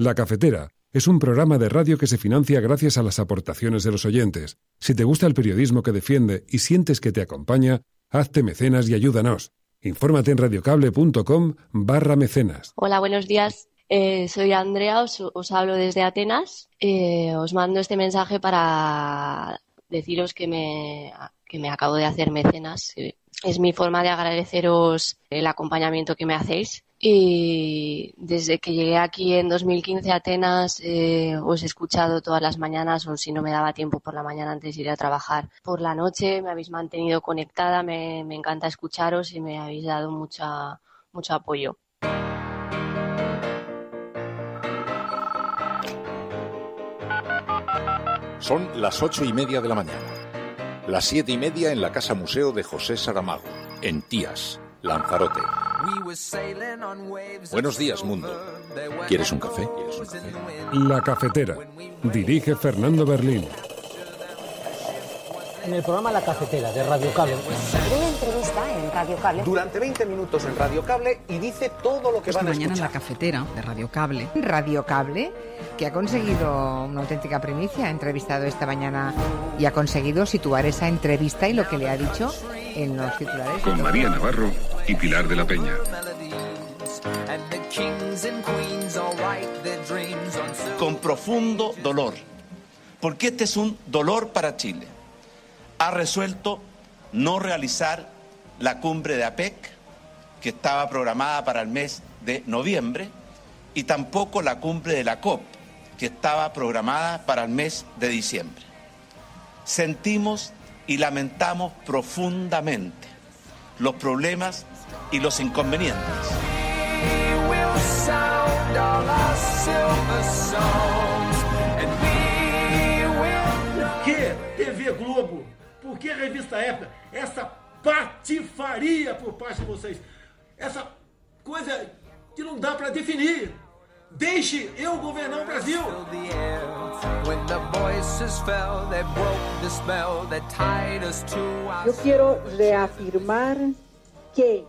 La Cafetera es un programa de radio que se financia gracias a las aportaciones de los oyentes. Si te gusta el periodismo que defiende y sientes que te acompaña, hazte mecenas y ayúdanos. Infórmate en radiocable.com barra mecenas. Hola, buenos días. Eh, soy Andrea, os, hablo desde Atenas. Eh, os mando este mensaje para deciros que me, que me acabo de hacer mecenas. Eh, es mi forma de agradeceros el acompañamiento que me hacéis. Y desde que llegué aquí en 2015 a Atenas, eh, os he escuchado todas las mañanas, o si no me daba tiempo por la mañana antes de ir a trabajar. Por la noche me habéis mantenido conectada, me, encanta escucharos y me habéis dado mucha, mucho apoyo. Son las ocho y media de la mañana las siete y media en la Casa Museo de José Saramago, en Tías, Lanzarote. Buenos días, mundo. ¿Quieres un café? La cafetera. Dirige Fernando Berlín. En el programa La Cafetera de Radio Cable entrevista en Radio Cable. Durante 20 minutos en Radio Cable y dice todo lo que van a mañana en la cafetera de Radio Cable. Radio Cable, que ha conseguido una auténtica primicia, ha entrevistado esta mañana y ha conseguido situar esa entrevista y lo que le ha dicho en los titulares. Con María Navarro y Pilar de la Peña. Con profundo dolor, porque este es un dolor para Chile. Ha resuelto no realizar la cumbre de APEC, que estaba programada para el mes de noviembre, y tampoco la cumbre de la COP, que estaba programada para el mes de diciembre. Sentimos y lamentamos profundamente los problemas y los inconvenientes. que revista Época, essa patifaria por parte de vocês, Esa cosa que no da para definir. Deixe eu governar o Brasil. Yo quiero reafirmar que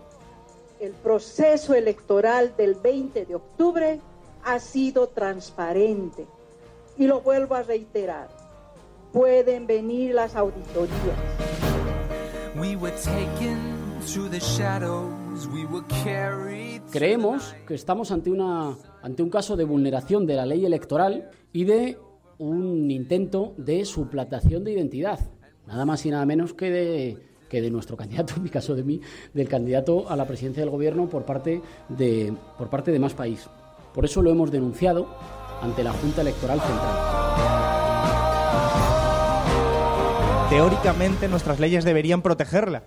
el proceso electoral del 20 de octubre ha sido transparente. Y lo vuelvo a reiterar, pueden venir las auditorías. Creemos que estamos ante, una, ante un caso de vulneración de la ley electoral y de un intento de suplantación de identidad, nada más y nada menos que de, que de nuestro candidato, en mi caso de mí, del candidato a la presidencia del gobierno por parte de, por parte de Más País. Por eso lo hemos denunciado ante la Junta Electoral Central teóricamente nuestras leyes deberían protegerla.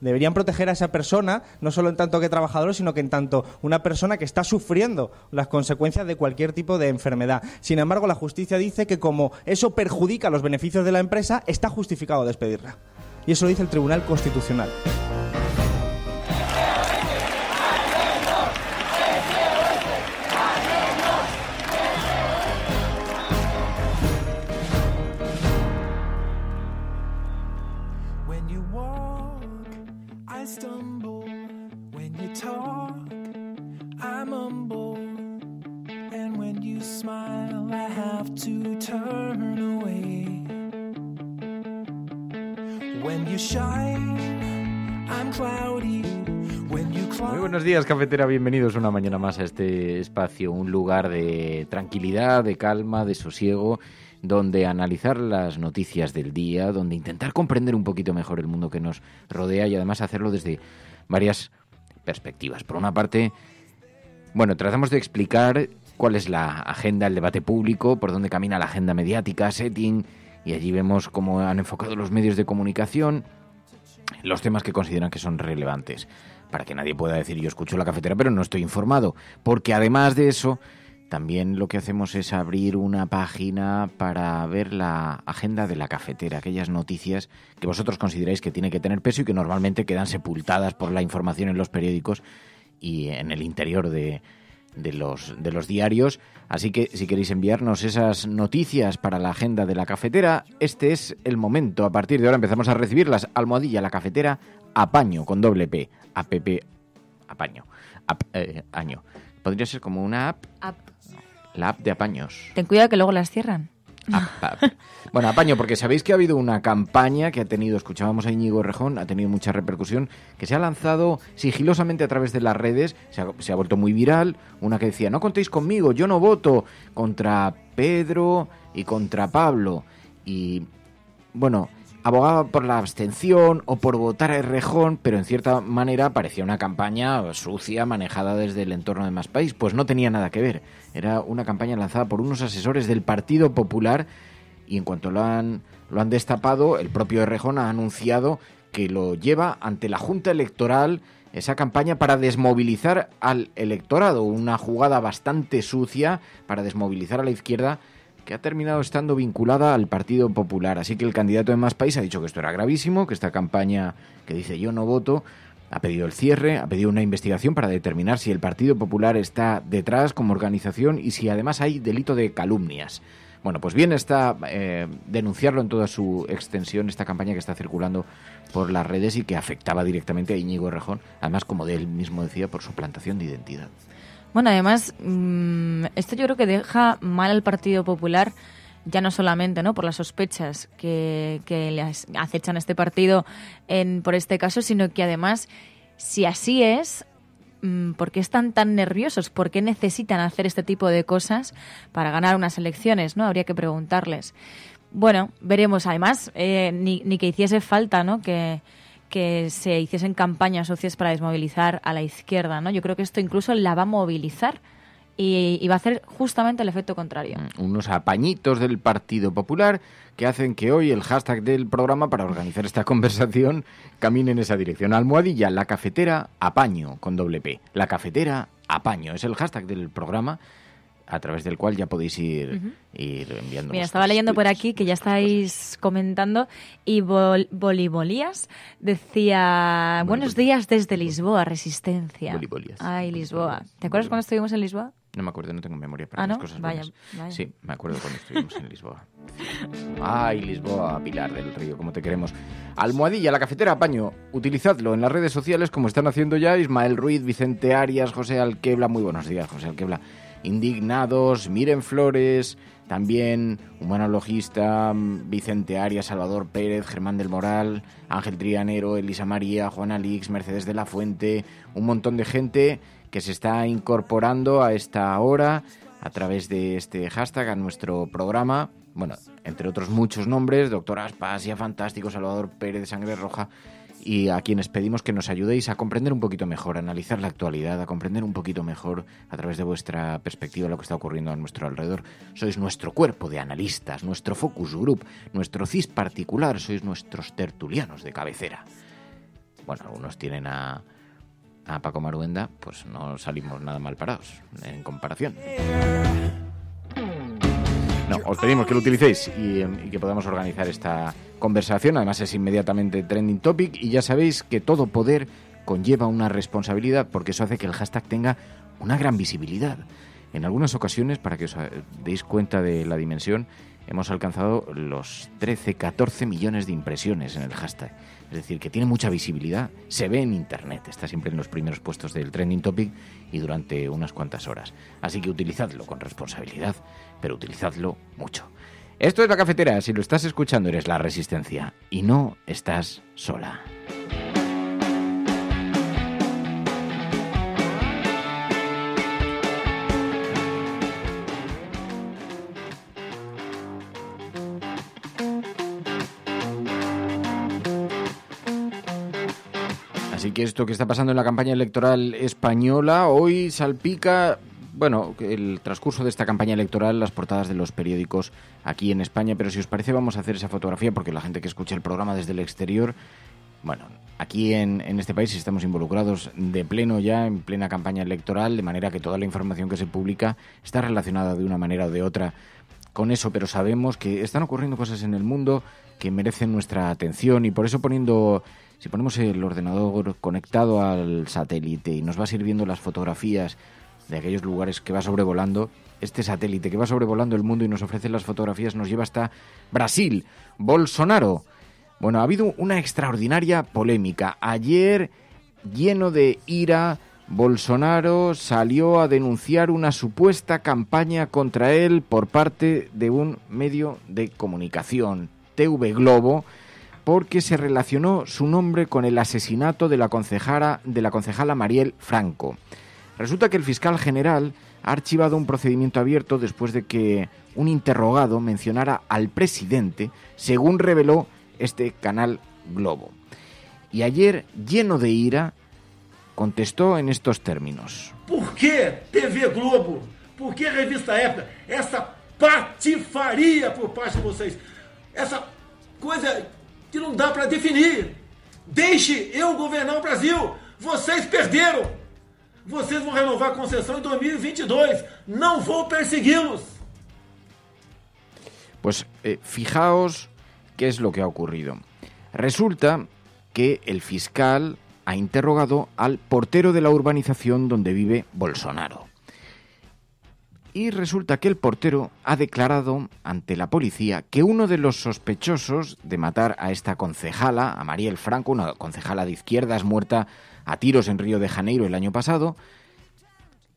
Deberían proteger a esa persona, no solo en tanto que trabajador, sino que en tanto una persona que está sufriendo las consecuencias de cualquier tipo de enfermedad. Sin embargo, la justicia dice que como eso perjudica los beneficios de la empresa, está justificado despedirla. Y eso lo dice el Tribunal Constitucional. Muy buenos días, cafetera. Bienvenidos una mañana más a este espacio, un lugar de tranquilidad, de calma, de sosiego, donde analizar las noticias del día, donde intentar comprender un poquito mejor el mundo que nos rodea y además hacerlo desde varias perspectivas. Por una parte, bueno, tratamos de explicar cuál es la agenda, el debate público, por dónde camina la agenda mediática, setting, y allí vemos cómo han enfocado los medios de comunicación los temas que consideran que son relevantes, para que nadie pueda decir yo escucho la cafetera pero no estoy informado, porque además de eso, también lo que hacemos es abrir una página para ver la agenda de la cafetera, aquellas noticias que vosotros consideráis que tiene que tener peso y que normalmente quedan sepultadas por la información en los periódicos y en el interior de, de los, de los diarios. Así que si queréis enviarnos esas noticias para la agenda de la cafetera, este es el momento. A partir de ahora empezamos a recibirlas. Almohadilla, la cafetera, apaño con doble P, app, apaño, eh, año. Podría ser como una app. app. La app de apaños. Ten cuidado que luego las cierran. Ah, bueno, apaño, porque sabéis que ha habido una campaña que ha tenido, escuchábamos a Íñigo Rejón, ha tenido mucha repercusión, que se ha lanzado sigilosamente a través de las redes, se ha, se ha vuelto muy viral, una que decía, no contéis conmigo, yo no voto contra Pedro y contra Pablo. Y bueno, abogaba por la abstención o por votar a Rejón, pero en cierta manera parecía una campaña sucia manejada desde el entorno de Más País, pues no tenía nada que ver. Era una campaña lanzada por unos asesores del Partido Popular y en cuanto lo han, lo han destapado, el propio Rejón ha anunciado que lo lleva ante la Junta Electoral esa campaña para desmovilizar al electorado, una jugada bastante sucia para desmovilizar a la izquierda que ha terminado estando vinculada al Partido Popular. Así que el candidato de Más País ha dicho que esto era gravísimo, que esta campaña que dice yo no voto ha pedido el cierre, ha pedido una investigación para determinar si el Partido Popular está detrás como organización y si además hay delito de calumnias. Bueno, pues bien está eh, denunciarlo en toda su extensión, esta campaña que está circulando por las redes y que afectaba directamente a Íñigo Rejón, además como de él mismo decía, por su plantación de identidad. Bueno, además, mm, esto yo creo que deja mal al Partido Popular, ya no solamente ¿no? por las sospechas que, le acechan este partido en, por este caso, sino que además, si así es, mm, ¿por qué están tan nerviosos? ¿Por qué necesitan hacer este tipo de cosas para ganar unas elecciones? ¿no? Habría que preguntarles. Bueno, veremos. Además, eh, ni, ni, que hiciese falta ¿no? que, que se hiciesen campañas sociales para desmovilizar a la izquierda, ¿no? Yo creo que esto incluso la va a movilizar y, y, va a hacer justamente el efecto contrario. Mm, unos apañitos del Partido Popular que hacen que hoy el hashtag del programa para organizar esta conversación camine en esa dirección. Almohadilla, la cafetera, apaño, con doble P. La cafetera, apaño. Es el hashtag del programa a través del cual ya podéis ir, enviando. Mira, estaba leyendo por aquí que ya estáis comentando y decía, buenos días desde Lisboa, Resistencia. Ay, Lisboa. ¿Te acuerdas cuando estuvimos en Lisboa? No me acuerdo, no tengo memoria para ah, cosas Sí, me acuerdo cuando estuvimos en Lisboa. Ay, Lisboa, Pilar del Río, como te queremos. Almohadilla, la cafetera, paño. Utilizadlo en las redes sociales como están haciendo ya Ismael Ruiz, Vicente Arias, José Alquebla. Muy buenos días, José Alquebla. Indignados, Miren Flores, también Humanologista, mm, Vicente Arias, Salvador Pérez, Germán del Moral, Ángel Trianero, Elisa María, Juan Alix, Mercedes de la Fuente, un montón de gente que se está incorporando a esta hora a través de este hashtag a nuestro programa. Bueno, entre otros muchos nombres, Doctor Aspasia, Fantástico, Salvador Pérez, Sangre Roja, y a quienes pedimos que nos ayudéis a comprender un poquito mejor, a analizar la actualidad, a comprender un poquito mejor a través de vuestra perspectiva lo que está ocurriendo a nuestro alrededor. Sois nuestro cuerpo de analistas, nuestro focus group, nuestro CIS particular, sois nuestros tertulianos de cabecera. Bueno, algunos tienen a, a Paco Maruenda, pues no salimos nada mal parados en comparación os pedimos que lo utilicéis em, y que podamos organizar esta conversación. Además es inmediatamente trending topic y ya sabéis que todo poder conlleva una responsabilidad porque eso hace que el hashtag tenga una gran visibilidad. En algunas ocasiones, para que os eh, deis cuenta de la dimensión, hemos alcanzado los 13, 14 millones de impresiones en el hashtag. Es decir, que tiene mucha visibilidad, se ve en Internet, está siempre en los primeros puestos del trending topic y durante unas cuantas horas. Así que utilizadlo con responsabilidad, pero utilizadlo mucho. Esto es la cafetera, si lo estás escuchando eres la resistencia y no estás sola. que esto que está pasando en la campaña electoral española hoy salpica bueno, el transcurso de esta campaña electoral, las portadas de los periódicos aquí en España, pero si os parece vamos a hacer esa fotografía porque la gente que escucha el programa desde el exterior, bueno, aquí en, en, este país estamos involucrados de pleno ya, en plena campaña electoral, de manera que toda la información que se publica está relacionada de una manera o de otra con eso, pero sabemos que están ocurriendo cosas en el mundo que merecen nuestra atención y por eso poniendo si ponemos el ordenador conectado al satélite y nos va sirviendo las fotografías de aquellos lugares que va sobrevolando, este satélite que va sobrevolando el mundo y nos ofrece las fotografías nos lleva hasta Brasil, Bolsonaro. Bueno, ha habido una extraordinaria polémica. Ayer, lleno de ira, Bolsonaro salió a denunciar una supuesta campaña contra él por parte de un medio de comunicación, TV Globo, porque se relacionó su nombre con el asesinato de la, concejala de la concejala Mariel Franco. Resulta que el fiscal general ha archivado un procedimiento abierto después de que un interrogado mencionara al presidente, según reveló este canal Globo. Y ayer, lleno de ira, contestó en estos términos. ¿Por qué TV Globo? ¿Por qué Revista Esa patifaría por parte de ustedes? Esa cosa que não dá para definir. Deixe eu governar o Brasil. Vocês perderam. Vocês vão renovar a concessão em 2022. E e não vou persegui-los. Pues eh, fijaos qué es lo que ha ocurrido. Resulta que el fiscal ha interrogado al portero de la urbanización donde vive Bolsonaro y resulta que el portero ha declarado ante la policía que uno de los sospechosos de matar a esta concejala, a Mariel Franco, una concejala de izquierdas muerta a tiros en Río de Janeiro el año pasado,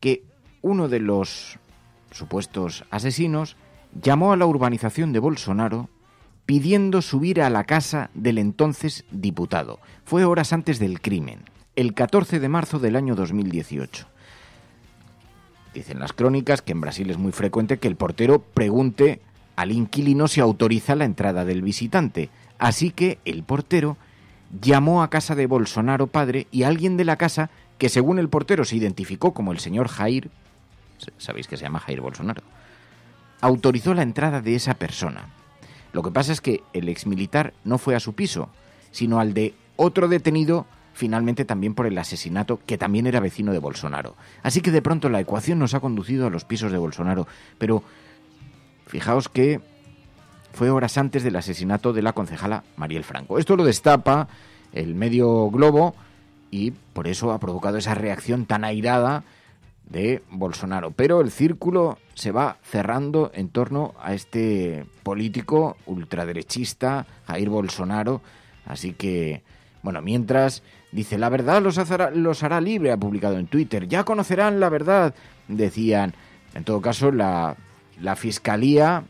que uno de los supuestos asesinos llamó a la urbanización de Bolsonaro pidiendo subir a la casa del entonces diputado. Fue horas antes del crimen, el 14 de marzo del año 2018. Dicen las crónicas que en Brasil es muy frecuente que el portero pregunte al inquilino si autoriza la entrada del visitante. Así que el portero llamó a casa de Bolsonaro padre y alguien de la casa, que según el portero se identificó como el señor Jair, sabéis que se llama Jair Bolsonaro, autorizó la entrada de esa persona. Lo que pasa es que el exmilitar no fue a su piso, sino al de otro detenido finalmente también por el asesinato, que también era vecino de Bolsonaro. Así que de pronto la ecuación nos ha conducido a los pisos de Bolsonaro, pero fijaos que fue horas antes del asesinato de la concejala Mariel Franco. Esto lo destapa el medio Globo y por eso ha provocado esa reacción tan airada de Bolsonaro. Pero el círculo se va cerrando en torno a este político ultraderechista, Jair Bolsonaro. Así que, bueno, mientras Dice, la verdad los, hará, libre, ha publicado en Twitter. Ya conocerán la verdad, decían. En todo caso, la, fiscalía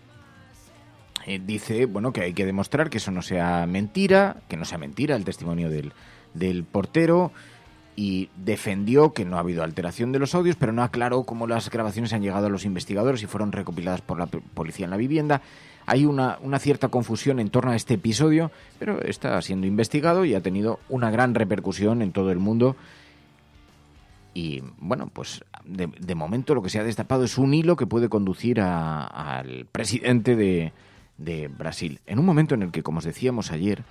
eh, dice, bueno, que hay que demostrar que eso no sea mentira, que no sea mentira el testimonio del, del portero y defendió que no ha habido alteración de los audios, pero no aclaró cómo las grabaciones han llegado a los investigadores y fueron recopiladas por la policía en la vivienda. Hay una, una cierta confusión en torno a este episodio, pero está siendo investigado y ha tenido una gran repercusión en todo el mundo. Y bueno, pues de, momento lo que se ha destapado es un hilo que puede conducir al presidente de, de Brasil. En un momento en el que, como os decíamos ayer,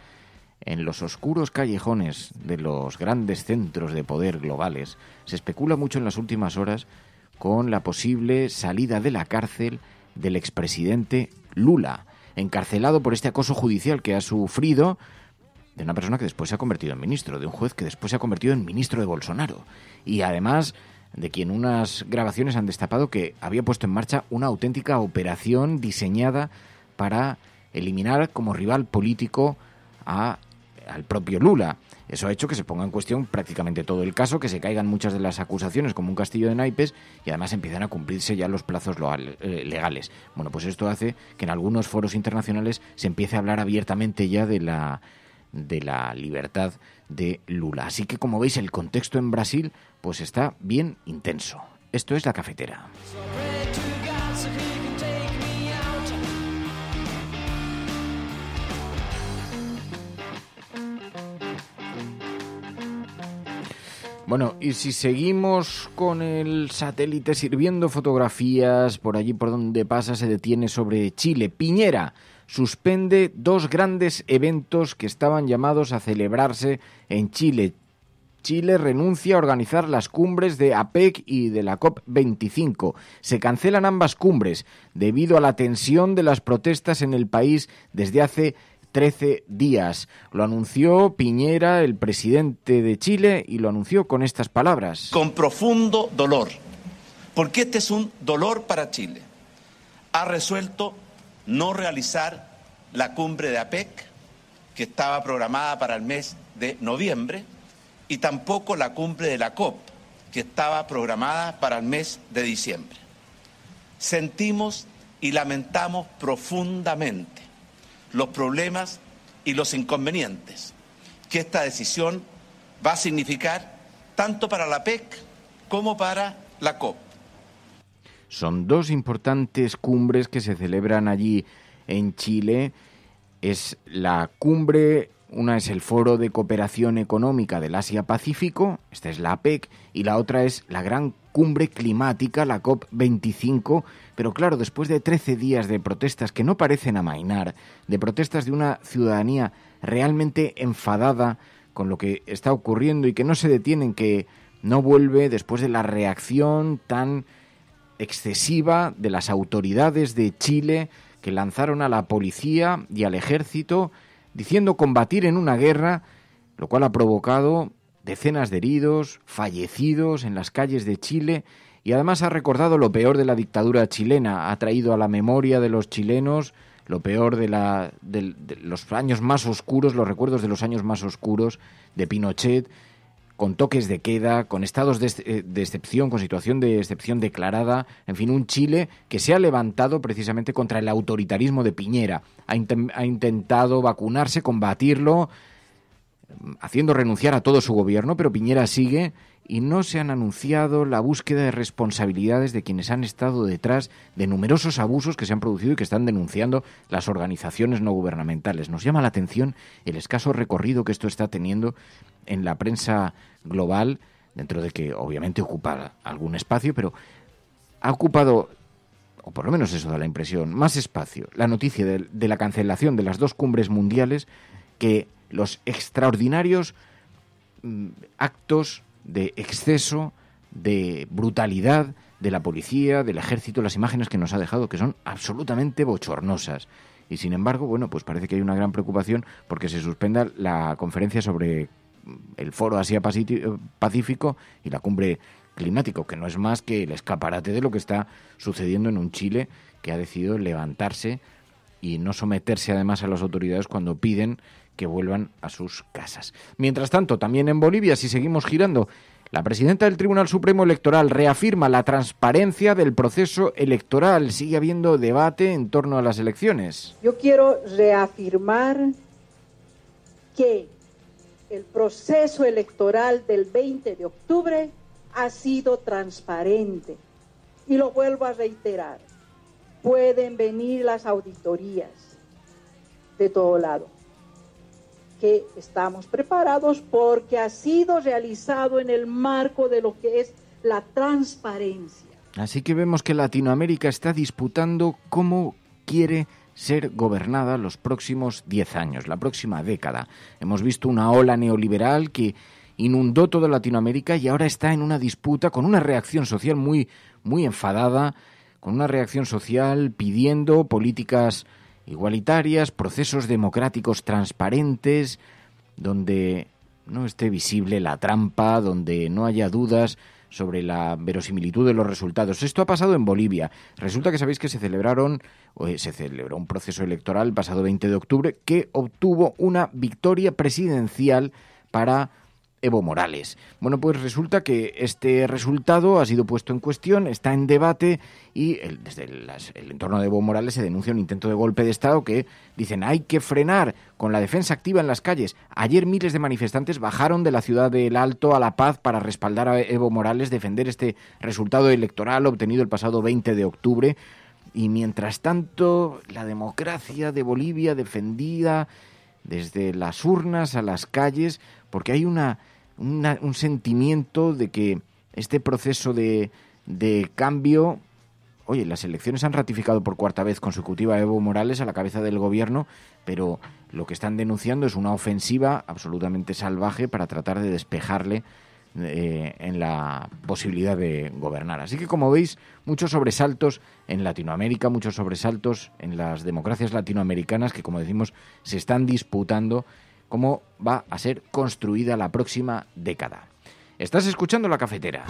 en los oscuros callejones de los grandes centros de poder globales, se especula mucho en las últimas horas con la posible salida de la cárcel del expresidente Lula, encarcelado por este acoso judicial que ha sufrido de una persona que después se ha convertido en ministro, de un juez que después se ha convertido en ministro de Bolsonaro. Y además de quien unas grabaciones han destapado que había puesto en marcha una auténtica operación diseñada para eliminar como rival político al propio Lula. Eso ha hecho que se ponga en cuestión prácticamente todo el caso, que se caigan muchas de las acusaciones como un castillo de naipes y además empiezan a cumplirse ya los plazos eh, legales. Bueno, pues esto hace que en algunos foros internacionales se empiece a hablar abiertamente ya de la de la libertad de Lula. Así que como veis el contexto en Brasil pues está bien intenso. Esto es la cafetera. Bueno, y si seguimos con el satélite sirviendo fotografías, por allí por donde pasa se detiene sobre Chile. Piñera suspende dos grandes eventos que estaban llamados a celebrarse en Chile. Chile renuncia a organizar las cumbres de APEC y de la COP25. Se cancelan ambas cumbres debido a la tensión de las protestas en el país desde hace 13 días. Lo anunció Piñera, el presidente de Chile, y lo anunció con estas palabras. Con profundo dolor, porque este es un dolor para Chile. Ha resuelto no realizar la cumbre de APEC, que estaba programada para el mes de noviembre, y tampoco la cumbre de la COP, que estaba programada para el mes de diciembre. Sentimos y lamentamos profundamente los problemas y los inconvenientes que esta decisión va a significar tanto para la PEC como para la COP. Son dos importantes cumbres que se celebran allí en Chile. Es la cumbre, una es el Foro de Cooperación Económica del Asia-Pacífico, esta es la APEC, y la otra es la Gran cumbre climática, la COP25, pero claro, después de 13 días de protestas que no parecen amainar, de protestas de una ciudadanía realmente enfadada con lo que está ocurriendo y que no se detienen, que no vuelve después de la reacción tan excesiva de las autoridades de Chile que lanzaron a la policía y al ejército diciendo combatir en una guerra, lo cual ha provocado decenas de heridos, fallecidos en las calles de Chile y además ha recordado lo peor de la dictadura chilena, ha traído a la memoria de los chilenos lo peor de, la, de, los años más oscuros, los recuerdos de los años más oscuros de Pinochet, con toques de queda, con estados eh, de, excepción, con situación de excepción declarada, en fin, un Chile que se ha levantado precisamente contra el autoritarismo de Piñera. Ha, ha intentado vacunarse, combatirlo, haciendo renunciar a todo su gobierno, pero Piñera sigue y no se han anunciado la búsqueda de responsabilidades de quienes han estado detrás de numerosos abusos que se han producido y que están denunciando las organizaciones no gubernamentales. Nos llama la atención el escaso recorrido que esto está teniendo en la prensa global, dentro de que obviamente ocupa algún espacio, pero ha ocupado o por lo menos eso da la impresión, más espacio, la noticia de, la cancelación de las dos cumbres mundiales que los extraordinarios mm, actos de exceso, de brutalidad de la policía, del ejército, las imágenes que nos ha dejado, que son absolutamente bochornosas. Y sin embargo, bueno, pues parece que hay una gran preocupación porque se suspenda la conferencia sobre mm, el foro Asia-Pacífico y la cumbre climático, que no es más que el escaparate de lo que está sucediendo en un Chile que ha decidido levantarse y no someterse además a las autoridades cuando piden que vuelvan a sus casas. Mientras tanto, también en Bolivia, si seguimos girando, la presidenta del Tribunal Supremo Electoral reafirma la transparencia del proceso electoral. Sigue habiendo debate en torno a las elecciones. Yo quiero reafirmar que el proceso electoral del 20 de octubre ha sido transparente. Y lo vuelvo a reiterar, pueden venir las auditorías de todo lado que estamos preparados porque ha sido realizado en el marco de lo que es la transparencia. Así que vemos que Latinoamérica está disputando cómo quiere ser gobernada los próximos 10 años, la próxima década. Hemos visto una ola neoliberal que inundó toda Latinoamérica y ahora está en una disputa con una reacción social muy muy enfadada, con una reacción social pidiendo políticas igualitarias, procesos democráticos transparentes, donde no esté visible la trampa, donde no haya dudas sobre la verosimilitud de los resultados. Esto ha pasado en Bolivia. Resulta que sabéis que se celebraron eh, se celebró un proceso electoral el pasado 20 de octubre que obtuvo una victoria presidencial para Evo Morales. Bueno, pues resulta que este resultado ha sido puesto en cuestión, está en debate y desde el, el, entorno de Evo Morales se denuncia un intento de golpe de Estado que dicen hay que frenar con la defensa activa en las calles. Ayer miles de manifestantes bajaron de la ciudad del Alto a La Paz para respaldar a Evo Morales, defender este resultado electoral obtenido el pasado 20 de octubre. Y mientras tanto, la democracia de Bolivia defendida desde las urnas a las calles, porque hay una, un sentimiento de que este proceso de, de cambio, oye, las elecciones han ratificado por cuarta vez consecutiva a Evo Morales a la cabeza del gobierno, pero lo que están denunciando es una ofensiva absolutamente salvaje para tratar de despejarle eh, en la posibilidad de gobernar. Así que, como veis, muchos sobresaltos en Latinoamérica, muchos sobresaltos en las democracias latinoamericanas que, como decimos, se están disputando cómo va a ser construida la próxima década. Estás escuchando la cafetera.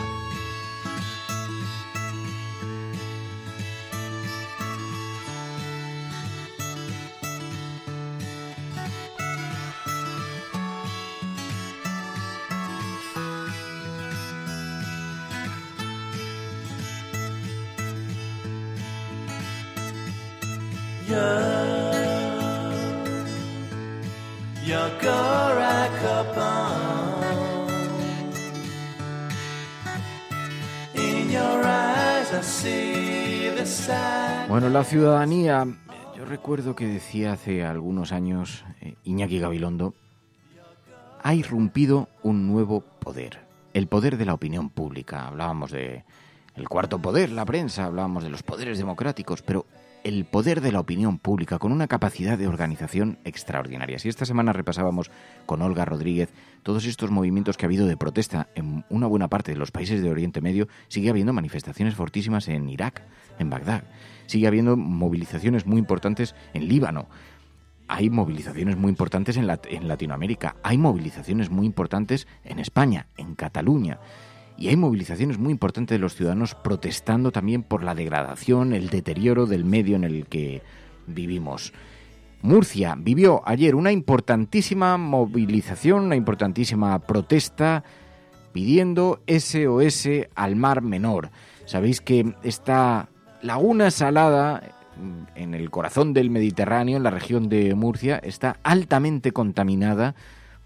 Bueno, la ciudadanía, yo recuerdo que decía hace algunos años eh, Iñaki Gabilondo, ha irrumpido un nuevo poder, el poder de la opinión pública. Hablábamos de el cuarto poder, la prensa, hablábamos de los poderes democráticos, pero el poder de la opinión pública con una capacidad de organización extraordinaria. Si esta semana repasábamos con Olga Rodríguez todos estos movimientos que ha habido de protesta en una buena parte de los países de Oriente Medio, sigue habiendo manifestaciones fortísimas en Irak, en Bagdad, sigue habiendo movilizaciones muy importantes en Líbano. Hay movilizaciones muy importantes en, en Latinoamérica, hay movilizaciones muy importantes en España, en Cataluña y hay movilizaciones muy importantes de los ciudadanos protestando también por la degradación, el deterioro del medio en el que vivimos. Murcia vivió ayer una importantísima movilización, una importantísima protesta pidiendo SOS al Mar Menor. Sabéis que esta laguna salada mm, en el corazón del Mediterráneo, en la región de Murcia, está altamente contaminada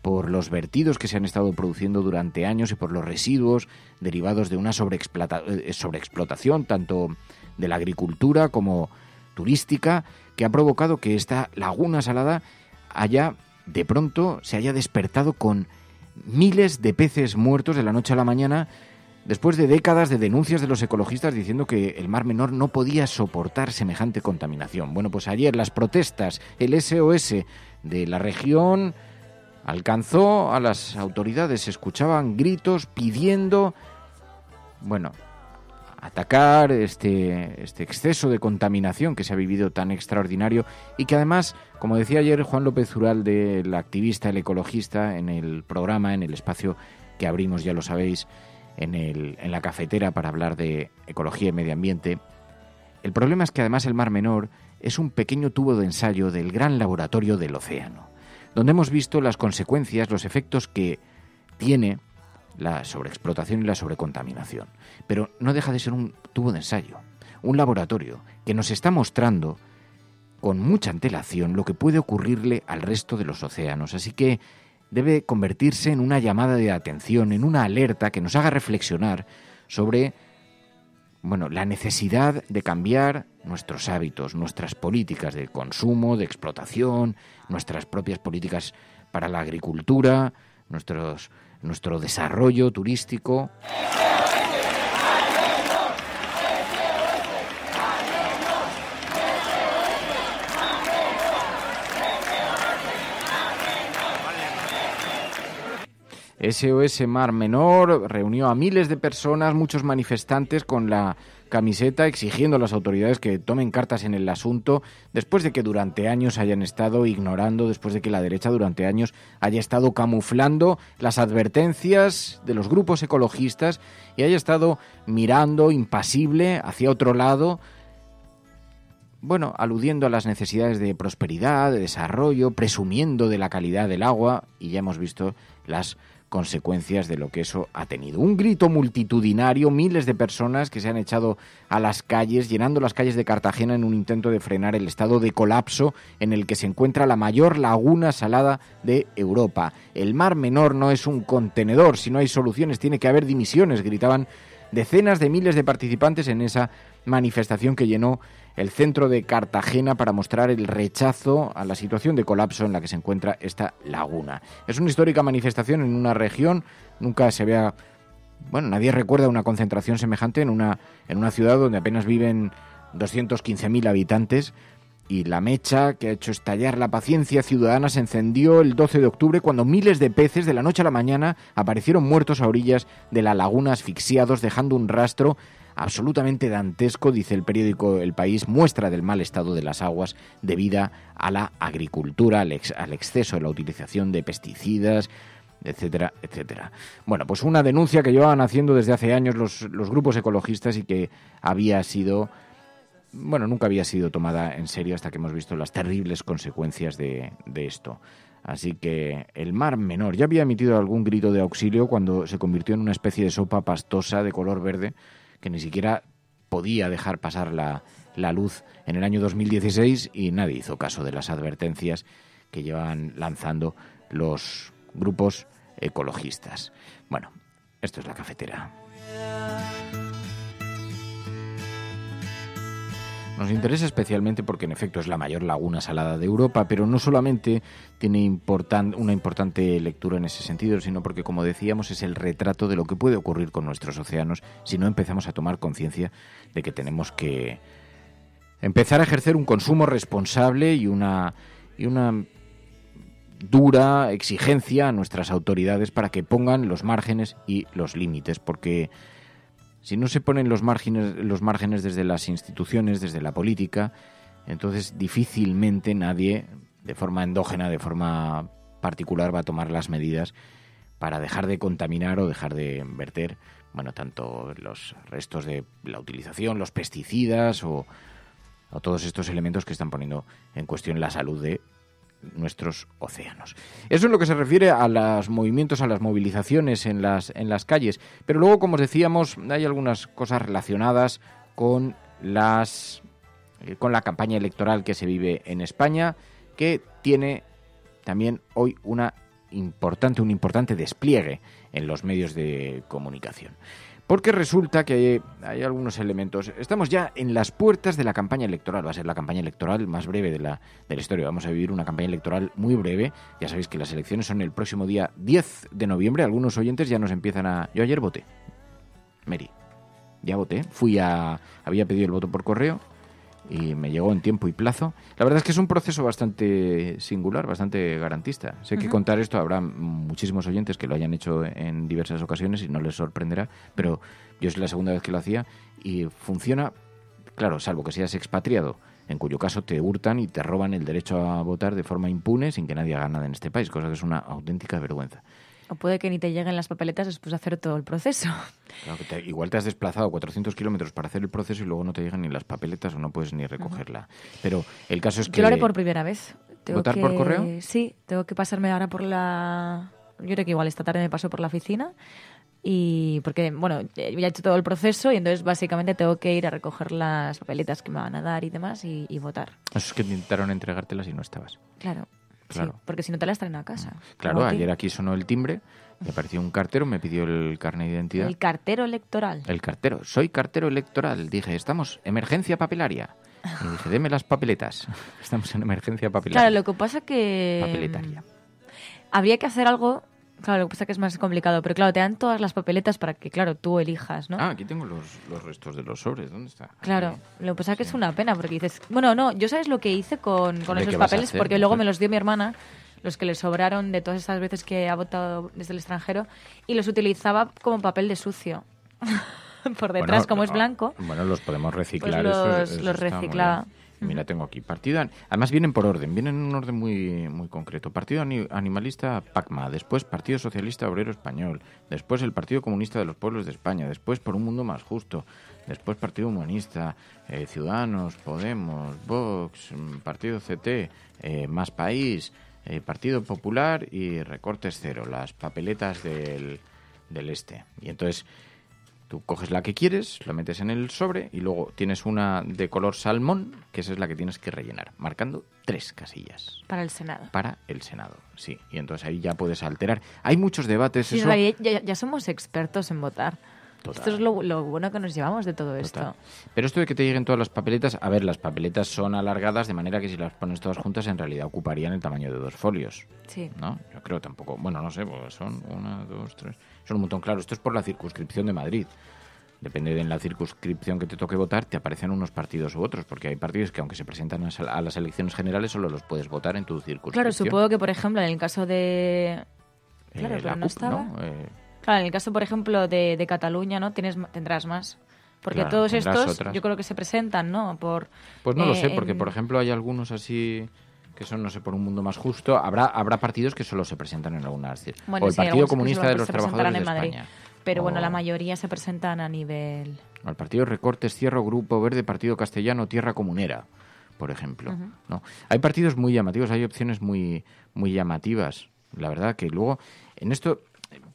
por los vertidos que se han estado produciendo durante años y por los residuos derivados de una eh, sobreexplotación, tanto de la agricultura como turística, que ha provocado que esta laguna salada haya, de pronto, se haya despertado con miles de peces muertos de la noche a la mañana, después de décadas de denuncias de los ecologistas diciendo que el Mar Menor no podía soportar semejante contaminación. Bueno, pues ayer las protestas, el SOS de la región, Alcanzó a las autoridades, escuchaban gritos pidiendo, bueno, atacar este, este exceso de contaminación que se ha vivido tan extraordinario y que además, como decía ayer Juan López Uralde, el activista, el ecologista, en el programa, en el espacio que abrimos, ya lo sabéis, en, el, en la cafetera para hablar de ecología y medio ambiente, el problema es que además el Mar Menor es un pequeño tubo de ensayo del gran laboratorio del océano donde hemos visto las consecuencias, los efectos que tiene la sobreexplotación y la sobrecontaminación. Pero no deja de ser un tubo de ensayo, un laboratorio que nos está mostrando con mucha antelación lo que puede ocurrirle al resto de los océanos. Así que debe convertirse en una llamada de atención, en una alerta que nos haga reflexionar sobre bueno, la necesidad de cambiar nuestros hábitos, nuestras políticas de consumo, de explotación, nuestras propias políticas para la agricultura, nuestros, nuestro desarrollo turístico. SOS Mar Menor reunió a miles de personas, muchos manifestantes con la camiseta exigiendo a las autoridades que tomen cartas en el asunto después de que durante años hayan estado ignorando, después de que la derecha durante años haya estado camuflando las advertencias de los grupos ecologistas y haya estado mirando impasible hacia otro lado. Bueno, aludiendo a las necesidades de prosperidad, de desarrollo, presumiendo de la calidad del agua, y ya hemos visto las consecuencias de lo que eso ha tenido. Un grito multitudinario, miles de personas que se han echado a las calles, llenando las calles de Cartagena en un intento de frenar el estado de colapso en el que se encuentra la mayor laguna salada de Europa. El Mar Menor no es un contenedor, si no hay soluciones tiene que haber dimisiones, gritaban decenas de miles de participantes en esa manifestación que llenó el centro de Cartagena para mostrar el rechazo a la situación de colapso en la que se encuentra esta laguna. Es una histórica manifestación en una región, nunca se vea, Bueno, nadie recuerda una concentración semejante en una, en una ciudad donde apenas viven 215.000 habitantes y la mecha que ha hecho estallar la paciencia ciudadana se encendió el 12 de octubre cuando miles de peces de la noche a la mañana aparecieron muertos a orillas de la laguna asfixiados dejando un rastro absolutamente dantesco, dice el periódico El País, muestra del mal estado de las aguas debida a la agricultura, al, exceso de la utilización de pesticidas, etcétera, etcétera. Bueno, pues una denuncia que llevaban haciendo desde hace años los, grupos ecologistas y que había sido, bueno, nunca había sido tomada en serio hasta que hemos visto las terribles consecuencias de, de esto. Así que el mar menor ya había emitido algún grito de auxilio cuando se convirtió en una especie de sopa pastosa de color verde que ni siquiera podía dejar pasar la, luz en el año 2016 y nadie hizo caso de las advertencias que llevan lanzando los grupos ecologistas. Bueno, esto es la cafetera. Nos interesa especialmente porque en efecto es la mayor laguna salada de Europa, pero no solamente tiene una importante lectura en ese sentido, sino porque, como decíamos, es el retrato de lo que puede ocurrir con nuestros océanos si no empezamos a tomar conciencia de que tenemos que empezar a ejercer un consumo responsable y una, y una dura exigencia a nuestras autoridades para que pongan los márgenes y los límites, porque si no se ponen los márgenes, los márgenes desde las instituciones, desde la política, entonces difícilmente nadie, de forma endógena, de forma particular, va a tomar las medidas para dejar de contaminar o dejar de verter, bueno, tanto los restos de la utilización, los pesticidas o, o todos estos elementos que están poniendo en cuestión la salud de nuestros océanos. Eso es lo que se refiere a los movimientos, a las movilizaciones en las, en las calles. Pero luego, como os decíamos, hay algunas cosas relacionadas con las eh, con la campaña electoral que se vive en España, que tiene también hoy una importante, un importante despliegue en los medios de comunicación. Porque resulta que hay algunos elementos. Estamos ya en las puertas de la campaña electoral. Va a ser la campaña electoral más breve de la, historia. Vamos a vivir una campaña electoral muy breve. Ya sabéis que las elecciones son el próximo día 10 de noviembre. Algunos oyentes ya nos empiezan a... Yo ayer voté. Mary. Ya voté. Fui a... Había pedido el voto por correo y me llegó en tiempo y plazo. La verdad es que es un proceso bastante singular, bastante garantista. Sé que contar esto habrá muchísimos oyentes que lo hayan hecho en diversas ocasiones y no les sorprenderá, pero yo es la segunda vez que lo hacía y funciona, claro, salvo que seas expatriado en cuyo caso te hurtan y te roban el derecho a votar de forma impune sin que nadie haga nada en este país, cosa que es una auténtica vergüenza puede que ni te lleguen las papeletas después de hacer todo el proceso. igual te has desplazado 400 kilómetros para hacer el proceso y luego no te llegan ni las papeletas o no puedes ni recogerla. Pero el caso es que... Yo lo haré por primera vez. Tengo ¿Votar por correo? Sí, tengo que pasarme ahora por la... Yo creo que igual esta tarde me paso por la oficina y porque, bueno, ya he hecho todo el proceso y entonces básicamente tengo que ir a recoger las papeletas que me van a dar y demás y, y votar. Eso es que intentaron entregártelas y no estabas. Claro. Claro. porque si no te la traen a casa. Claro, ayer aquí sonó el timbre, me apareció un cartero, me pidió el carnet de identidad. El cartero electoral. El cartero, soy cartero electoral. Dije, estamos, emergencia papelaria. Y dije, deme las papeletas. Estamos en emergencia papelaria. Claro, lo que pasa que... Papeletaria. Mm, Habría que hacer algo Claro, lo que pasa es que es más complicado, pero claro, te dan todas las papeletas para que, claro, tú elijas, ¿no? Ah, aquí tengo los, restos de los sobres, ¿dónde está? Claro, lo que pasa es que es una pena, porque dices, bueno, no, yo sabes lo que hice con, esos papeles, porque luego me pues los dio mi hermana, los que le sobraron de todas esas veces que ha votado desde el extranjero, y los utilizaba como papel de sucio. Por detrás, como es ah, blanco. Bueno, los podemos reciclar. los, pues eso, los Mira, tengo aquí. Partido, además vienen por orden, vienen en un orden muy, muy concreto. Partido Animalista PACMA, después Partido Socialista Obrero Español, después el Partido Comunista de los Pueblos de España, después Por un Mundo Más Justo, después Partido Humanista, eh, Ciudadanos, Podemos, Vox, mm, Partido CT, eh, Más País, eh, Partido Popular y Recortes Cero, las papeletas del, del Este. Y entonces Tú coges la que quieres, la metes en el sobre y luego tienes una de color salmón, que esa es la que tienes que rellenar, marcando tres casillas. Para el Senado. Para el Senado, sí. Y entonces ahí ya puedes alterar. Hay muchos debates. ya, somos expertos en votar. Esto es lo, bueno que nos llevamos de todo esto. Pero esto de que te lleguen todas las papeletas, a ver, las papeletas son alargadas de manera que si las pones todas juntas en realidad ocuparían el tamaño de dos folios. Sí. ¿No? Yo creo tampoco. Bueno, no sé, pues son una, dos, tres. Son un montón, claro, esto es por la circunscripción de Madrid. Depende de la circunscripción que te toque votar, te aparecen unos partidos u otros, porque hay partidos que aunque se presentan a las elecciones generales solo los puedes votar en tu circunscripción. Claro, supongo que, por ejemplo, en el caso de... Eh, claro, no eh, Claro, en el caso, por ejemplo, de, Cataluña, ¿no? Tienes, tendrás más. Porque todos estos yo creo que se presentan, ¿no? Por, pues no lo sé, eh, porque por ejemplo hay algunos así que eso no sé, por un mundo más justo, habrá, habrá partidos que solo se presentan en algunas o el Partido Comunista de los Trabajadores de España. Pero bueno, la mayoría se presentan a nivel... El Partido Recortes, Cierro, Grupo Verde, Partido Castellano, Tierra Comunera, por ejemplo. ¿no? Hay partidos muy llamativos, hay opciones muy, muy llamativas. La verdad que luego, en esto,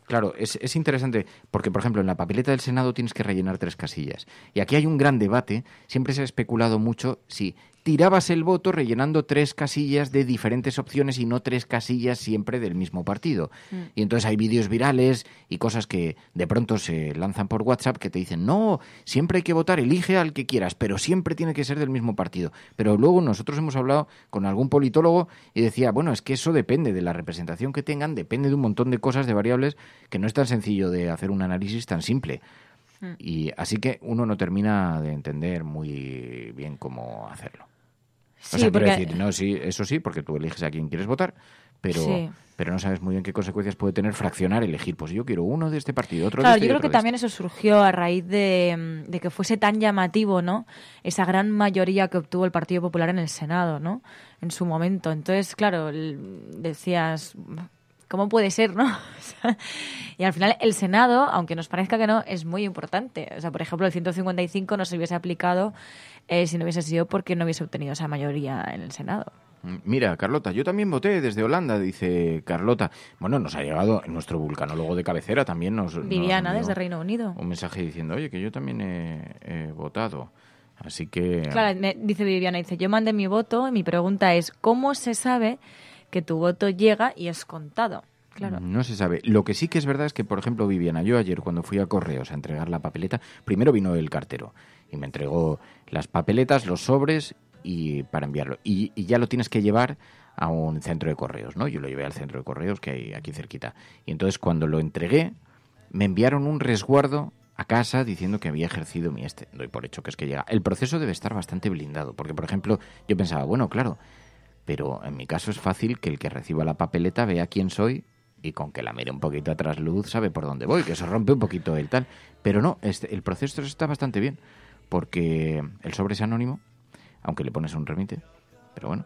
claro, es, es interesante porque, por ejemplo, en la papeleta del Senado tienes que rellenar tres casillas. Y aquí hay un gran debate. Siempre se ha especulado mucho si tirabas el voto rellenando tres casillas de diferentes opciones y no tres casillas siempre del mismo partido. Mm. Y entonces hay vídeos virales y cosas que de pronto se lanzan por WhatsApp que te dicen, no, siempre hay que votar, elige al que quieras, pero siempre tiene que ser del mismo partido. Pero luego nosotros hemos hablado con algún politólogo y decía, bueno, es que eso depende de la representación que tengan, depende de un montón de cosas, de variables, que no es tan sencillo de hacer un análisis tan simple. Mm. Y así que uno no termina de entender muy bien cómo hacerlo o decir, no, sí, eso sí, porque tú eliges a quién quieres votar, pero, pero no sabes muy bien qué consecuencias puede tener fraccionar, elegir, pues yo quiero uno de este partido, otro claro, este de este. Yo creo que también eso surgió a raíz de, que fuese tan llamativo, ¿no? Esa gran mayoría que obtuvo el Partido Popular en el Senado, ¿no? En su momento. Entonces, claro, decías, ¿cómo puede ser, no? y al final el Senado, aunque nos parezca que no, es muy importante. O sea, por ejemplo, el 155 no se hubiese aplicado eh, si no hubiese sido porque no hubiese obtenido esa mayoría en el Senado. Mira, Carlota, yo también voté desde Holanda, dice Carlota. Bueno, nos ha llegado nuestro vulcanólogo de cabecera también. Nos, Viviana, desde Reino Unido. Un mensaje diciendo, oye, que yo también he, votado. Así que. Claro, dice Viviana, dice, yo mandé mi voto y mi pregunta es, ¿cómo se sabe que tu voto llega y es contado? Claro. No se sabe. Lo que sí que es verdad es que, por ejemplo, Viviana, yo ayer cuando fui a Correos a entregar la papeleta, primero vino el cartero y me entregó las papeletas, los sobres y para enviarlo. Y, ya lo tienes que llevar a un centro de correos, ¿no? Yo lo llevé al centro de correos que hay aquí cerquita. Y entonces cuando lo entregué, me enviaron un resguardo a casa diciendo que había ejercido mi este. Doy por hecho que es que llega. El proceso debe estar bastante blindado, porque por ejemplo, yo pensaba, bueno, claro, pero en mi caso es fácil que el que reciba la papeleta vea quién soy y con que la mire un poquito a trasluz sabe por dónde voy, que se rompe un poquito el tal. Pero no, este, el proceso está bastante bien porque el sobre es anónimo, aunque le pones un remite, pero bueno.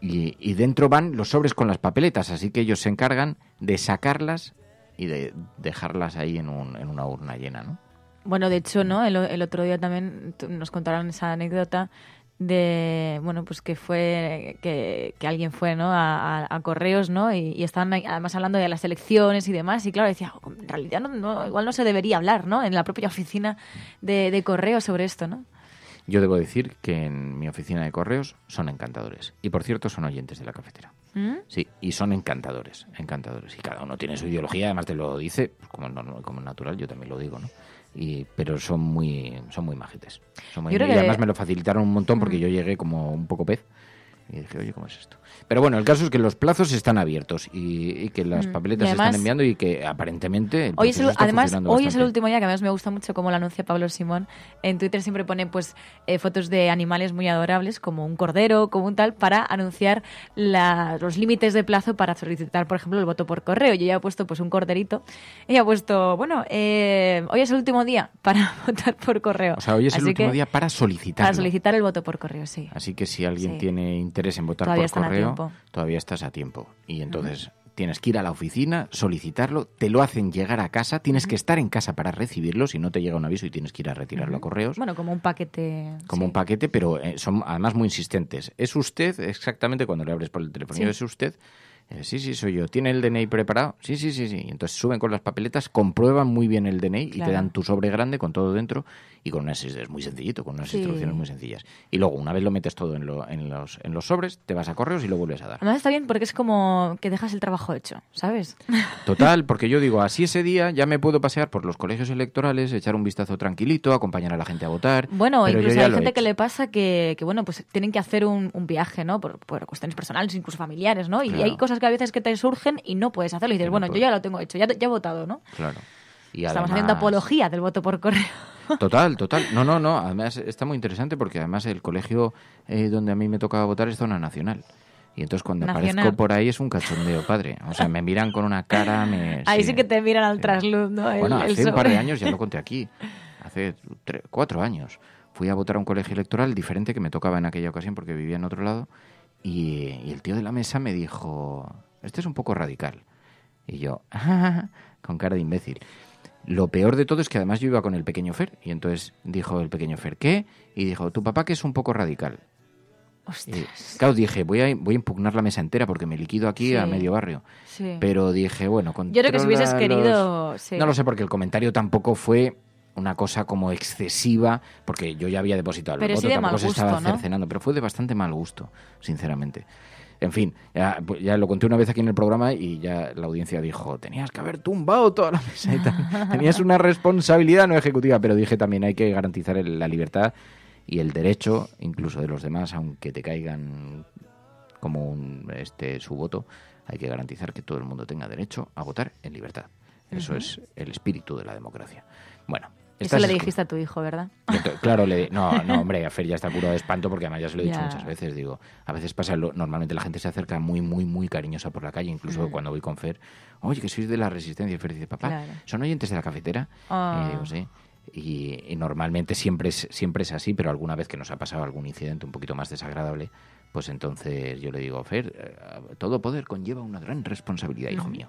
Y, dentro van los sobres con las papeletas, así que ellos se encargan de sacarlas y de dejarlas ahí en, una urna llena, ¿no? Bueno, de hecho, ¿no? el, otro día también nos contaron esa anécdota de bueno pues que fue que, alguien fue no a, correos no y, estaban además hablando de las elecciones y demás y claro decía oh, en realidad no, igual no se debería hablar no en la propia oficina de, correos sobre esto no yo debo decir que en mi oficina de correos son encantadores y por cierto son oyentes de la cafetera ¿Mm? sí y son encantadores encantadores y cada uno tiene su ideología además te lo dice pues como, como natural yo también lo digo no pero son muy son muy majetes. Son y además me lo facilitaron un montón porque yo llegué como un poco pez y dije, oye, ¿cómo es esto? Pero bueno, el caso es que los plazos están abiertos y, que las mm. papeletas se están enviando y que aparentemente. hoy es el, además, hoy es el último día que además me gusta mucho cómo lo anuncia Pablo Simón. En Twitter siempre pone pues eh, fotos de animales muy adorables, como un cordero, como un tal, para anunciar los límites de plazo para solicitar, por ejemplo, el voto por correo. Yo ya he puesto pues un corderito. y ha puesto, bueno, eh, hoy es el último día para votar por correo. O sea, hoy es el último día para solicitar. Para solicitar el voto por correo, sí. Así que si alguien tiene interés en votar por correo, todavía estás a tiempo. Y entonces tienes que ir a la oficina, solicitarlo, te lo hacen llegar a casa, tienes que estar en casa para recibirlo, si no te llega un aviso y tienes que ir a retirarlo a correos. Bueno, como un paquete. Como un paquete, pero eh, son además muy insistentes. Es usted, exactamente cuando le abres por el teléfono, es usted. Eh, sí, sí, soy yo. ¿Tiene el DNI preparado? Sí, sí, sí, sí. Entonces suben con las papeletas, comprueban muy bien el DNI y te dan tu sobre grande con todo dentro y con unas, es muy sencillito, con unas instrucciones muy sencillas. Y luego, una vez lo metes todo en, en, los, en los sobres, te vas a correos y lo vuelves a dar. Además está bien porque es como que dejas el trabajo hecho, ¿sabes? Total, porque yo digo, así ese día ya me puedo pasear por los colegios electorales, echar un vistazo tranquilito, acompañar a la gente a votar. Bueno, incluso hay gente que le pasa que, que, bueno, pues tienen que hacer un, viaje, ¿no? Por, cuestiones personales, incluso familiares, ¿no? Y hay cosas que a veces que te surgen y no puedes hacerlo. Y dices, bueno, yo ya lo tengo hecho, ya, ya he votado, ¿no? Claro. Estamos haciendo apología del voto por correo. Total, total. No, no, no. Además está muy interesante porque además el colegio eh, donde a mí me tocaba votar es zona nacional. Y entonces cuando aparezco por ahí es un cachondeo, padre. O sea, me miran con una cara. Me, ahí sí, que te miran al eh, trasluz, ¿no? bueno, hace un par de años, ya lo conté aquí, hace cuatro años, fui a votar a un colegio electoral diferente que me tocaba en aquella ocasión porque vivía en otro lado. Y, el tío de la mesa me dijo, este es un poco radical. Y yo, con cara de imbécil. Lo peor de todo es que además yo iba con el pequeño Fer. Y entonces dijo el pequeño Fer, ¿qué? Y dijo, tu papá que es un poco radical. Y, claro, dije, voy a, voy a impugnar la mesa entera porque me liquido aquí a medio barrio. Pero dije, bueno, con Yo creo que si hubieses querido... No lo sé, porque el comentario tampoco fue una cosa como excesiva, porque yo ya había depositado el voto se estaba pero fue de bastante mal gusto, sinceramente. En fin, pues, ya, lo conté una vez aquí en el programa y ya la audiencia dijo, tenías que haber tumbado toda la mesa Tenías una responsabilidad no ejecutiva, pero dije también hay que garantizar la libertad y el derecho, incluso de los demás, aunque te caigan como este, su voto, hay que garantizar que todo el mundo tenga derecho a votar en libertad. Eso es el espíritu de la democracia. Bueno, eso le dijiste a tu hijo, ¿verdad? Claro, le, no, no, hombre, a Fer ya está curado de espanto porque además ya se lo he dicho muchas veces. Digo, a veces pasa, lo, normalmente la gente se acerca muy, muy, muy cariñosa por la calle, incluso mm. cuando voy con Fer. Oye, que sois de la resistencia. Fer dice, papá, ¿son oyentes de la cafetera? Ah. Y Y, normalmente siempre es, siempre es así, pero alguna vez que nos ha pasado algún incidente un poquito más desagradable, pues entonces yo le digo, Fer, eh, todo poder conlleva una gran responsabilidad, hijo mm. mío.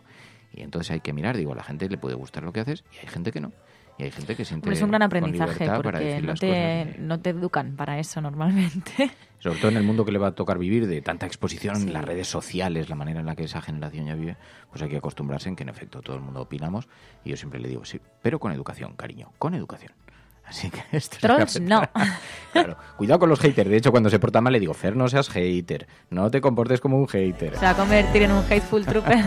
Y entonces hay que mirar, digo, a la gente le puede gustar lo que haces y hay gente que no. Y hay gente que siente. es un gran aprendizaje porque no te, educan para eso normalmente. Sobre todo en el mundo que le va a tocar vivir de tanta exposición, en las redes sociales, la manera en la que esa generación ya vive, pues hay que acostumbrarse en que en efecto todo el mundo opinamos. Y yo siempre le digo, sí, pero con educación, cariño, con educación. Así que Trolls, no. cuidado con los haters. De hecho, cuando se porta mal le digo, Fer, no seas hater. No te comportes como un hater. O sea, convertir en un hateful trooper.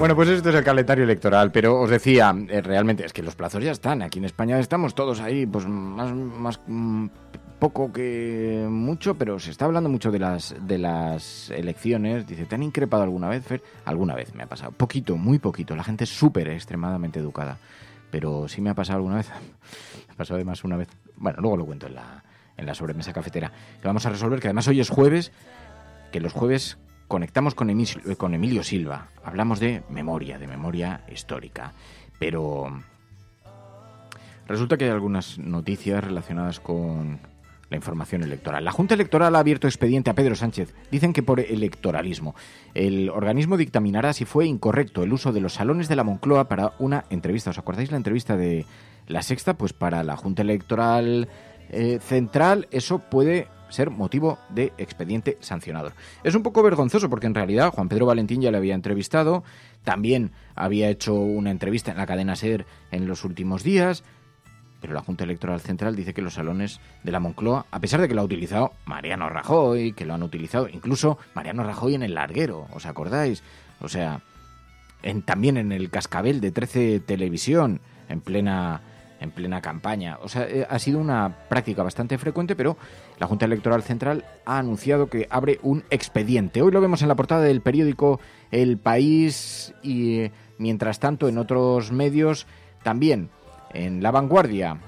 Bueno, pues esto es el calendario electoral, pero os decía, eh, realmente es que los plazos ya están. Aquí en España estamos todos ahí, pues más, mm, poco que mucho, pero se está hablando mucho de las, de las elecciones. Dice, ¿te han increpado alguna vez, Fer? Alguna vez me ha pasado. Poquito, muy poquito. La gente es súper extremadamente educada. Pero sí me ha pasado alguna vez. Me ha pasado además una vez. Bueno, luego lo cuento en la, en la sobremesa cafetera. Que vamos a resolver, que además hoy es jueves, que los jueves Conectamos con Emilio, con Emilio Silva, hablamos de memoria, de memoria histórica, pero resulta que hay algunas noticias relacionadas con la información electoral. La Junta Electoral ha abierto expediente a Pedro Sánchez. Dicen que por electoralismo. El organismo dictaminará si fue incorrecto el uso de los salones de la Moncloa para una entrevista. ¿Os acordáis la entrevista de la sexta? Pues para la Junta Electoral eh, Central eso puede ser motivo de expediente sancionador. Es un poco vergonzoso porque en realidad Juan Pedro Valentín ya le había entrevistado, también había hecho una entrevista en la cadena SER en los últimos días, pero la Junta Electoral Central dice que los salones de la Moncloa, a pesar de que lo ha utilizado Mariano Rajoy, que lo han utilizado incluso Mariano Rajoy en el larguero, ¿os acordáis? O sea, en, también en el cascabel de 13 Televisión, en plena en plena campaña. O sea, eh, ha sido una práctica bastante frecuente, pero la Junta Electoral Central ha anunciado que abre un expediente. Hoy lo vemos en la portada del periódico El País y, eh, mientras tanto, en otros medios también. En La Vanguardia,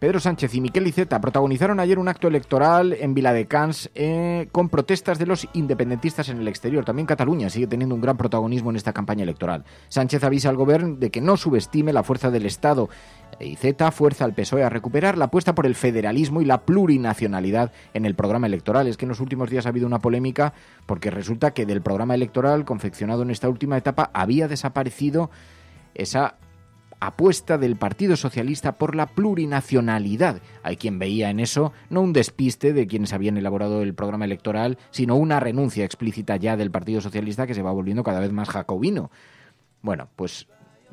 Pedro Sánchez y Miquel Iceta protagonizaron ayer un acto electoral en Viladecans eh, con protestas de los independentistas en el exterior. También Cataluña sigue teniendo un gran protagonismo en esta campaña electoral. Sánchez avisa al gobierno de que no subestime la fuerza del Estado. Iceta fuerza al PSOE a recuperar la apuesta por el federalismo y la plurinacionalidad en el programa electoral. Es que en los últimos días ha habido una polémica porque resulta que del programa electoral confeccionado en esta última etapa había desaparecido esa apuesta del Partido Socialista por la plurinacionalidad. Hay quien veía en eso no un despiste de quienes habían elaborado el programa electoral, sino una renuncia explícita ya del Partido Socialista que se va volviendo cada vez más jacobino. Bueno, pues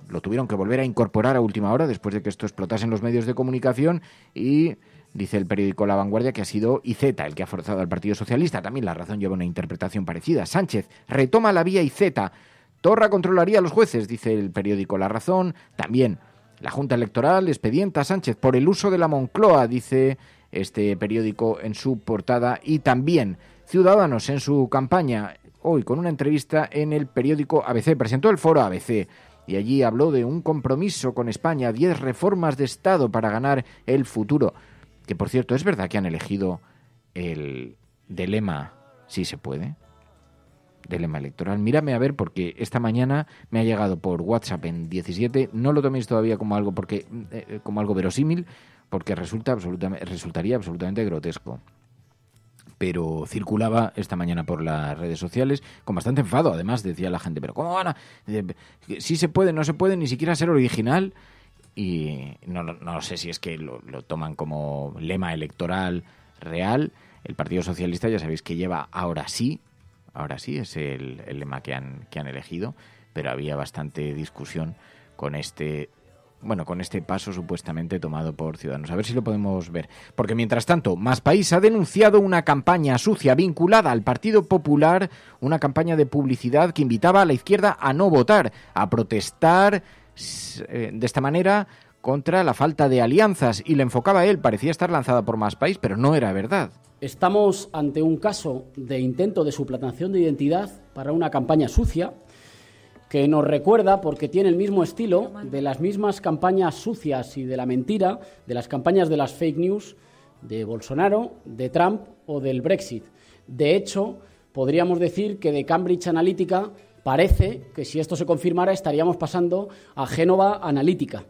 lo tuvieron que volver a incorporar a última hora después de que esto explotase en los medios de comunicación y dice el periódico La Vanguardia que ha sido IZ el que ha forzado al Partido Socialista. También la razón lleva una interpretación parecida. Sánchez retoma la vía IZ Torra controlaría a los jueces, dice el periódico La Razón. También la Junta Electoral expedienta a Sánchez por el uso de la Moncloa, dice este periódico en su portada. Y también Ciudadanos en su campaña, hoy con una entrevista en el periódico ABC, presentó el foro ABC y allí habló de un compromiso con España, 10 reformas de Estado para ganar el futuro. Que por cierto, es verdad que han elegido el dilema si se puede lema electoral. Mírame a ver, porque esta mañana me ha llegado por WhatsApp en 17. No lo toméis todavía como algo, porque, eh, eh, como algo verosímil, porque resulta absolutamente, resultaría absolutamente grotesco pero circulaba esta mañana por las redes sociales con bastante enfado. Además, decía la gente, pero ¿cómo van a...? se puede, no se puede, ni siquiera ser original. Y no, no sé si es que lo, lo, toman como lema electoral real. El Partido Socialista ya sabéis que lleva ahora sí ahora sí es el, lema que han, que han elegido, pero había bastante discusión con este bueno, con este paso supuestamente tomado por Ciudadanos. A ver si lo podemos ver. Porque mientras tanto, Más País ha denunciado una campaña sucia vinculada al Partido Popular, una campaña de publicidad que invitaba a la izquierda a no votar, a protestar eh, de esta manera contra la falta de alianzas y le enfocaba a él, parecía estar lanzada por más país, pero no era verdad. Estamos ante un caso de intento de suplantación de identidad para una campaña sucia que nos recuerda porque tiene el mismo estilo de las mismas campañas sucias y de la mentira, de las campañas de las fake news de Bolsonaro, de Trump o del Brexit. De hecho, podríamos decir que de Cambridge Analytica parece que si esto se confirmara estaríamos pasando a Génova Analytica.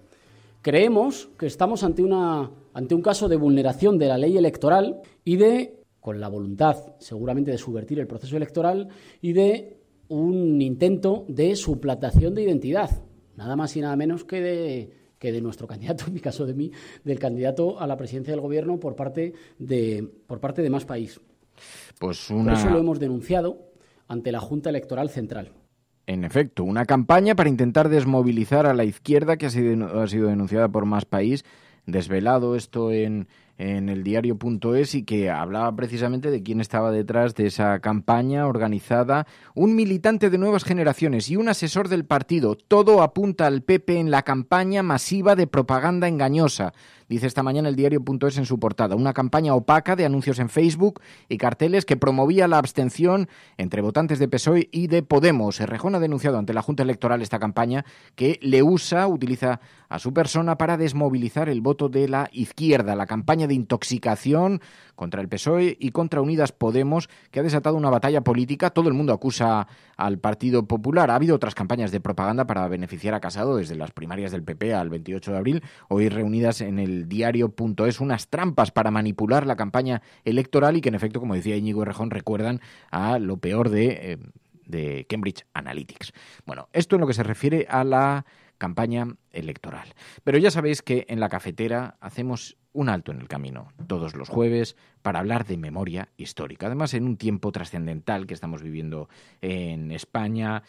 Creemos que estamos ante, una, ante un caso de vulneración de la ley electoral y de, con la voluntad seguramente de subvertir el proceso electoral, y de un intento de suplantación de identidad, nada más y nada menos que de, que de nuestro candidato, en mi caso de mí, del candidato a la presidencia del gobierno por parte de, por parte de más país. Pues eso lo hemos denunciado ante la Junta Electoral Central en efecto, una campaña para intentar desmovilizar a la izquierda que ha sido, ha sido denunciada por más país. Desvelado esto en, en el diario.es y que hablaba precisamente de quién estaba detrás de esa campaña organizada, un militante de nuevas generaciones y un asesor del partido. Todo apunta al PP en la campaña masiva de propaganda engañosa, dice esta mañana el diario.es en su portada, una campaña opaca de anuncios en Facebook y carteles que promovía la abstención entre votantes de PSOE y de Podemos. herrejón ha denunciado ante la Junta Electoral esta campaña que le usa, utiliza a su persona para desmovilizar el voto de la izquierda. La campaña de intoxicación contra el PSOE y contra Unidas Podemos, que ha desatado una batalla política. Todo el mundo acusa al Partido Popular. Ha habido otras campañas de propaganda para beneficiar a Casado, desde las primarias del PP al 28 de abril, hoy reunidas en el diario.es, unas trampas para manipular la campaña electoral y que, en efecto, como decía Íñigo Rejón, recuerdan a lo peor de, eh, de Cambridge Analytics. Bueno, esto en lo que se refiere a la campaña electoral. Pero ya sabéis que en la cafetera hacemos un alto en el camino, todos los jueves, para hablar de memoria histórica. Además, en un tiempo trascendental que estamos viviendo en España,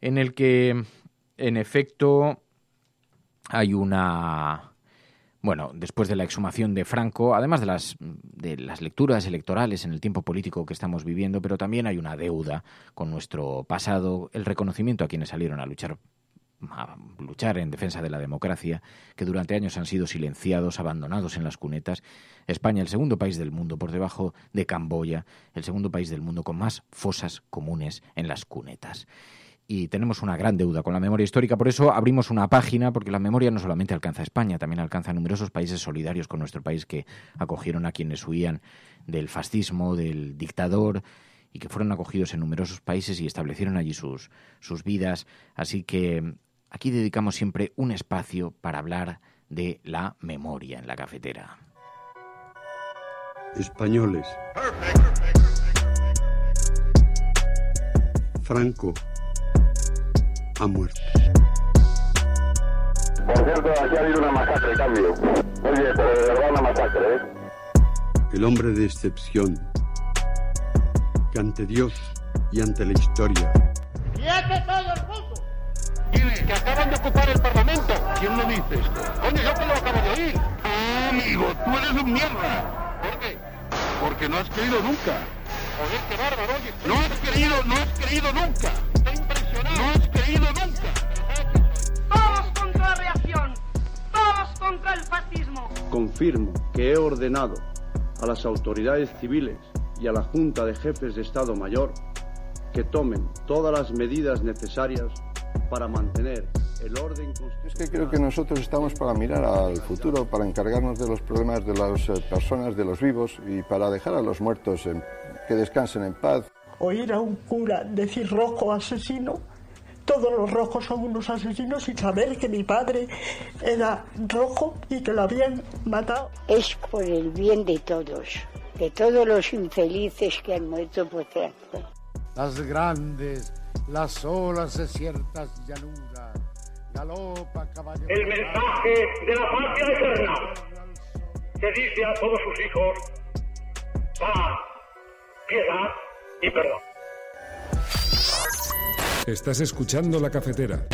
en el que, en efecto, hay una bueno, después de la exhumación de Franco, además de las, de las lecturas electorales en el tiempo político que estamos viviendo, pero también hay una deuda con nuestro pasado, el reconocimiento a quienes salieron a luchar luchar en defensa de la democracia, que durante años han sido silenciados, abandonados en las cunetas. España, el segundo país del mundo, por debajo de Camboya, el segundo país del mundo con más fosas comunes en las cunetas y tenemos una gran deuda con la memoria histórica. Por eso abrimos una página, porque la memoria no solamente alcanza a España, también alcanza a numerosos países solidarios con nuestro país que acogieron a quienes huían del fascismo, del dictador y que fueron acogidos en numerosos países y establecieron allí sus, sus vidas. Así que Aquí dedicamos siempre un espacio para hablar de la memoria en la cafetera. Españoles. Franco ha muerto. Por cierto, aquí ha habido una masacre, cambio. Oye, pero de verdad una masacre, ¿eh? El hombre de excepción, que ante Dios y ante la historia. todo el que acaban de ocupar el Parlamento. ¿Quién lo dice esto? yo te lo acabo de oír. amigo, tú eres un mierda. ¿Por qué? Porque no has creído nunca. ¡Oye, qué bárbaro, oye. No has creído, no has creído nunca. Está impresionado. No has creído nunca. ¡Todos contra la reacción. ¡Todos contra el fascismo. Confirmo que he ordenado a las autoridades civiles y a la Junta de Jefes de Estado Mayor que tomen todas las medidas necesarias para mantener el orden Es que creo que nosotros estamos para mirar al futuro, para encargarnos de los problemas de las eh, personas, de los vivos y para dejar a los muertos en, que descansen en paz. Oír a un cura decir rojo asesino, todos los rojos son unos asesinos y saber que mi padre era rojo y que lo habían matado. Es por el bien de todos, de todos los infelices que han muerto por Las grandes las olas desiertas ciertas llanuras. lopa caballo. El mensaje de la patria eterna que dice a todos sus hijos paz, piedad y perdón. Estás escuchando la cafetera.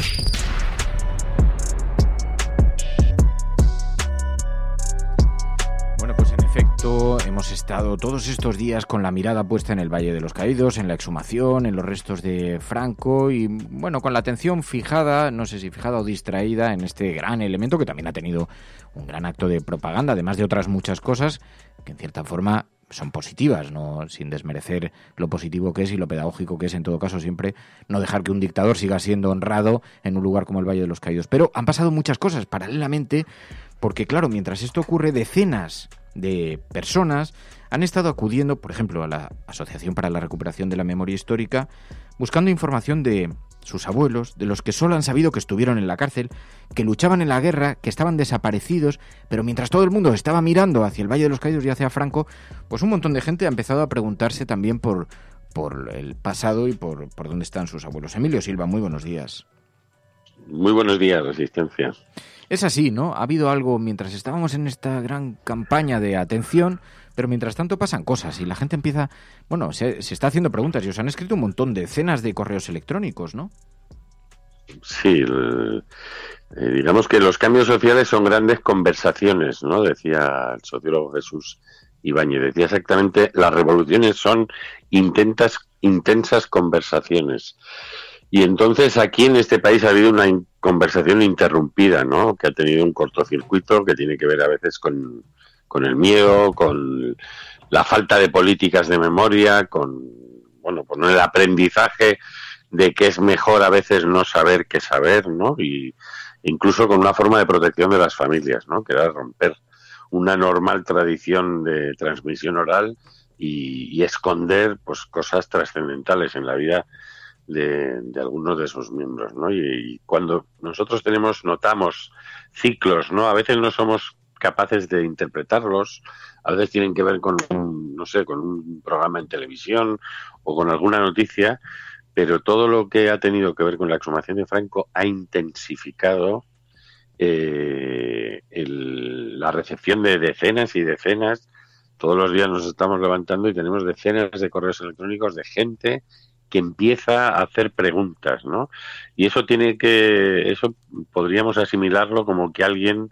hemos estado todos estos días con la mirada puesta en el Valle de los Caídos, en la exhumación, en los restos de Franco y, bueno, con la atención fijada, no sé si fijada o distraída, en este gran elemento que también ha tenido un gran acto de propaganda, además de otras muchas cosas que, en cierta forma, son positivas, no sin desmerecer lo positivo que es y lo pedagógico que es en todo caso siempre no dejar que un dictador siga siendo honrado en un lugar como el Valle de los Caídos. Pero han pasado muchas cosas paralelamente porque claro, mientras esto ocurre decenas de personas han estado acudiendo, por ejemplo, a la Asociación para la Recuperación de la Memoria Histórica, buscando información de sus abuelos, de los que solo han sabido que estuvieron en la cárcel, que luchaban en la guerra, que estaban desaparecidos, pero mientras todo el mundo estaba mirando hacia el Valle de los Caídos y hacia Franco, pues un montón de gente ha empezado a preguntarse también por, por el pasado y por, por dónde están sus abuelos. Emilio Silva, muy buenos días. Muy buenos días, Resistencia. Es así, ¿no? Ha habido algo mientras estábamos en esta gran campaña de atención, pero mientras tanto pasan cosas y la gente empieza, bueno, se, está haciendo preguntas y os han escrito un montón de decenas de correos electrónicos, ¿no? Sí, eh, digamos que los cambios sociales son grandes conversaciones, ¿no? Decía el sociólogo Jesús Ibáñez, decía exactamente, las revoluciones son intensas conversaciones. Y entonces aquí en este país ha habido una conversación interrumpida, ¿no? Que ha tenido un cortocircuito que tiene que ver a veces con, el miedo, con la falta de políticas de memoria, con, bueno, con el aprendizaje de que es mejor a veces no saber que saber, ¿no? Y incluso con una forma de protección de las familias, ¿no? Que era romper una normal tradición de transmisión oral y, y esconder pues cosas trascendentales en la vida de, algunos de sus miembros, ¿no? Y, cuando nosotros tenemos, notamos ciclos, ¿no? A veces no somos capaces de interpretarlos, a veces tienen que ver con, un, no sé, con un programa en televisión o con alguna noticia, pero todo lo que ha tenido que ver con la exhumación de Franco ha intensificado eh, la recepción de decenas y decenas. Todos los días nos estamos levantando y tenemos decenas de correos electrónicos de gente que empieza a hacer preguntas, ¿no? Y eso tiene que, eso podríamos asimilarlo como que alguien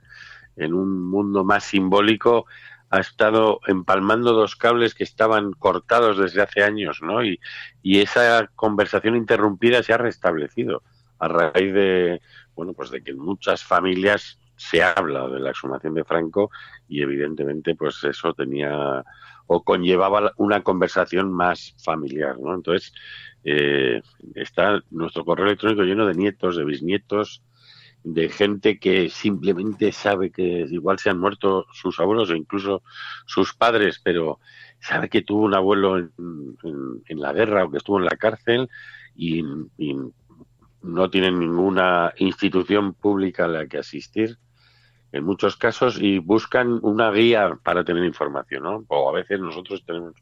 en un mundo más simbólico ha estado empalmando dos cables que estaban cortados desde hace años, ¿no? Y, esa conversación interrumpida se ha restablecido a raíz de, bueno, pues de que en muchas familias se habla de la exhumación de Franco y evidentemente pues eso tenía o conllevaba una conversación más familiar, ¿no? Entonces, eh, está nuestro correo electrónico lleno de nietos, de bisnietos, de gente que simplemente sabe que igual se han muerto sus abuelos o incluso sus padres, pero sabe que tuvo un abuelo en, la guerra o que estuvo en la cárcel y, y no tienen ninguna institución pública a la que asistir en muchos casos y buscan una guía para tener información, ¿no? O a veces nosotros tenemos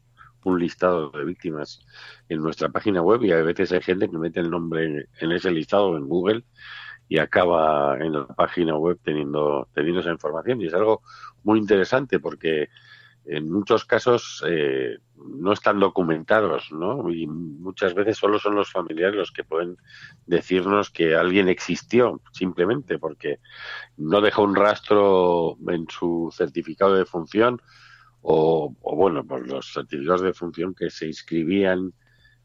un listado de víctimas en nuestra página web y a veces hay gente que mete el nombre en ese listado en Google y acaba en la página web teniendo, teniendo esa información y es algo muy interesante porque en muchos casos eh, no están documentados, ¿no? Y muchas veces solo son los familiares los que pueden decirnos que alguien existió, simplemente porque no dejó un rastro en su certificado de función o, bueno, por los certificados de función que se inscribían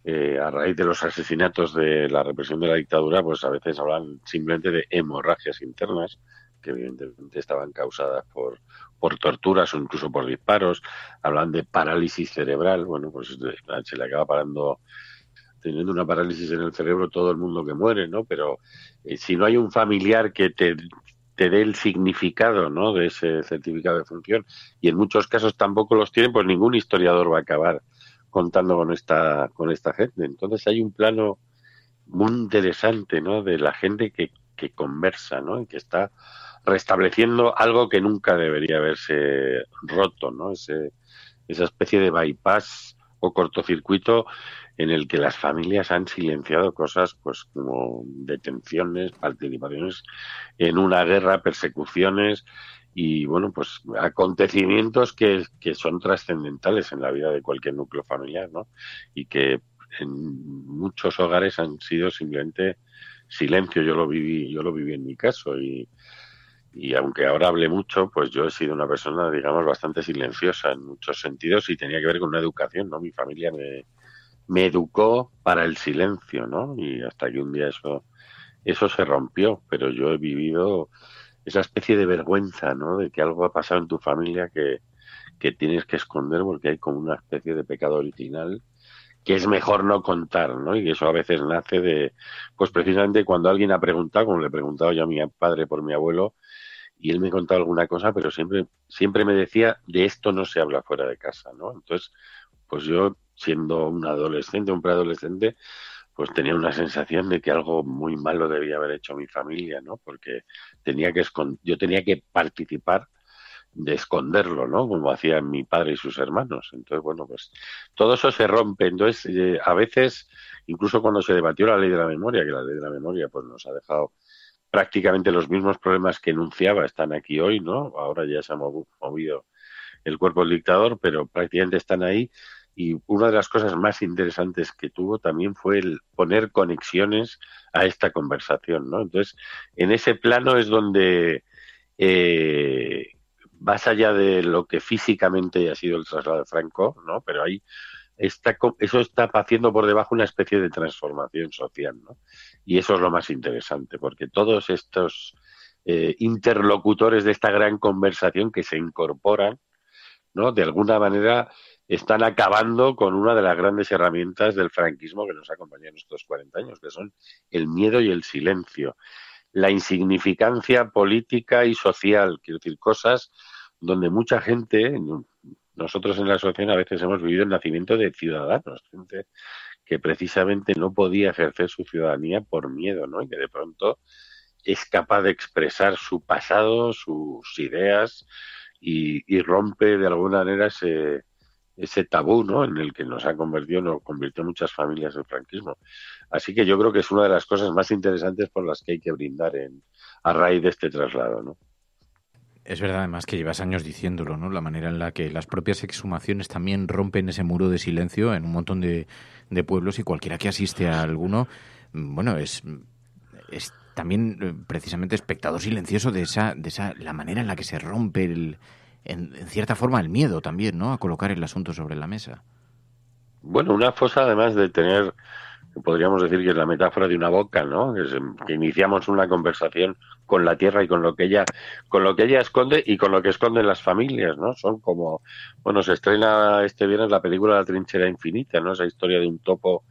eh, a raíz de los asesinatos de la represión de la dictadura, pues a veces hablan simplemente de hemorragias internas que evidentemente estaban causadas por por torturas o incluso por disparos, hablan de parálisis cerebral, bueno, pues se le acaba parando teniendo una parálisis en el cerebro todo el mundo que muere, ¿no? Pero eh, si no hay un familiar que te, te dé el significado, ¿no? De ese certificado de función, y en muchos casos tampoco los tienen, pues ningún historiador va a acabar contando con esta, con esta gente. Entonces hay un plano muy interesante, ¿no? De la gente que, que conversa, ¿no? Y que está restableciendo algo que nunca debería haberse roto, ¿no? Ese, esa especie de bypass o cortocircuito en el que las familias han silenciado cosas pues como detenciones, participaciones en una guerra, persecuciones y bueno pues acontecimientos que, son trascendentales en la vida de cualquier núcleo familiar ¿no? y que en muchos hogares han sido simplemente silencio yo lo viví yo lo viví en mi caso y, y aunque ahora hable mucho, pues yo he sido una persona, digamos, bastante silenciosa en muchos sentidos y tenía que ver con una educación, ¿no? Mi familia me, me educó para el silencio, ¿no? Y hasta que un día eso, eso se rompió, pero yo he vivido esa especie de vergüenza, ¿no? De que algo ha pasado en tu familia que, que tienes que esconder porque hay como una especie de pecado original que es mejor no contar, ¿no? Y eso a veces nace de, pues precisamente cuando alguien ha preguntado, como le he preguntado yo a mi padre por mi abuelo, y él me contaba alguna cosa, pero siempre, siempre me decía, de esto no se habla fuera de casa, ¿no? Entonces, pues yo, siendo un adolescente, un preadolescente, pues tenía una sensación de que algo muy malo debía haber hecho mi familia, ¿no? Porque tenía que yo tenía que participar de esconderlo, ¿no? Como hacían mi padre y sus hermanos. Entonces, bueno, pues todo eso se rompe. Entonces, eh, a veces, incluso cuando se debatió la ley de la memoria, que la ley de la memoria pues nos ha dejado prácticamente los mismos problemas que enunciaba están aquí hoy, ¿no? Ahora ya se ha movido el cuerpo del dictador, pero prácticamente están ahí. Y una de las cosas más interesantes que tuvo también fue el poner conexiones a esta conversación, ¿no? Entonces, en ese plano es donde eh, más allá de lo que físicamente ha sido el traslado de Franco, ¿no? Pero ahí está, eso está haciendo por debajo una especie de transformación social, ¿no? Y eso es lo más interesante, porque todos estos eh, interlocutores de esta gran conversación que se incorporan, ¿no? De alguna manera están acabando con una de las grandes herramientas del franquismo que nos ha acompañado en estos 40 años, que son el miedo y el silencio la insignificancia política y social, quiero decir, cosas donde mucha gente, nosotros en la asociación a veces hemos vivido el nacimiento de ciudadanos, gente que precisamente no podía ejercer su ciudadanía por miedo, ¿no? Y que de pronto es capaz de expresar su pasado, sus ideas y, y rompe de alguna manera ese, ese tabú ¿no? en el que nos ha convertido, nos convirtió muchas familias el franquismo. Así que yo creo que es una de las cosas más interesantes por las que hay que brindar en, a raíz de este traslado. ¿no? Es verdad, además, que llevas años diciéndolo, ¿no? La manera en la que las propias exhumaciones también rompen ese muro de silencio en un montón de, pueblos y cualquiera que asiste a alguno, bueno, es, es también eh, precisamente espectador silencioso de esa, de esa, la manera en la que se rompe el, en, cierta forma, el miedo también, ¿no? A colocar el asunto sobre la mesa. Bueno, una fosa además de tener, podríamos decir que es la metáfora de una boca, ¿no? Que, iniciamos una conversación con la tierra y con lo que ella, con lo que ella esconde y con lo que esconden las familias, ¿no? Son como, bueno, se estrena este viernes la película La trinchera infinita, ¿no? Esa historia de un topo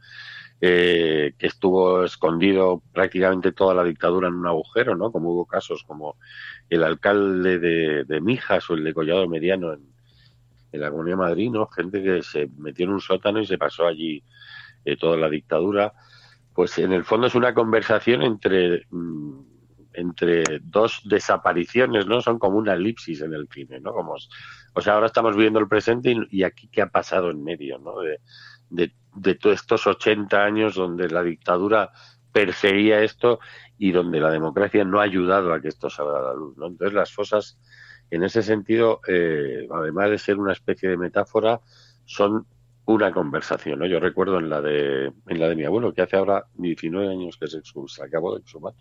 eh, que estuvo escondido prácticamente toda la dictadura en un agujero, ¿no? Como hubo casos como el alcalde de, Mijas o el de Collado Mediano en, la Comunidad de Madrid, Gente que se metió en un sótano y se pasó allí eh, toda la dictadura. Pues en el fondo es una conversación entre, mm, entre dos desapariciones, ¿no? Son como una elipsis en el cine, ¿no? Como, o sea, ahora estamos viviendo el presente y, aquí qué ha pasado en medio, ¿no? De, de todos estos 80 años donde la dictadura perseguía esto y donde la democracia no ha ayudado a que esto salga a la luz. ¿no? Entonces las fosas, en ese sentido, eh, además de ser una especie de metáfora, son una conversación. Yo recuerdo en la, de, en la de mi abuelo, que hace ahora 19 años que se, acabó de exhumar,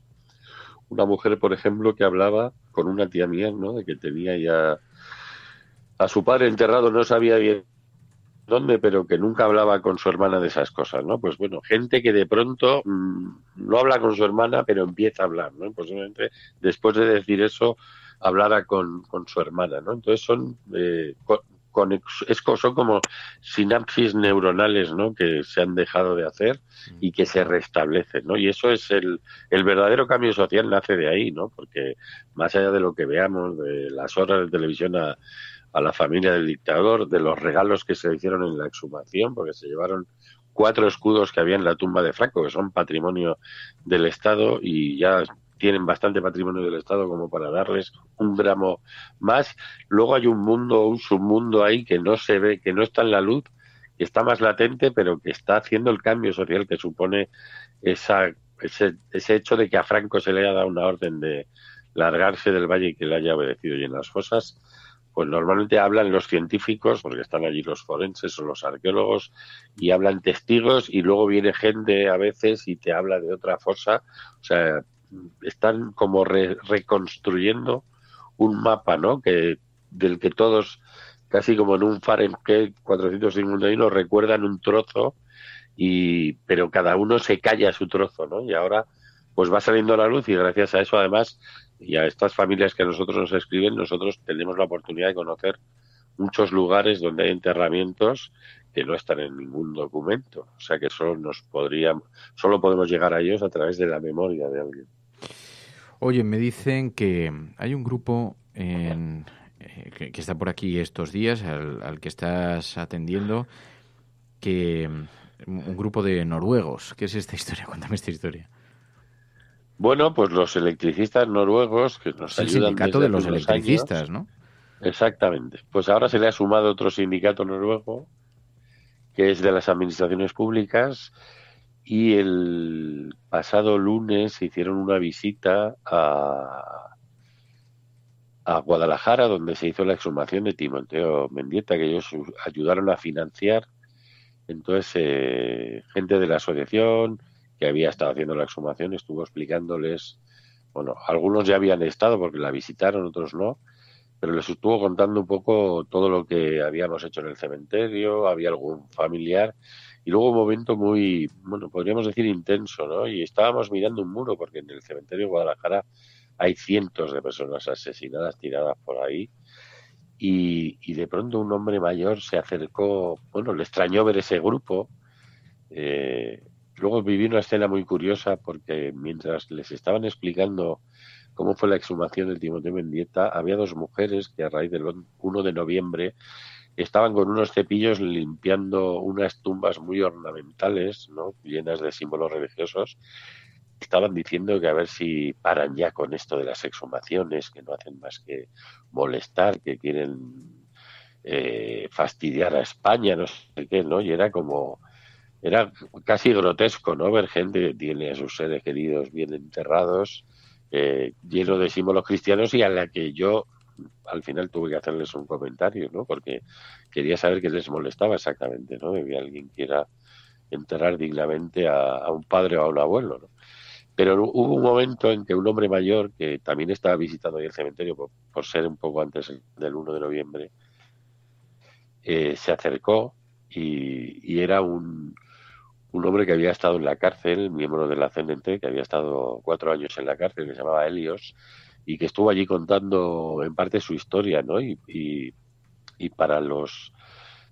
una mujer, por ejemplo, que hablaba con una tía mía, ¿no? de que tenía ya a su padre enterrado, no sabía bien dónde, pero que nunca hablaba con su hermana de esas cosas, ¿no? Pues bueno, gente que de pronto mm, no habla con su hermana, pero empieza a hablar, ¿no? Posiblemente después de decir eso, hablara con, su hermana, ¿no? Entonces son, eh, con, son como sinapsis neuronales, ¿no? Que se han dejado de hacer y que se restablecen, ¿no? Y eso es el, el verdadero cambio social nace de ahí, ¿no? Porque más allá de lo que veamos, de las horas de televisión a a la familia del dictador, de los regalos que se hicieron en la exhumación, porque se llevaron cuatro escudos que había en la tumba de Franco, que son patrimonio del Estado y ya tienen bastante patrimonio del Estado como para darles un gramo más. Luego hay un mundo, un submundo ahí que no se ve, que no está en la luz, que está más latente, pero que está haciendo el cambio social que supone esa, ese, hecho de que a Franco se le haya dado una orden de largarse del valle y que le haya obedecido y en las fosas pues normalmente hablan los científicos, porque están allí los forenses o los arqueólogos, y hablan testigos, y luego viene gente a veces y te habla de otra fosa. O sea, están como reconstruyendo un mapa, ¿no? Que, del que todos, casi como en un Fahrenheit 451, recuerdan un trozo, y, pero cada uno se calla su trozo, ¿no? Y ahora pues va saliendo a la luz y gracias a eso además y a estas familias que a nosotros nos escriben, nosotros tenemos la oportunidad de conocer muchos lugares donde hay enterramientos que no están en ningún documento. O sea que solo nos podrían, solo podemos llegar a ellos a través de la memoria de alguien. Oye, me dicen que hay un grupo eh, que, está por aquí estos días, al, que estás atendiendo, que mm, un grupo de noruegos. ¿Qué es esta historia? Cuéntame esta historia. Bueno, pues los electricistas noruegos que nos ayudan. El sindicato de los electricistas, ¿no? Exactamente. Pues ahora se le ha sumado otro sindicato noruego que es de las administraciones públicas y el pasado lunes hicieron una visita a, a Guadalajara donde se hizo la exhumación de Timoteo Mendieta que ellos ayudaron a financiar. Entonces, eh, gente de la asociación, que había estado haciendo la exhumación, estuvo explicándoles, bueno, algunos ya habían estado porque la visitaron, otros no, pero les estuvo contando un poco todo lo que habíamos hecho en el cementerio, había algún familiar, y luego un momento muy, bueno, podríamos decir intenso, ¿no? Y estábamos mirando un muro, porque en el cementerio de Guadalajara hay cientos de personas asesinadas, tiradas por ahí, y, y de pronto un hombre mayor se acercó, bueno, le extrañó ver ese grupo, eh, Luego viví una escena muy curiosa porque mientras les estaban explicando cómo fue la exhumación de Timoteo Mendieta, había dos mujeres que a raíz del 1 de noviembre estaban con unos cepillos limpiando unas tumbas muy ornamentales, llenas de símbolos religiosos. Estaban diciendo que a ver si paran ya con esto de las exhumaciones, que no hacen más que molestar, que quieren eh, fastidiar a España, no sé qué, ¿no? Y era como, era casi grotesco, ¿no? Ver gente que tiene a sus seres queridos bien enterrados, eh, lleno de símbolos cristianos y a la que yo al final tuve que hacerles un comentario, ¿no? Porque quería saber qué les molestaba exactamente, ¿no? De que alguien quiera enterrar dignamente a, un padre o a un abuelo, ¿no? Pero hubo un momento en que un hombre mayor, que también estaba visitando el cementerio por, ser un poco antes del 1 de noviembre, eh, se acercó y era un, un hombre que había estado en la cárcel, miembro del ascendente, que había estado cuatro años en la cárcel, que se llamaba Helios, y que estuvo allí contando en parte su historia, ¿no? Y, y, para los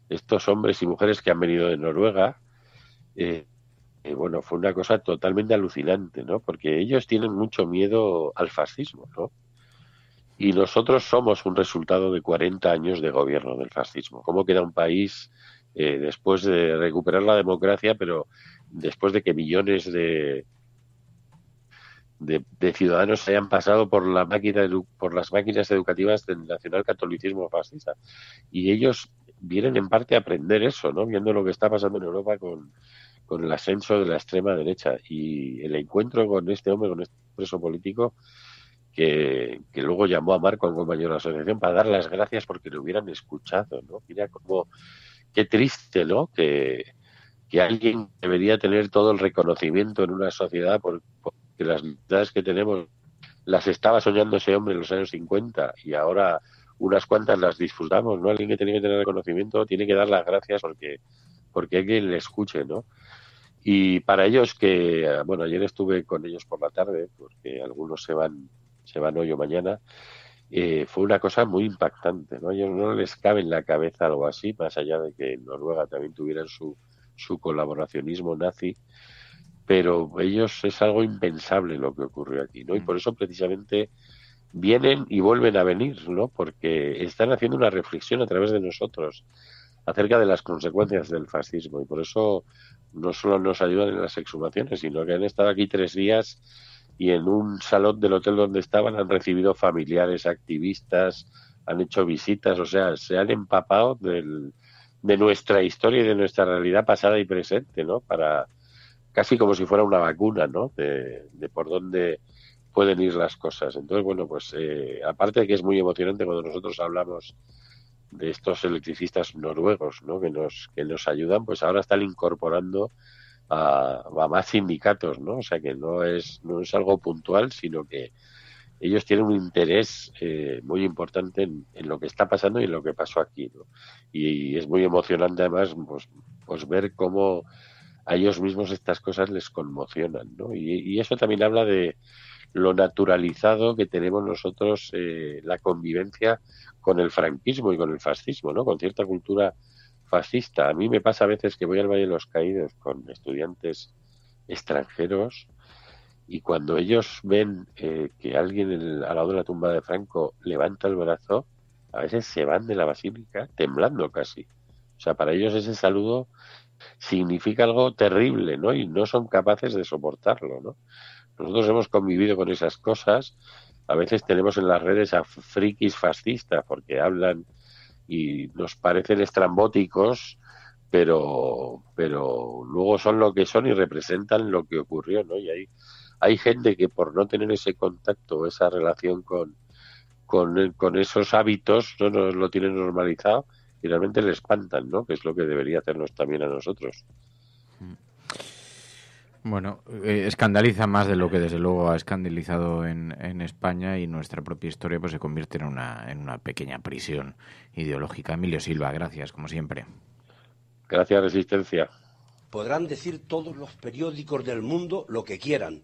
estos hombres y mujeres que han venido de Noruega, eh, eh, bueno, fue una cosa totalmente alucinante, ¿no? Porque ellos tienen mucho miedo al fascismo, ¿no? Y nosotros somos un resultado de 40 años de gobierno del fascismo. ¿Cómo queda un país eh, después de recuperar la democracia, pero después de que millones de, de, de ciudadanos hayan pasado por la máquina por las máquinas educativas del nacionalcatolicismo fascista y ellos vienen en parte a aprender eso, ¿no? Viendo lo que está pasando en Europa con, el ascenso de la extrema derecha y el encuentro con este hombre, con este preso político, que, luego llamó a Marco, un compañero de la asociación, para dar las gracias porque lo hubieran escuchado, ¿no? Mira cómo qué triste, ¿no? Que, que alguien debería tener todo el reconocimiento en una sociedad porque las necesidades que tenemos las estaba soñando ese hombre en los años 50 y ahora unas cuantas las disfrutamos, ¿no? Alguien que tiene que tener reconocimiento tiene que dar las gracias porque, porque alguien le escuche, ¿no? Y para ellos que, bueno, ayer estuve con ellos por la tarde porque algunos se van, se van hoy o mañana eh, fue una cosa muy impactante. ¿no? ellos no les cabe en la cabeza algo así, más allá de que en Noruega también tuvieran su, su colaboracionismo nazi, pero ellos es algo impensable lo que ocurrió aquí. ¿no? Y por mm. eso precisamente vienen y vuelven a venir, ¿no? porque están haciendo una reflexión a través de nosotros acerca de las consecuencias del fascismo. Y por eso no solo nos ayudan en las exhumaciones, sino que han estado aquí tres días y en un salón del hotel donde estaban han recibido familiares, activistas, han hecho visitas, o sea, se han empapado de nuestra historia y de nuestra realidad pasada y presente, ¿no? Para casi como si fuera una vacuna, ¿no? De, por dónde pueden ir las cosas. Entonces, bueno, pues eh, aparte de que es muy emocionante cuando nosotros hablamos de estos electricistas noruegos, ¿no? Que nos que nos ayudan, pues ahora están incorporando a, más sindicatos, ¿no? O sea que no es, no es algo puntual, sino que ellos tienen un interés eh, muy importante en, lo que está pasando y en lo que pasó aquí, Y, es muy emocionante además pues, pues, ver cómo a ellos mismos estas cosas les conmocionan, ¿no? Y, eso también habla de lo naturalizado que tenemos nosotros eh, la convivencia con el franquismo y con el fascismo, ¿no? Con cierta cultura fascista. A mí me pasa a veces que voy al Valle de los Caídos con estudiantes extranjeros y cuando ellos ven eh, que alguien al lado de la tumba de Franco levanta el brazo, a veces se van de la basílica temblando casi. O sea, para ellos ese saludo significa algo terrible, ¿no? Y no son capaces de soportarlo, ¿no? Nosotros hemos convivido con esas cosas. A veces tenemos en las redes a frikis fascistas porque hablan y nos parecen estrambóticos, pero, pero luego son lo que son y representan lo que ocurrió, ¿no? Y hay, hay gente que por no tener ese contacto, esa relación con, con, esos hábitos, no nos lo tienen normalizado y realmente le espantan, ¿no? Que es lo que debería hacernos también a nosotros. Bueno, eh, escandaliza más de lo que desde luego ha escandalizado en, España y nuestra propia historia pues se convierte en una, en una pequeña prisión ideológica. Emilio Silva, gracias, como siempre. Gracias, Resistencia. Podrán decir todos los periódicos del mundo lo que quieran.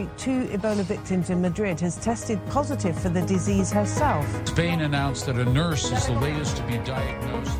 two Ebola victims in Madrid has tested positive for the disease herself. Spain announced that a nurse is the latest to be diagnosed.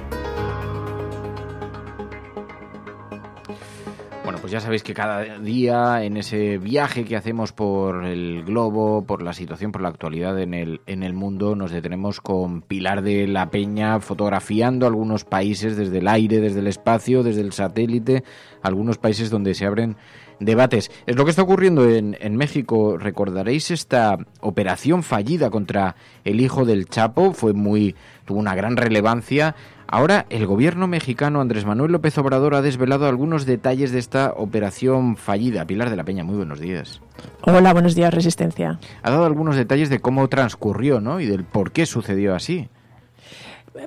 Bueno, pues ya sabéis que cada día en ese viaje que hacemos por el globo, por la situación, por la actualidad en el, en el mundo, nos detenemos con Pilar de la Peña fotografiando algunos países desde el aire, desde el espacio, desde el satélite, algunos países donde se abren debates. Es lo que está ocurriendo en, México. Recordaréis esta operación fallida contra el hijo del Chapo, fue muy tuvo una gran relevancia. Ahora el gobierno mexicano Andrés Manuel López Obrador ha desvelado algunos detalles de esta operación fallida. Pilar de la Peña, muy buenos días. Hola, buenos días, Resistencia. Ha dado algunos detalles de cómo transcurrió, ¿no? Y del por qué sucedió así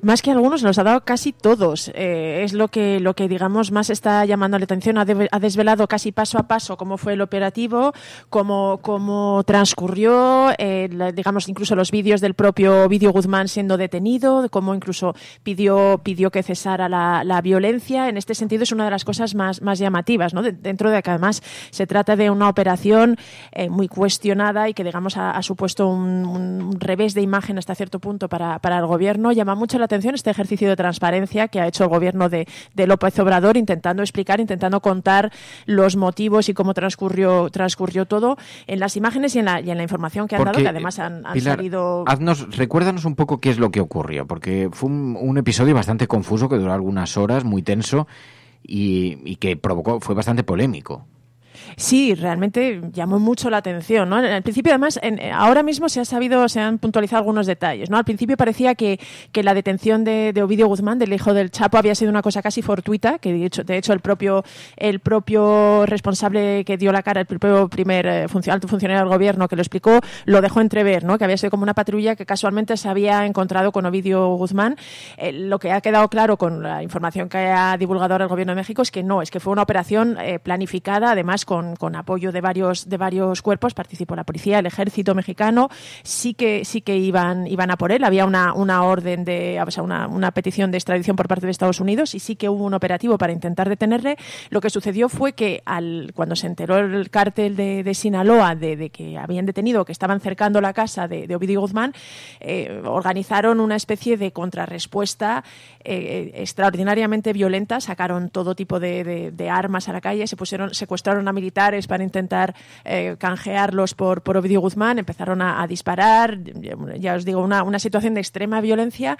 más que algunos, nos ha dado casi todos. Eh, es lo que, lo que, digamos, más está llamando la atención. Ha, ha desvelado casi paso a paso cómo fue el operativo, cómo, cómo transcurrió, eh, digamos, incluso los vídeos del propio Vídeo Guzmán siendo detenido, cómo incluso pidió, pidió que cesara la, violencia. En este sentido, es una de las cosas más, más llamativas, ¿no? dentro de además se trata de una operación eh, muy cuestionada y que, digamos, ha, supuesto un, revés de imagen hasta cierto punto para, para el gobierno. Llama mucho atención este ejercicio de transparencia que ha hecho el gobierno de, de López Obrador intentando explicar, intentando contar los motivos y cómo transcurrió, transcurrió todo en las imágenes y en la, en la información que han dado, que además han, salido... Haznos, recuérdanos un poco qué es lo que ocurrió, porque fue un, un episodio bastante confuso que duró algunas horas, muy tenso y, y que provocó, fue bastante polémico. Sí, realmente llamó mucho la atención. ¿no? Al principio, además, ahora mismo se ha sabido, se han puntualizado algunos detalles. ¿no? Al principio parecía que, que la detención de, Ovidio Guzmán, del hijo del Chapo, había sido una cosa casi fortuita, que de hecho, de hecho el, propio, el propio responsable que dio la cara, el propio primer eh, alto funcionario del gobierno que lo explicó, lo dejó entrever, ¿no? que había sido como una patrulla que casualmente se había encontrado con Ovidio Guzmán. Eh, lo que ha quedado claro con la información que ha divulgado ahora el gobierno de México es que no, es que fue una operación eh, planificada, además con con, apoyo de varios, de varios cuerpos, participó la policía, el ejército mexicano, sí que, sí que iban, iban a por él, había una, una orden de, una, petición de extradición por parte de Estados Unidos y sí que hubo un operativo para intentar detenerle. Lo que sucedió fue que al, cuando se enteró el cártel de, Sinaloa de, que habían detenido, que estaban cercando la casa de, de Ovidio Guzmán, eh, organizaron una especie de contrarrespuesta eh, eh, extraordinariamente violenta, sacaron todo tipo de, armas a la calle, se pusieron, secuestraron a militares para intentar eh, canjearlos por, por Ovidio Guzmán, empezaron a, disparar, ya os digo, una situación de extrema violencia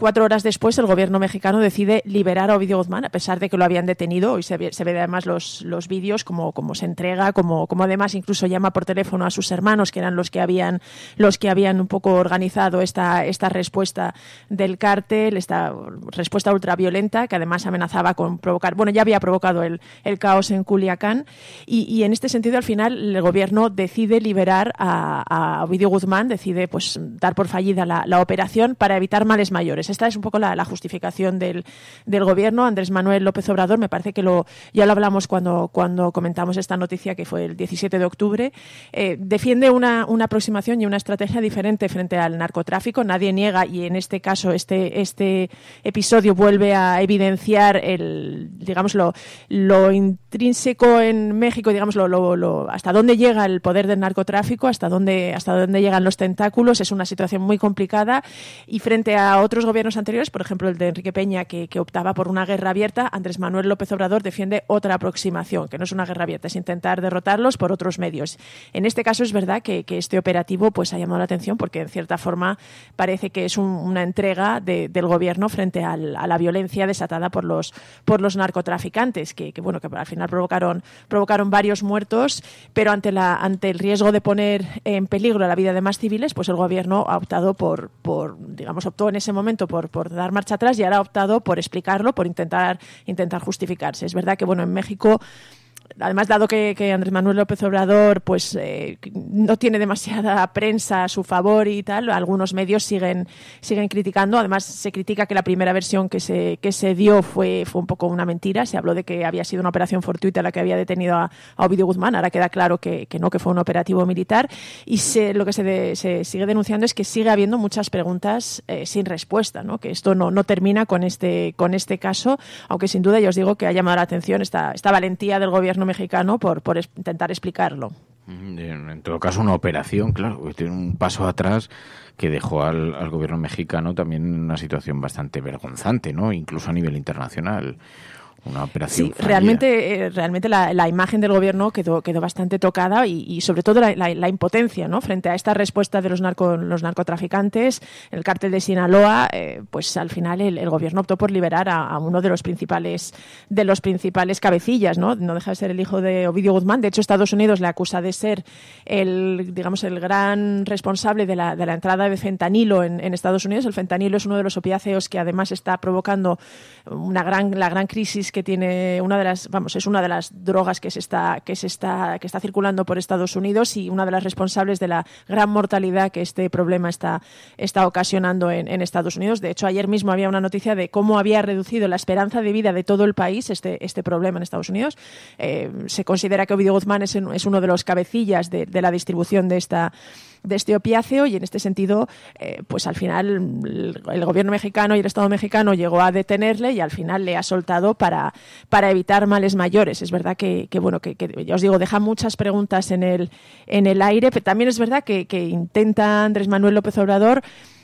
Cuatro horas después, el gobierno mexicano decide liberar a Ovidio Guzmán, a pesar de que lo habían detenido. Hoy se ve, además los, los vídeos, como, como se entrega, como, como además incluso llama por teléfono a sus hermanos, que eran los que habían, los que habían un poco organizado esta, esta respuesta del cártel, esta respuesta ultraviolenta, que además amenazaba con provocar, bueno, ya había provocado el, caos en Culiacán. Y, en este sentido, al final, el gobierno decide liberar a, a Ovidio Guzmán, decide pues dar por fallida la operación para evitar males mayores esta es un poco la, justificación del, del, gobierno. Andrés Manuel López Obrador, me parece que lo, ya lo hablamos cuando, cuando comentamos esta noticia que fue el 17 de octubre, eh, defiende una, aproximación y una estrategia diferente frente al narcotráfico. Nadie niega, y en este caso este, este episodio vuelve a evidenciar el, digamos, lo, intrínseco en México, digamos, lo, hasta dónde llega el poder del narcotráfico, hasta dónde, hasta dónde llegan los tentáculos. Es una situación muy complicada y frente a otros gobiernos anteriores, por ejemplo el de Enrique Peña, que, optaba por una guerra abierta, Andrés Manuel López Obrador defiende otra aproximación, que no es una guerra abierta, es intentar derrotarlos por otros medios. En este caso es verdad que, este operativo pues, ha llamado la atención porque, en cierta forma, parece que es una entrega del gobierno frente a la violencia desatada por los, por los narcotraficantes, que, bueno, que al final provocaron, provocaron varios muertos, pero ante, la, ante el riesgo de poner en peligro la vida de más civiles, pues el gobierno ha optado por, por digamos, optó en ese momento por, dar marcha atrás y ahora ha optado por explicarlo, por intentar, intentar justificarse. Es verdad que, bueno, en México además dado que, Andrés Manuel López Obrador pues eh, no tiene demasiada prensa a su favor y tal, algunos medios siguen siguen criticando, además se critica que la primera versión que se se dio fue fue un poco una mentira, se habló de que había sido una operación fortuita la que había detenido a, a Ovidio Guzmán, ahora queda claro que, no, que fue un operativo militar y lo que se, sigue denunciando es que sigue habiendo muchas preguntas eh, sin respuesta, que esto no, no termina con este con este caso, aunque sin duda yo os digo que ha llamado la atención esta, esta valentía del gobierno mexicano por, intentar explicarlo. Mm, en todo caso, una operación, claro, tiene un paso atrás que dejó al, gobierno mexicano también en una situación bastante vergonzante, ¿no? Incluso a nivel internacional. Sí, realmente, eh, realmente la, imagen del gobierno quedó, quedó bastante tocada y, sobre todo la, impotencia ¿no? frente a esta respuesta de los, narco, los narcotraficantes. El cártel de Sinaloa, eh, pues al final el, gobierno optó por liberar a, uno de los principales de los principales cabecillas, ¿no? No deja de ser el hijo de Ovidio Guzmán. De hecho, Estados Unidos le acusa de ser el, digamos, el gran responsable de la, de la entrada de fentanilo en, Estados Unidos. El fentanilo es uno de los opiáceos que además está provocando una gran, la gran crisis que tiene una de las, vamos, es una de las drogas que está que está que está circulando por Estados Unidos y una de las responsables de la gran mortalidad que este problema está está ocasionando en, Estados Unidos. De hecho, ayer mismo había una noticia de cómo había reducido la esperanza de vida de todo el país este este problema en Estados Unidos. Eh, se considera que Ovidio Guzmán es, uno de los cabecillas de, de la distribución de esta de este opiáceo y en este sentido, eh, pues al final el, gobierno mexicano y el Estado mexicano llegó a detenerle y al final le ha soltado para, para evitar males mayores. Es verdad que, bueno, que, ya os digo, deja muchas preguntas en el, en el aire, pero también es verdad que, intenta Andrés Manuel López Obrador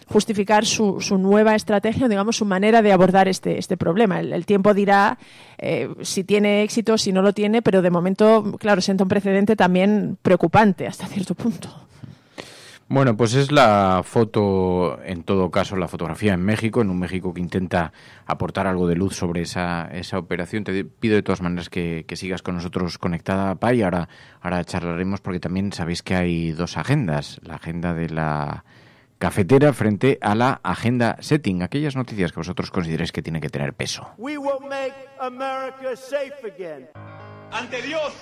justificar su, su, nueva estrategia, digamos, su manera de abordar este, este problema. El, tiempo dirá eh, si tiene éxito, si no lo tiene, pero de momento, claro, sienta un precedente también preocupante hasta cierto punto. Bueno, pues es la foto, en todo caso, la fotografía en México, en un México que intenta aportar algo de luz sobre esa, esa operación. Te pido de todas maneras que, sigas con nosotros conectada, Pai. Ahora, ahora charlaremos porque también sabéis que hay dos agendas. La agenda de la cafetera frente a la agenda setting, aquellas noticias que vosotros consideréis que tiene que tener peso. Ante Dios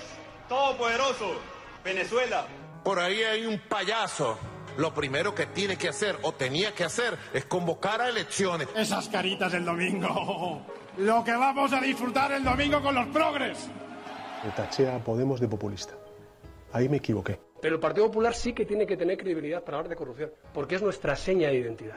Todopoderoso, Venezuela. Por ahí hay un payaso lo primero que tiene que hacer o tenía que hacer es convocar a elecciones. Esas caritas del domingo. Lo que vamos a disfrutar el domingo con los progres. Me a Podemos de populista. Ahí me equivoqué. Pero el Partido Popular sí que tiene que tener credibilidad para hablar de corrupción, porque es nuestra seña de identidad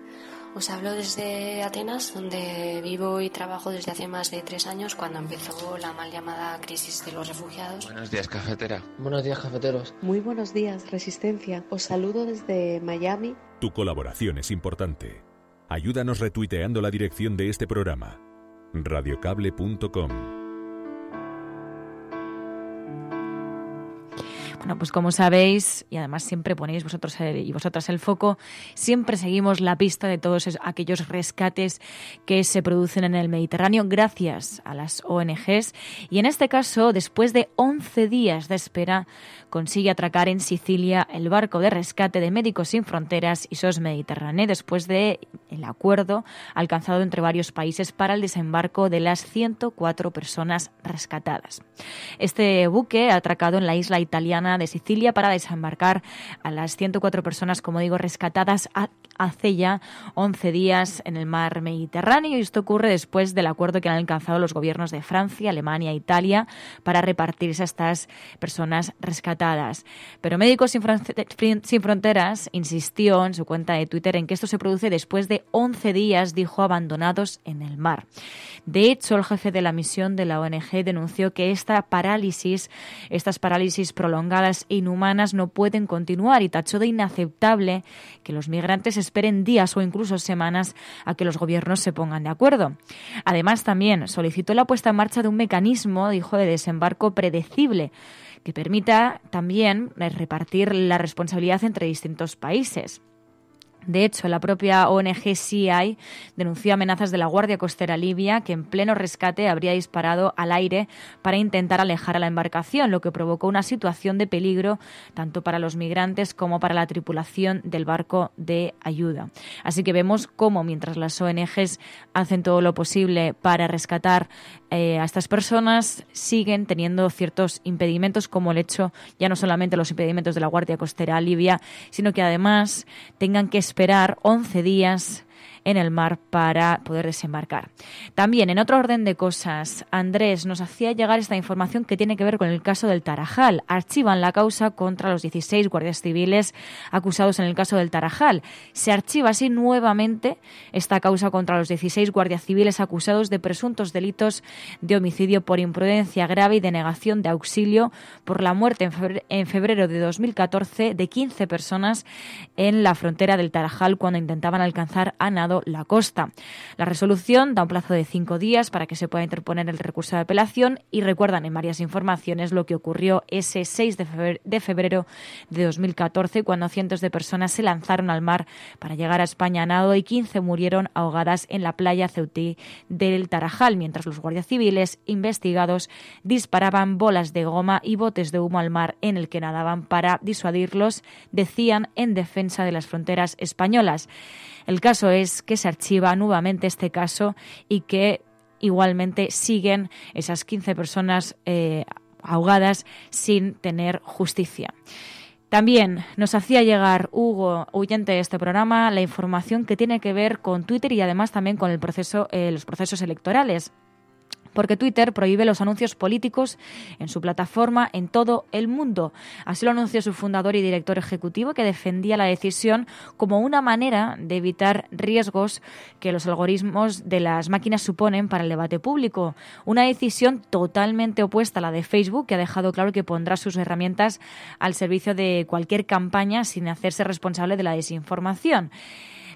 Os hablo desde Atenas, donde vivo y trabajo desde hace más de tres años, cuando empezó la mal llamada crisis de los refugiados. Buenos días, cafetera. Buenos días, cafeteros. Muy buenos días, Resistencia. Os saludo desde Miami. Tu colaboración es importante. Ayúdanos retuiteando la dirección de este programa. radiocable.com Bueno, pues como sabéis, y además siempre ponéis vosotros y vosotras el foco, siempre seguimos la pista de todos aquellos rescates que se producen en el Mediterráneo gracias a las ONGs. Y en este caso, después de 11 días de espera, consigue atracar en Sicilia el barco de rescate de Médicos Sin Fronteras y SOS Mediterráneo después del acuerdo alcanzado entre varios países para el desembarco de las 104 personas rescatadas. Este buque ha atracado en la isla italiana de Sicilia para desembarcar a las 104 personas, como digo, rescatadas hace ya 11 días en el mar Mediterráneo. Y esto ocurre después del acuerdo que han alcanzado los gobiernos de Francia, Alemania e Italia para repartirse a estas personas rescatadas. Pero Médicos Sin, Fronteras insistió en su cuenta de Twitter en que esto se produce después de 11 días, dijo, abandonados en el mar. De hecho, el jefe de la misión de la ONG denunció que esta parálisis, estas parálisis prolongadas, e inhumanas no pueden continuar y tachó de inaceptable que los migrantes esperen días o incluso semanas a que los gobiernos se pongan de acuerdo. Además, también solicitó la puesta en marcha de un mecanismo, dijo, de desembarco predecible que permita también eh, repartir la responsabilidad entre distintos países. De hecho, la propia ONG CI denunció amenazas de la Guardia Costera Libia que en pleno rescate habría disparado al aire para intentar alejar a la embarcación, lo que provocó una situación de peligro tanto para los migrantes como para la tripulación del barco de ayuda. Así que vemos cómo mientras las ONGs hacen todo lo posible para rescatar eh, a estas personas siguen teniendo ciertos impedimentos, como el hecho ya no solamente los impedimentos de la Guardia Costera Libia, sino que además tengan que esperar 11 días en el mar para poder desembarcar. También, en otro orden de cosas, Andrés nos hacía llegar esta información que tiene que ver con el caso del Tarajal. Archivan la causa contra los 16 guardias civiles acusados en el caso del Tarajal. Se archiva así nuevamente esta causa contra los 16 guardias civiles acusados de presuntos delitos de homicidio por imprudencia grave y de negación de auxilio por la muerte en febrero de 2014 de 15 personas en la frontera del Tarajal cuando intentaban alcanzar a nadie. La Costa. La resolución da un plazo de cinco días para que se pueda interponer el recurso de apelación y recuerdan en varias informaciones lo que ocurrió ese 6 de febrero de 2014 cuando cientos de personas se lanzaron al mar para llegar a España a nado y 15 murieron ahogadas en la playa Ceutí del Tarajal mientras los guardias civiles investigados disparaban bolas de goma y botes de humo al mar en el que nadaban para disuadirlos, decían en defensa de las fronteras españolas. El caso es que se archiva nuevamente este caso y que igualmente siguen esas 15 personas eh, ahogadas sin tener justicia. También nos hacía llegar Hugo, oyente de este programa, la información que tiene que ver con Twitter y además también con eh, los procesos electorales porque Twitter prohíbe los anuncios políticos en su plataforma en todo el mundo. Así lo anunció su fundador y director ejecutivo, que defendía la decisión como una manera de evitar riesgos que los algoritmos de las máquinas suponen para el debate público. Una decisión totalmente opuesta a la de Facebook, que ha dejado claro que pondrá sus herramientas al servicio de cualquier campaña sin hacerse responsable de la desinformación.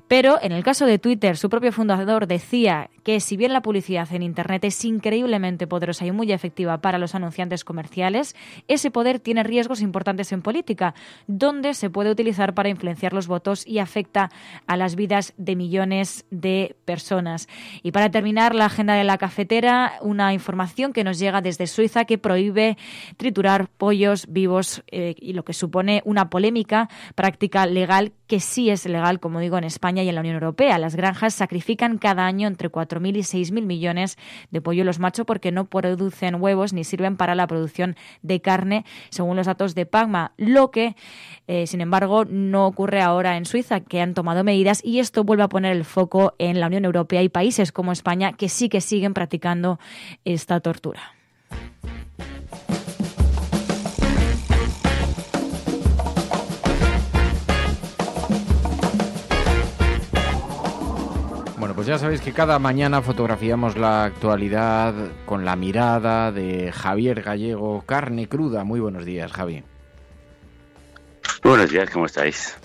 Pero en el caso de Twitter, su propio fundador decía que si bien la publicidad en Internet es increíblemente poderosa y muy efectiva para los anunciantes comerciales, ese poder tiene riesgos importantes en política, donde se puede utilizar para influenciar los votos y afecta a las vidas de millones de personas. Y para terminar, la agenda de la cafetera, una información que nos llega desde Suiza que prohíbe triturar pollos vivos eh, y lo que supone una polémica práctica legal que sí es legal, como digo, en España y en la Unión Europea. Las granjas sacrifican cada año entre 4.000 y 6.000 millones de los machos porque no producen huevos ni sirven para la producción de carne, según los datos de PAGMA, lo que, eh, sin embargo, no ocurre ahora en Suiza, que han tomado medidas y esto vuelve a poner el foco en la Unión Europea y países como España que sí que siguen practicando esta tortura. Pues ya sabéis que cada mañana fotografiamos la actualidad con la mirada de Javier Gallego, carne cruda. Muy buenos días, Javi. Buenos días, ¿cómo estáis?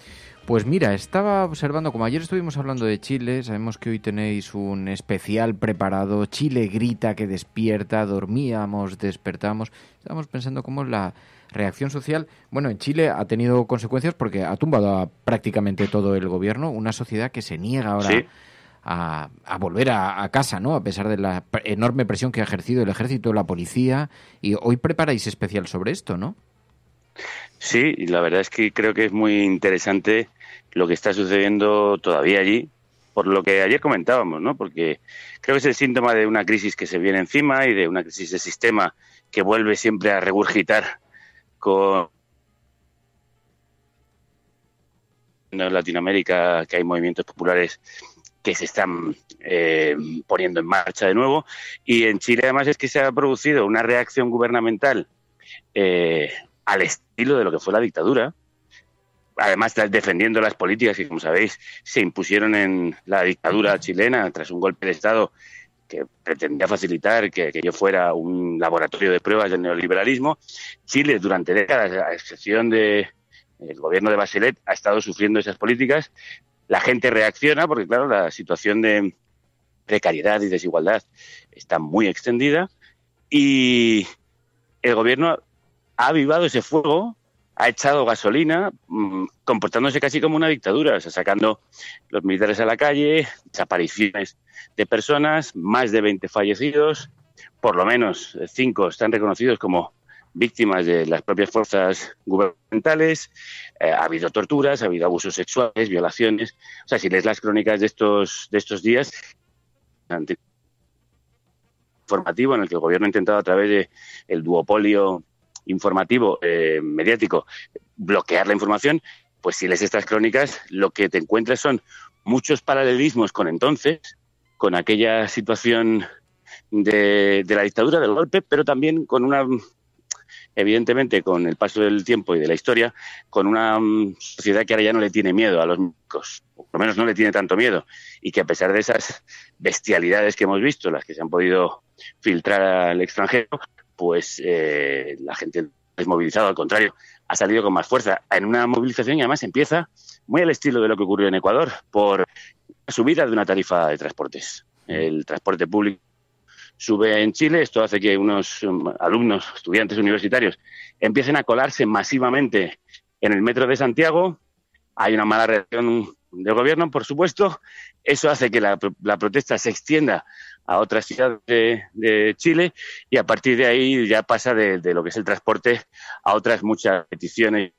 Pues mira, estaba observando, como ayer estuvimos hablando de Chile, sabemos que hoy tenéis un especial preparado, Chile grita que despierta, dormíamos, despertamos, estábamos pensando cómo es la reacción social, bueno, en Chile ha tenido consecuencias porque ha tumbado a prácticamente todo el gobierno, una sociedad que se niega ahora a, volver a, casa, ¿no? A pesar de la enorme presión que ha ejercido el ejército, la policía. Y hoy preparáis especial sobre esto, ¿no? Sí, y la verdad es que creo que es muy interesante lo que está sucediendo todavía allí, por lo que ayer comentábamos, ¿no? Porque creo que es el síntoma de una crisis que se viene encima y de una crisis de sistema que vuelve siempre a regurgitar con en Latinoamérica que hay movimientos populares que se están eh, poniendo en marcha de nuevo. Y en Chile además es que se ha producido una reacción gubernamental eh, al estilo de lo que fue la dictadura. Además, defendiendo las políticas que, como sabéis, se impusieron en la dictadura chilena tras un golpe de Estado que pretendía facilitar que, yo fuera un laboratorio de pruebas del neoliberalismo. Chile, durante décadas, a excepción del gobierno de Bachelet, ha estado sufriendo esas políticas, la gente reacciona porque, claro, la situación de precariedad y desigualdad está muy extendida y el gobierno ha avivado ese fuego, ha echado gasolina, mm, comportándose casi como una dictadura, o sacando los militares a la calle, desapariciones de personas, más de 20 fallecidos, por lo menos cinco están reconocidos como víctimas de las propias fuerzas gubernamentales, eh, ha habido torturas, ha habido abusos sexuales, violaciones. O sea, si lees las crónicas de estos, de estos días, informativo en el que el gobierno ha intentado a través del el duopolio informativo eh, mediático bloquear la información, pues si lees estas crónicas, lo que te encuentras son muchos paralelismos con entonces, con aquella situación de la dictadura, del golpe, pero también con una evidentemente con el paso del tiempo y de la historia, con una mm, sociedad que ahora ya no le tiene miedo a los micos, o por lo menos no le tiene tanto miedo, y que a pesar de esas bestialidades que hemos visto, las que se han podido filtrar al extranjero, pues eh, la gente es movilizada al contrario, ha salido con más fuerza en una movilización y además empieza muy al estilo de lo que ocurrió en Ecuador por la subida de una tarifa de transportes. El transporte público sube en Chile. Esto hace que unos um, alumnos, estudiantes universitarios, empiecen a colarse masivamente en el metro de Santiago. Hay una mala reacción del gobierno, por supuesto. Eso hace que la, protesta se extienda a otras ciudades de, Chile y a partir de ahí ya pasa de, lo que es el transporte a otras muchas peticiones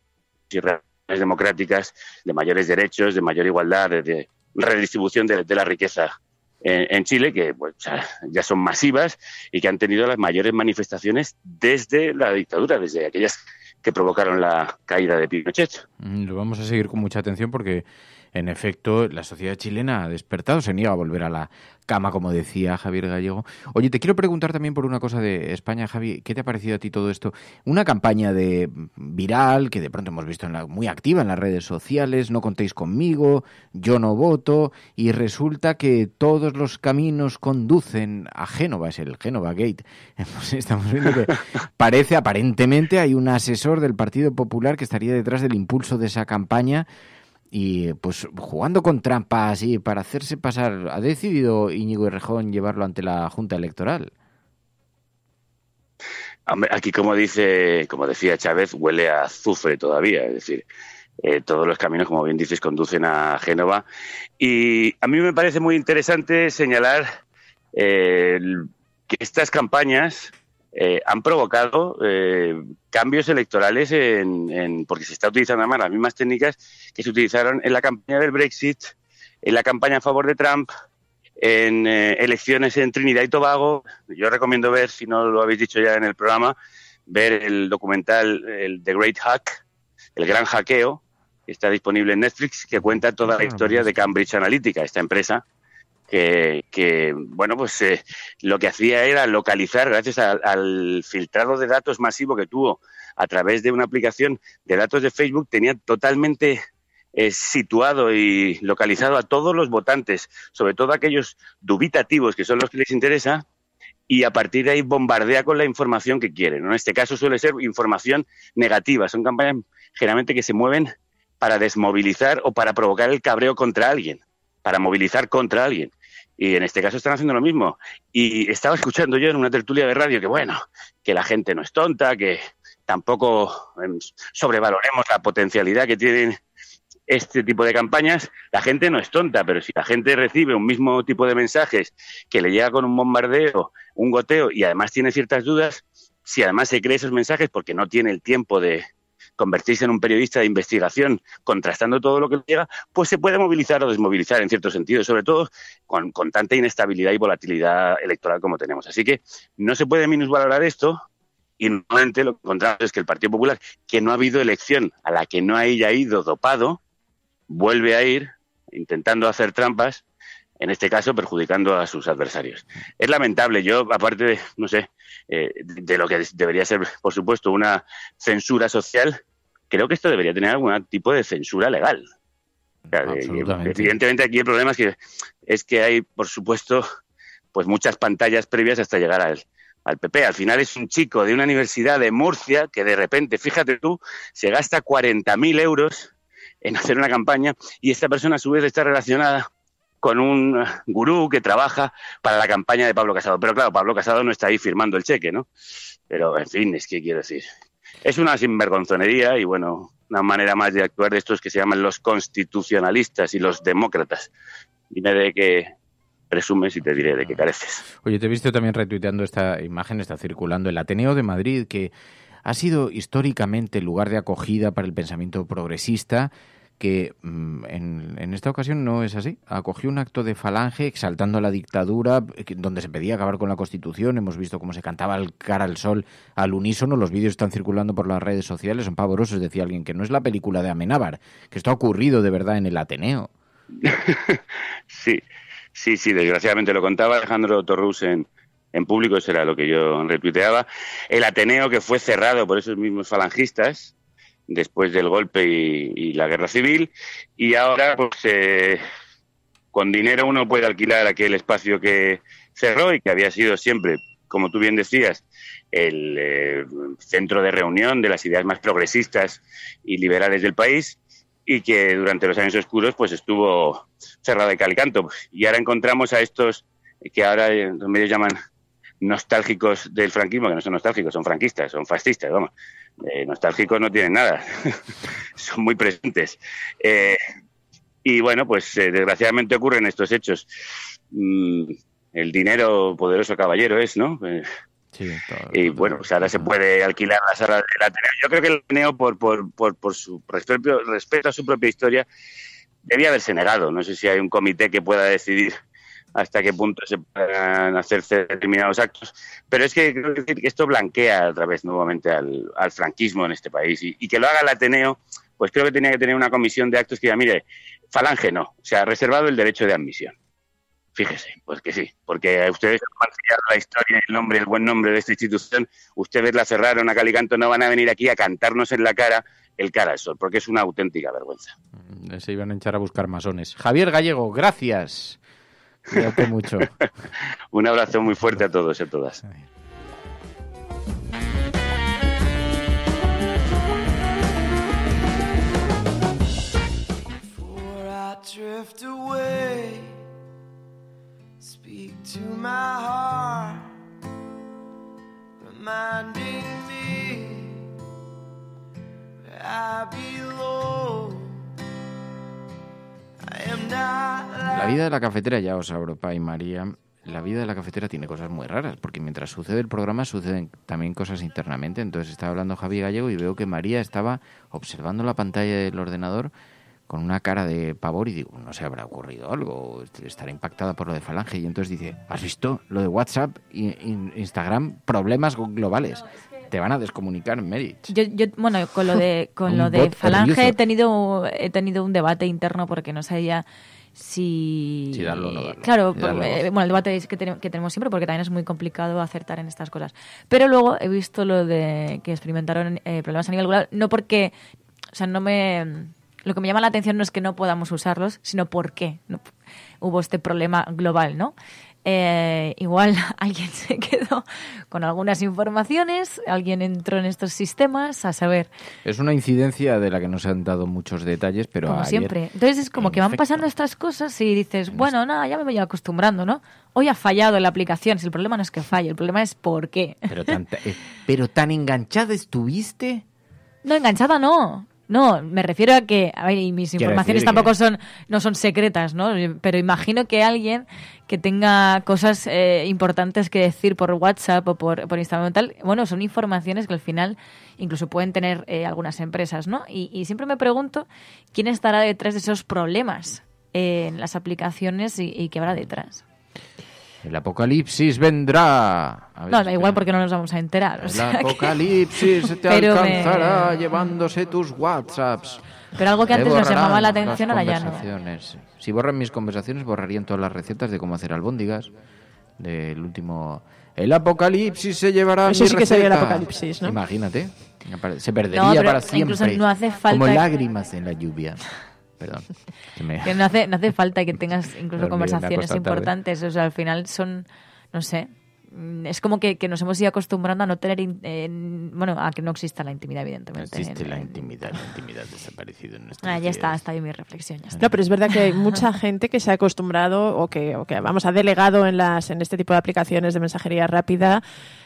y democráticas de mayores derechos, de mayor igualdad, de redistribución de la riqueza en, Chile, que pues, ya son masivas y que han tenido las mayores manifestaciones desde la dictadura, desde aquellas que provocaron la caída de Pinochet. Mm, lo vamos a seguir con mucha atención porque en efecto, la sociedad chilena ha despertado, se niega a volver a la cama, como decía Javier Gallego. Oye, te quiero preguntar también por una cosa de España, Javi, ¿qué te ha parecido a ti todo esto? Una campaña de mm, viral que de pronto hemos visto muy activa en las redes sociales, no contéis conmigo, yo no voto, y resulta que todos los caminos conducen a Génova, es el Génova Gate. Estamos viendo que parece, aparentemente, hay un asesor del Partido Popular que estaría detrás del impulso de esa campaña y pues jugando con trampas y para hacerse pasar, ¿ha decidido Íñigo Errejón llevarlo ante la Junta Electoral? Aquí, como dice, como decía Chávez, huele a azufre todavía, es decir, eh, todos los caminos, como bien dices, conducen a Génova. Y a mí me parece muy interesante señalar eh, que estas campañas eh, han provocado eh, cambios electorales en, porque se está utilizando además las mismas técnicas que se utilizaron en la campaña del Brexit, en la campaña a favor de Trump, en eh, elecciones en Trinidad y Tobago. Yo recomiendo ver, si no lo habéis dicho ya en el programa, ver el documental el The Great Hack, el gran hackeo, que está disponible en Netflix, que cuenta toda la ah, historia de Cambridge Analytica, esta empresa que, bueno, pues eh, lo que hacía era localizar, gracias al filtrado de datos masivo que tuvo a través de una aplicación de datos de Facebook, tenía totalmente eh, situado y localizado a todos los votantes, sobre todo aquellos dubitativos, que son los que les interesa, y a partir de ahí bombardea con la información que quieren. En este caso suele ser información negativa. Son campañas generalmente que se mueven para desmovilizar o para provocar el cabreo contra alguien, para movilizar contra alguien. Y en este caso están haciendo lo mismo. Y estaba escuchando yo en una tertulia de radio que, bueno, que la gente no es tonta, que tampoco em, sobrevaloremos la potencialidad que tienen este tipo de campañas, la gente no es tonta, pero si la gente recibe un mismo tipo de mensajes que le llega con un bombardeo, un goteo y además tiene ciertas dudas, si además se cree esos mensajes porque no tiene el tiempo de, convertirse en un periodista de investigación, contrastando todo lo que llega, pues se puede movilizar o desmovilizar en cierto sentido, sobre todo con, tanta inestabilidad y volatilidad electoral como tenemos. Así que no se puede minusvalorar esto, y normalmente lo que encontramos es que el Partido Popular, que no ha habido elección a la que no haya ido dopado, vuelve a ir intentando hacer trampas, en este caso perjudicando a sus adversarios. Es lamentable, yo aparte de, no sé, eh, de lo que debería ser, por supuesto, una censura social, creo que esto debería tener algún tipo de censura legal. evidentemente aquí el problema es que, es que hay, por supuesto, pues muchas pantallas previas hasta llegar al, al PP. Al final es un chico de una universidad de Murcia que de repente, fíjate tú, se gasta 40.000 euros en hacer una campaña y esta persona a su vez está relacionada con un gurú que trabaja para la campaña de Pablo Casado. Pero claro, Pablo Casado no está ahí firmando el cheque, ¿no? Pero en fin, es que quiero decir, es una sinvergonzonería y bueno, una manera más de actuar de estos que se llaman los constitucionalistas y los demócratas. Dime de qué presumes y te diré de qué careces. Oye, te he visto también retuiteando esta imagen, está circulando el Ateneo de Madrid, que ha sido históricamente lugar de acogida para el pensamiento progresista, que mm, en, esta ocasión no es así. Acogió un acto de falange exaltando la dictadura, eh, donde se pedía acabar con la constitución. Hemos visto cómo se cantaba el cara al sol al unísono. Los vídeos están circulando por las redes sociales, son pavorosos, decía alguien, que no es la película de Amenábar, que esto ha ocurrido de verdad en el Ateneo. sí, sí, sí, desgraciadamente lo contaba Alejandro Torrus en, en público, eso era lo que yo repiteaba El Ateneo que fue cerrado por esos mismos falangistas después del golpe y, la guerra civil. Y ahora, pues, eh, con dinero uno puede alquilar aquel espacio que cerró y que había sido siempre, como tú bien decías, el eh, centro de reunión de las ideas más progresistas y liberales del país y que durante los años oscuros pues estuvo cerrado de calicanto. Y ahora encontramos a estos que ahora eh, los medios llaman nostálgicos del franquismo, que no son nostálgicos, son franquistas, son fascistas, vamos, eh, nostálgicos no tienen nada, son muy presentes. Eh, y bueno, pues eh, desgraciadamente ocurren estos hechos. Mm, el dinero poderoso caballero es, ¿no? y bueno, pues ahora se puede alquilar la sala la Ateneo. Yo creo que el Ateneo, por, por, por su respeto a su propia historia, debía haberse negado. No sé si hay un comité que pueda decidir hasta qué punto se puedan hacer determinados actos. Pero es que creo que esto blanquea otra vez nuevamente al, franquismo en este país y, que lo haga el Ateneo, pues creo que tenía que tener una comisión de actos que diga, mire, falange no, se ha reservado el derecho de admisión. Fíjese, pues que sí, porque ustedes han marcado la historia, el nombre, el buen nombre de esta institución, ustedes la cerraron a Calicanto, no van a venir aquí a cantarnos en la cara el cara al sol, porque es una auténtica vergüenza. Mm, se iban a echar a buscar masones. Javier Gallego, gracias mucho. Un abrazo muy fuerte a todos y a todas. de la cafetera, ya os abro, Pai María. La vida de la cafetera tiene cosas muy raras, porque mientras sucede el programa suceden también cosas internamente. Entonces estaba hablando Javi Gallego y veo que María estaba observando la pantalla del ordenador con una cara de pavor y digo, no se habrá ocurrido algo, estará impactada por lo de Falange. Y entonces dice, ¿has visto lo de WhatsApp, Instagram, problemas globales? te van a descomunicar Merit. Yo, bueno, con lo de, con lo de Falange he tenido, he tenido un debate interno porque no sabía si... Claro, eh, bueno, el debate es que, tenemos siempre porque también es muy complicado acertar en estas cosas. Pero luego he visto lo de que experimentaron eh, problemas a nivel global, no porque, o sea, no me... Lo que me llama la atención no es que no podamos usarlos, sino porque hubo este problema global, ¿no? Eh, igual alguien se quedó con algunas informaciones, alguien entró en estos sistemas, a saber. Es una incidencia de la que no se han dado muchos detalles, pero. Como siempre. Entonces es como que van pasando estas cosas y dices, bueno, nada, ya me voy acostumbrando, ¿no? Hoy ha fallado la aplicación. Si el problema no es que falle, el problema es por qué. Pero, eh, pero tan enganchada estuviste. No, enganchada no. No, me refiero a que, a ver, y mis informaciones tampoco son, no son secretas, ¿no? Pero imagino que alguien que tenga cosas eh, importantes que decir por WhatsApp o por, por Instagram tal, bueno, son informaciones que al final incluso pueden tener eh, algunas empresas, ¿no? Y, siempre me pregunto quién estará detrás de esos problemas eh, en las aplicaciones y qué habrá detrás. El apocalipsis vendrá. no, da igual porque no nos vamos a enterar. el apocalipsis se te alcanzará llevándose tus WhatsApps. Pero algo que antes nos llamaba la atención ahora ya no. Si borran mis conversaciones, borrarían todas las recetas de cómo hacer albóndigas. Del último. El apocalipsis se llevará Eso mi sí que sería el apocalipsis, ¿no? Imagínate. Se perdería para siempre. no hace falta. Como lágrimas en la lluvia. no, hace, no hace falta que tengas incluso conversaciones importantes, o sea, al final son, no sé, Mm, es como que, nos hemos ido acostumbrando a no tener, bueno, a que no exista la intimidad, evidentemente. No la intimidad, desaparecido en nuestra ah, ya está, está ahí mi reflexión. No, pero es verdad que hay mucha gente que se ha acostumbrado o que, o que vamos, ha delegado en, las, en este tipo de aplicaciones de mensajería rápida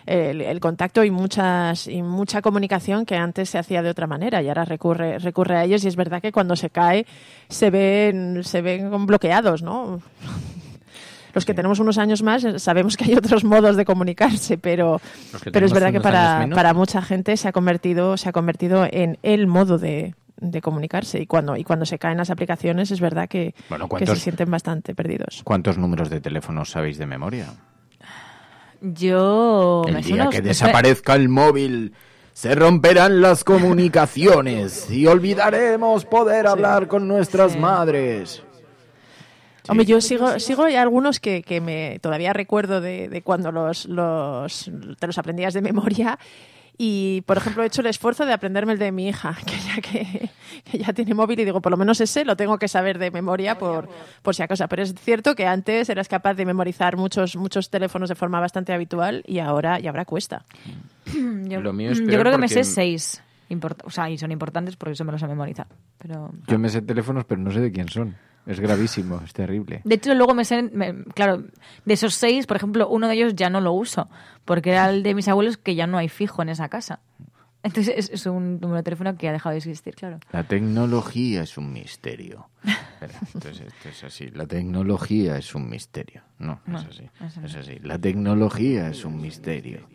el, el, contacto y muchas y mucha comunicación que antes se hacía de otra manera y ahora recurre recurre a ellos y es verdad que cuando se cae se ven se ven bloqueados, ¿no? Los que tenemos unos años más eh, sabemos que hay otros modos de comunicarse, pero, pero es verdad que para, mucha gente se ha convertido, se ha convertido en el modo de, comunicarse y cuando y cuando se caen las aplicaciones es verdad que, se sienten bastante perdidos. ¿Cuántos números de teléfono sabéis de memoria? Yo. El día que desaparezca el móvil, se romperán las comunicaciones y olvidaremos poder hablar con nuestras madres. Hombre, yo pues sigo, sigo hay algunos que, me todavía recuerdo de, de cuando los, los, te los aprendías de memoria. Y, por ejemplo, he hecho el esfuerzo de aprenderme el de mi hija, que ya, que, ya tiene móvil, y digo, por lo menos ese lo tengo que saber de memoria por, por si acaso. Pero es cierto que antes eras capaz de memorizar muchos, muchos teléfonos de forma bastante habitual y ahora, y ahora cuesta. yo creo que me sé seis o sea, y son importantes porque eso me los ha memorizado. Pero, Yo me sé teléfonos, pero no sé de quién son. Es gravísimo, es terrible. De hecho, luego me sé, claro, de esos seis, por ejemplo, uno de ellos ya no lo uso, porque era el de mis abuelos que ya no hay fijo en esa casa. Entonces es, un número de teléfono que ha dejado de existir, claro. La tecnología es un misterio. Entonces esto es así. La tecnología es un misterio. No, no es así. es así. La tecnología es un misterio.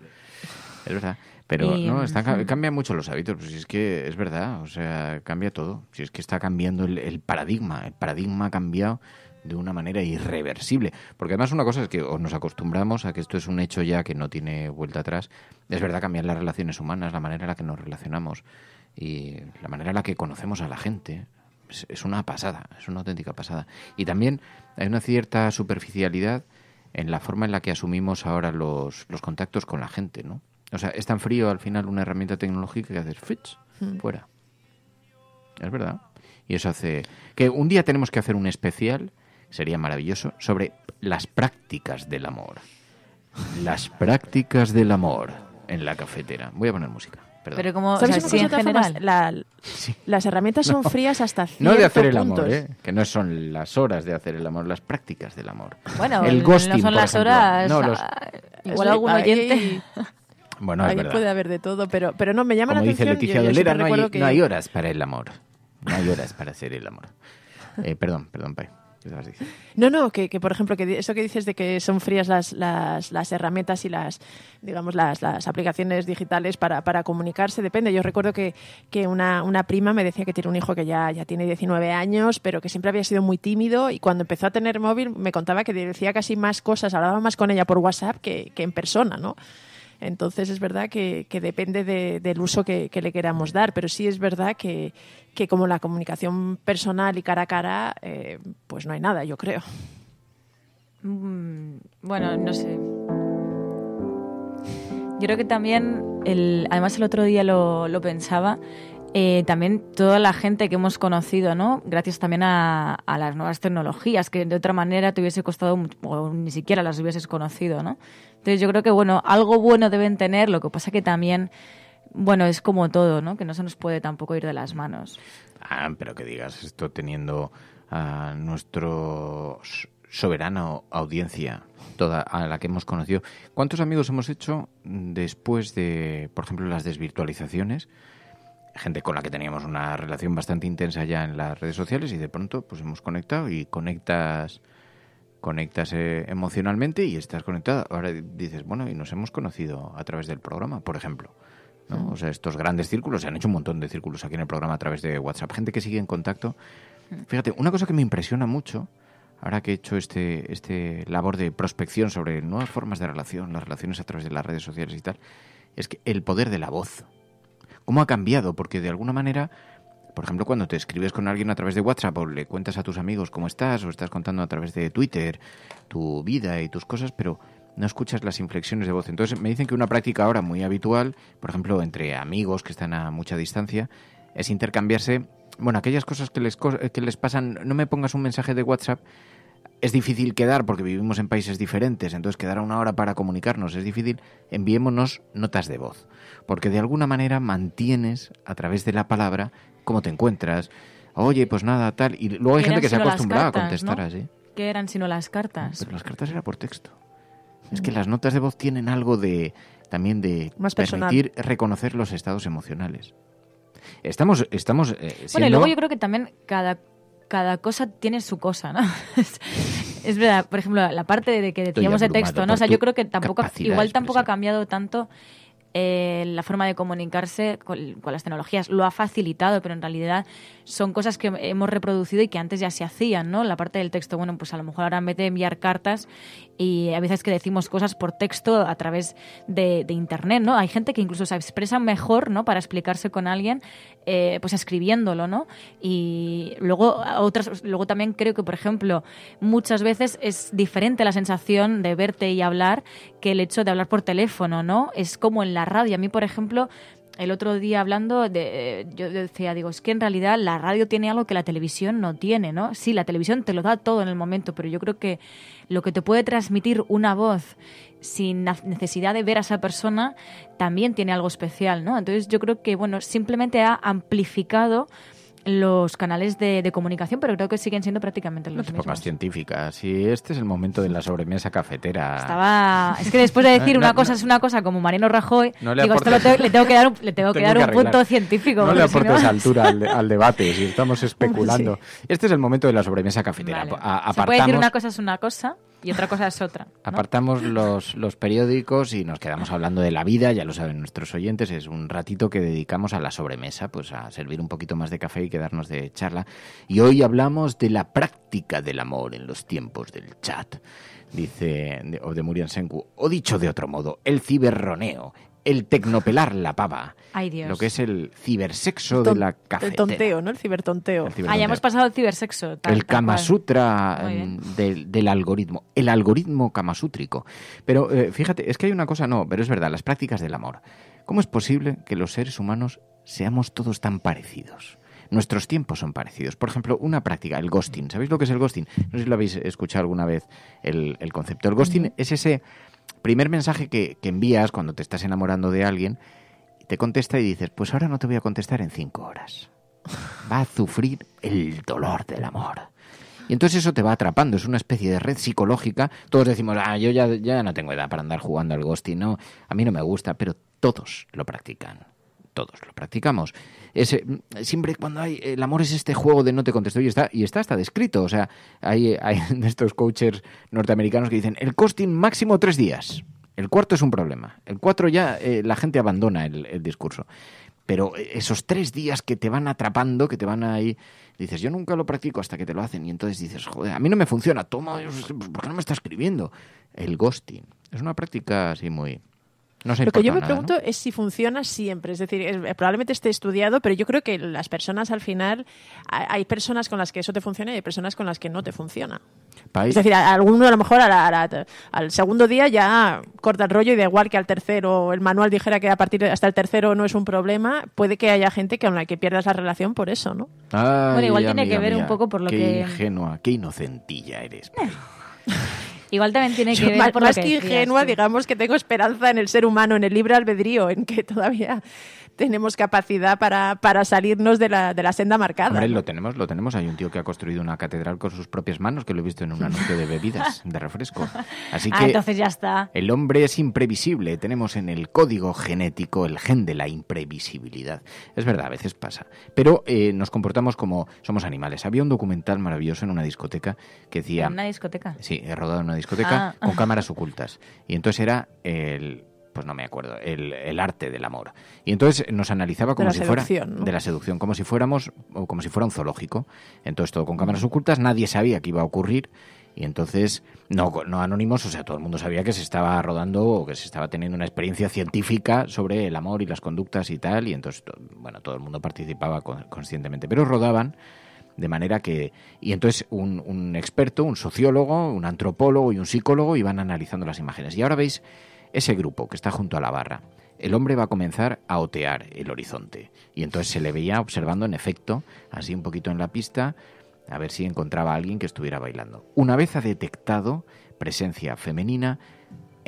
Es verdad. Pero no, cambian mucho los hábitos, pues si es que es verdad, o sea, cambia todo. Si es que está cambiando el, paradigma, el paradigma ha cambiado de una manera irreversible. Porque además una cosa es que nos acostumbramos a que esto es un hecho ya que no tiene vuelta atrás. Es verdad, cambian las relaciones humanas, la manera en la que nos relacionamos y la manera en la que conocemos a la gente. Es, una pasada, es una auténtica pasada. Y también hay una cierta superficialidad en la forma en la que asumimos ahora los, los contactos con la gente, ¿no? O sea, es tan frío al final una herramienta tecnológica que hace fits hmm. fuera. Es verdad. Y eso hace que un día tenemos que hacer un especial, sería maravilloso, sobre las prácticas del amor. Las prácticas del amor en la cafetera. Voy a poner música. Pero como en general las herramientas son frías hasta cierto No de hacer el amor, ¿eh? que no son las horas de hacer el amor, las prácticas del amor. Bueno, el, no son las horas. Ah, igual algún oyente. Bueno, puede haber de todo, pero, no, me llama la atención. no, hay, horas para el amor. No hay horas para hacer el amor. Eh, perdón, perdón, Pai. No, no, que, por ejemplo, que eso que dices de que son frías las, las, las herramientas y las, digamos, las, las aplicaciones digitales para, comunicarse, depende. Yo recuerdo que, una, prima me decía que tiene un hijo que ya, ya tiene 19 años, pero que siempre había sido muy tímido y cuando empezó a tener móvil me contaba que decía casi más cosas, hablaba más con ella por WhatsApp que, que en persona, ¿no? Entonces es verdad que, depende del uso que, le queramos dar, pero sí es verdad que, como la comunicación personal y cara a cara, eh, pues no hay nada, yo creo. Mm, bueno, no sé. Yo creo que también, el, además el otro día lo pensaba, eh, también toda la gente que hemos conocido, ¿no? Gracias también a, las nuevas tecnologías, que de otra manera te hubiese costado, o ni siquiera las hubieses conocido, ¿no? Entonces yo creo que, bueno, algo bueno deben tener, lo que pasa que también, bueno, es como todo, ¿no? Que no se nos puede tampoco ir de las manos. Ah, pero que digas esto teniendo a nuestro soberano audiencia, toda a la que hemos conocido. ¿Cuántos amigos hemos hecho después de, por ejemplo, las desvirtualizaciones? gente con la que teníamos una relación bastante intensa ya en las redes sociales y de pronto pues hemos conectado y conectas conectas eh, emocionalmente y estás conectado. Ahora dices, bueno, y nos hemos conocido a través del programa, por ejemplo. ¿no? O sea, estos grandes círculos, se han hecho un montón de círculos aquí en el programa a través de WhatsApp, gente que sigue en contacto. Mm. Fíjate, una cosa que me impresiona mucho, ahora que he hecho este, este labor de prospección sobre nuevas formas de relación, las relaciones a través de las redes sociales y tal, es que el poder de la voz cómo ha cambiado, porque de alguna manera, por ejemplo, cuando te escribes con alguien a través de WhatsApp o le cuentas a tus amigos cómo estás o estás contando a través de Twitter tu vida y tus cosas, pero no escuchas las inflexiones de voz. Entonces me dicen que una práctica ahora muy habitual, por ejemplo, entre amigos que están a mucha distancia, es intercambiarse, bueno, aquellas cosas que les, que les pasan, no me pongas un mensaje de WhatsApp, es difícil quedar porque vivimos en países diferentes, entonces quedar a una hora para comunicarnos es difícil, enviémonos notas de voz, porque de alguna manera mantienes a través de la palabra cómo te encuentras. Oye, pues nada, tal. Y luego hay gente que se ha a contestar así. ¿Qué eran sino las cartas? Pero las cartas era por texto. Es que mm. las notas de voz tienen algo de también de permitir reconocer los estados emocionales. Estamos, estamos. Eh, bueno, y luego yo creo que también cada cada cosa tiene su cosa, ¿no? es verdad, por ejemplo, la parte de que decíamos el texto, ¿no? O sea, yo creo que tampoco, igual tampoco ha cambiado tanto eh, la forma de comunicarse con, las tecnologías. Lo ha facilitado, pero en realidad son cosas que hemos reproducido y que antes ya se hacían, ¿no? La parte del texto, bueno, pues a lo mejor ahora en vez de enviar cartas y a veces que decimos cosas por texto a través de, Internet, ¿no? Hay gente que incluso se expresa mejor, ¿no? Para explicarse con alguien, eh, pues escribiéndolo, ¿no? Y luego, otras, luego también creo que, por ejemplo, muchas veces es diferente la sensación de verte y hablar que el hecho de hablar por teléfono, ¿no? Es como en la radio. A mí, por ejemplo, el otro día hablando, de, yo decía, digo, es que en realidad la radio tiene algo que la televisión no tiene, ¿no? Sí, la televisión te lo da todo en el momento, pero yo creo que lo que te puede transmitir una voz sin necesidad de ver a esa persona también tiene algo especial, ¿no? Entonces yo creo que, bueno, simplemente ha amplificado los canales de, comunicación, pero creo que siguen siendo prácticamente los científicas. Y este es el momento de la sobremesa cafetera. Estaba. Es que después de decir una cosa es una cosa como Marino Rajoy, le digo, tengo que dar, un punto científico. No le aportes altura al, debate, si estamos especulando. Este es el momento de la sobremesa cafetera. apartamos... Se puede decir una cosa es una cosa y otra cosa es otra. Apartamos los, periódicos y nos quedamos hablando de la vida, ya lo saben nuestros oyentes, es un ratito que dedicamos a la sobremesa, pues a servir un poquito más de café y quedarnos de charla. Y hoy hablamos de la práctica del amor en los tiempos del chat dice o de Murian Senku, o dicho de otro modo, el ciberroneo, el tecnopelar la pava. Ay, Dios. Lo que es el cibersexo de la cafetera. El tonteo, ¿no? El cibertonteo. El Ah, ya hemos pasado al cibersexo. el Kama Sutra em, del algoritmo. El algoritmo kamasútrico. Pero eh, fíjate, es que hay una cosa, no, pero es verdad, las prácticas del amor. ¿Cómo es posible que los seres humanos seamos todos tan parecidos? nuestros tiempos son parecidos. Por ejemplo, una práctica, el ghosting. ¿Sabéis lo que es el ghosting? No sé si lo habéis escuchado alguna vez el, el concepto. El ghosting es ese primer mensaje que, envías cuando te estás enamorando de alguien, te contesta y dices, pues ahora no te voy a contestar en cinco horas. Va a sufrir el dolor del amor. Y entonces eso te va atrapando, es una especie de red psicológica. Todos decimos, ah, yo ya, ya no tengo edad para andar jugando al ghosting, no, a mí no me gusta, pero todos lo practican, todos lo practicamos es, siempre cuando hay, el amor es este juego de no te contesto y está, y está hasta descrito. O sea, hay, hay estos coaches norteamericanos que dicen, el costing máximo tres días. El cuarto es un problema. El cuatro ya eh, la gente abandona el, el discurso pero eh, esos tres días que te van atrapando, que te van ahí, dices, yo nunca lo practico hasta que te lo hacen. Y entonces dices, joder, a mí no me funciona, toma, ¿por qué no me está escribiendo? El ghosting. Es una práctica así muy, lo que yo me pregunto es si funciona siempre. Es decir, probablemente esté estudiado, pero yo creo que las personas al final, hay personas con las que eso te funciona y hay personas con las que no te funciona. Es decir, alguno a lo mejor a al segundo día ya corta el rollo y da igual que al tercero, el manual dijera que a partir hasta el tercero no es un problema, puede que haya gente con la que pierdas la relación por eso, ¿no? bueno, igual tiene que ver un poco por lo que... Qué ingenua, qué inocentilla eres. Igual también tiene que ver más, que, ingenua, digamos que tengo esperanza en el ser humano, en el libre albedrío, en que todavía tenemos capacidad para, para salirnos de la, de la senda marcada. lo tenemos, lo tenemos. Hay un tío que ha construido una catedral con sus propias manos, que lo he visto en un anuncio de bebidas, de refresco. Así ah, que ah, entonces ya está. El hombre es imprevisible. Tenemos en el código genético el gen de la imprevisibilidad. Es verdad, a veces pasa. Pero eh, nos comportamos como somos animales. Había un documental maravilloso en una discoteca que decía... ¿En una discoteca? Sí, he rodado en una discoteca ah, con ah. cámaras ocultas. Y entonces era el pues no me acuerdo, el, arte del amor. Y entonces nos analizaba como si fuera de la seducción, como si fuéramos o como si fuera un zoológico. Entonces todo con cámaras ocultas, nadie sabía qué iba a ocurrir y entonces no, no anónimos, o sea, todo el mundo sabía que se estaba rodando o que se estaba teniendo una experiencia científica sobre el amor y las conductas y tal, y entonces, bueno, todo el mundo participaba conscientemente, pero rodaban de manera que, y entonces un, un experto, un sociólogo, un antropólogo y un psicólogo iban analizando las imágenes. Y ahora veis ese grupo que está junto a la barra el hombre va a comenzar a otear el horizonte. Y entonces se le veía observando en efecto, así un poquito en la pista, a ver si encontraba a alguien que estuviera bailando. Una vez ha detectado presencia femenina,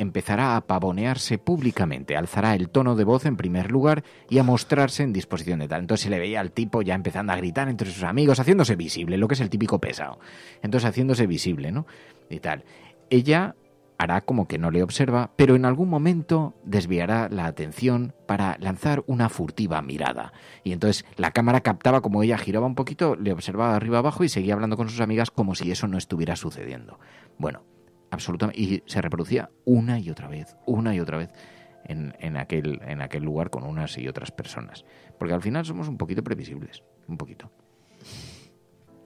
empezará a pavonearse públicamente, alzará el tono de voz en primer lugar y a mostrarse en disposición de tal. Entonces se le veía al tipo ya empezando a gritar entre sus amigos, haciéndose visible, lo que es el típico pesado. Entonces haciéndose visible, ¿no? Y tal. Ella hará como que no le observa, pero en algún momento desviará la atención para lanzar una furtiva mirada. Y entonces la cámara captaba como ella giraba un poquito, le observaba arriba abajo y seguía hablando con sus amigas como si eso no estuviera sucediendo. Bueno, absolutamente, y se reproducía una y otra vez, una y otra vez. En, en, aquel, en aquel lugar con unas y otras personas. Porque al final somos un poquito previsibles, un poquito.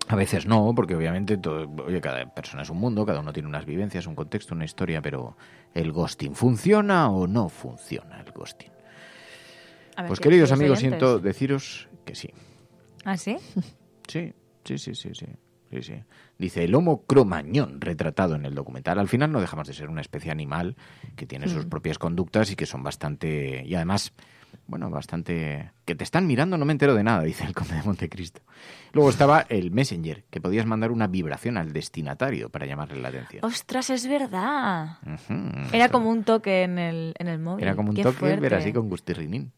A veces no, porque obviamente todo, oye, cada persona es un mundo, cada uno tiene unas vivencias, un contexto, una historia, pero ¿el ghosting funciona o no funciona el ghosting? pues queridos amigos, siento deciros que sí. ¿Ah, Sí, sí, sí, sí, sí. sí, sí. Dice, el homo cromañón retratado en el documental al final no dejamos de ser una especie animal que tiene sus mm. propias conductas y que son bastante... Y además, bueno, bastante... Que te están mirando, no me entero de nada, dice el conde de Montecristo. Luego estaba el Messenger, que podías mandar una vibración al destinatario para llamarle la atención. ¡Ostras, es verdad! Era como un toque en el, en el móvil. Era como un toque, ver así con Rinin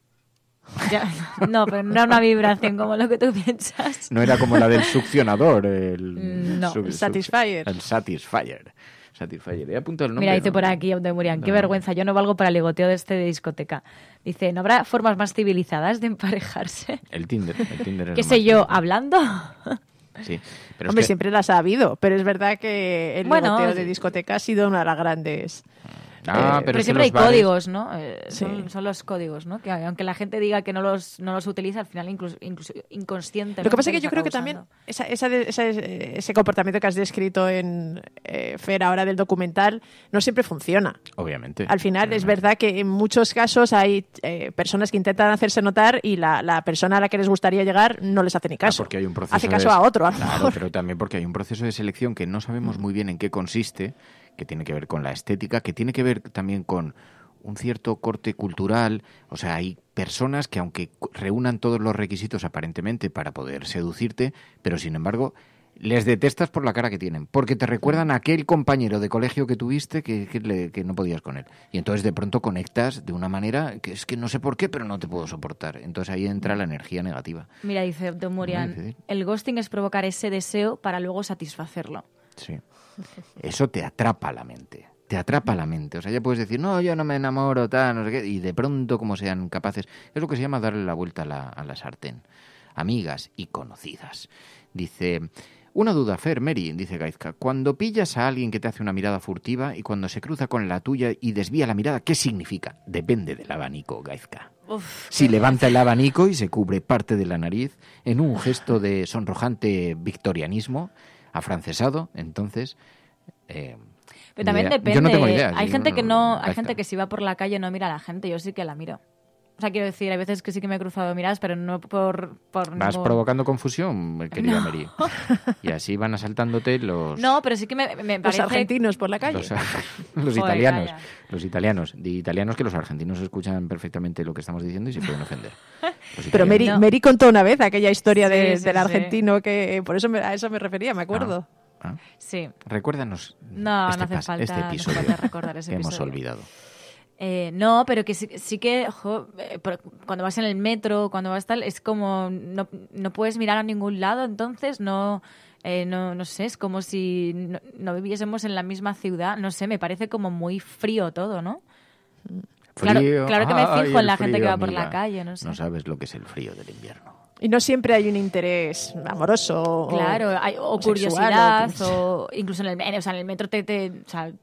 no, pero no era una vibración como lo que tú piensas. No era como la del succionador, el, mm, no, satisfier. el satisfier. Mira, dice por aquí donde qué vergüenza, yo no valgo para el ligoteo de este de discoteca. Dice, ¿no habrá formas más civilizadas de emparejarse? El Tinder, el Tinder. ¿Qué sé yo, hablando? Sí, pero Hombre, siempre las ha habido, pero es verdad que el bueno, de discoteca ha sido una de las grandes... Ah, eh, pero, siempre hay códigos, ¿no? Eh, son, los códigos, ¿no? Que aunque la gente diga que no los, utiliza, al final incluso, inconscientemente Lo que pasa es que yo creo que también esa, esa, eh, ese comportamiento que has descrito en Fer ahora del documental no siempre funciona. Obviamente. Al final es verdad que en muchos casos hay personas que intentan hacerse notar y la, persona a la que les gustaría llegar no les hace ni ah, caso. hace caso a otro. claro, pero también porque hay un proceso de selección que no sabemos muy bien en qué consiste que tiene que ver con la estética, que tiene que ver también con un cierto corte cultural, o sea, hay personas que aunque reúnan todos los requisitos aparentemente para poder seducirte, pero sin embargo les detestas por la cara que tienen, porque te recuerdan a aquel compañero de colegio que tuviste que, no podías con él. Y entonces de pronto conectas de una manera que es que no sé por qué, pero no te puedo soportar. Entonces ahí entra la energía negativa. Mira, dice Don Morian, el ghosting es provocar ese deseo para luego satisfacerlo. Sí eso te atrapa la mente. Te atrapa la mente. O sea, ya puedes decir, no, yo no me enamoro, tal, no sé qué. Y de pronto, como sean capaces, es lo que se llama darle la vuelta a la, sartén. Amigas y conocidas. Dice, una duda, Fer, dice Gaizka. Cuando pillas a alguien que te hace una mirada furtiva y cuando se cruza con la tuya y desvía la mirada, ¿qué significa? Depende del abanico, Gaizka. si levanta el abanico y se cubre parte de la nariz en un gesto de sonrojante victorianismo, francesado, entonces... Eh, Pero también depende. Hay gente que no, hay gente que si va por la calle no mira a la gente, yo sí que la miro. O sea, quiero decir, hay veces que sí que me he cruzado miradas, pero no por... por Vas provocando confusión, querida Meri? Y así van asaltándote los... No, pero sí que me, me Los argentinos por la calle. Los, italianos. Los italianos. De italianos que los argentinos escuchan perfectamente lo que estamos diciendo y se pueden ofender. Pero Mary, contó una vez aquella historia del argentino, que por eso a eso me refería, me acuerdo. Ah, ah. Sí. Recuérdanos no, este, no hace este falta, episodio hace recordar ese que episodio. hemos olvidado. Eh, no, pero que sí, que eh, cuando vas en el metro, cuando vas tal, es como no, puedes mirar a ningún lado, entonces no, eh, no, no sé, es como si no, viviésemos en la misma ciudad, no sé, me parece como muy frío todo, ¿no? Claro, claro que me fijo en la gente que va por la calle, no sé. No sabes lo que es el frío del invierno. Y no siempre hay un interés amoroso. Claro, o, curiosidad, o, incluso en el, metro te,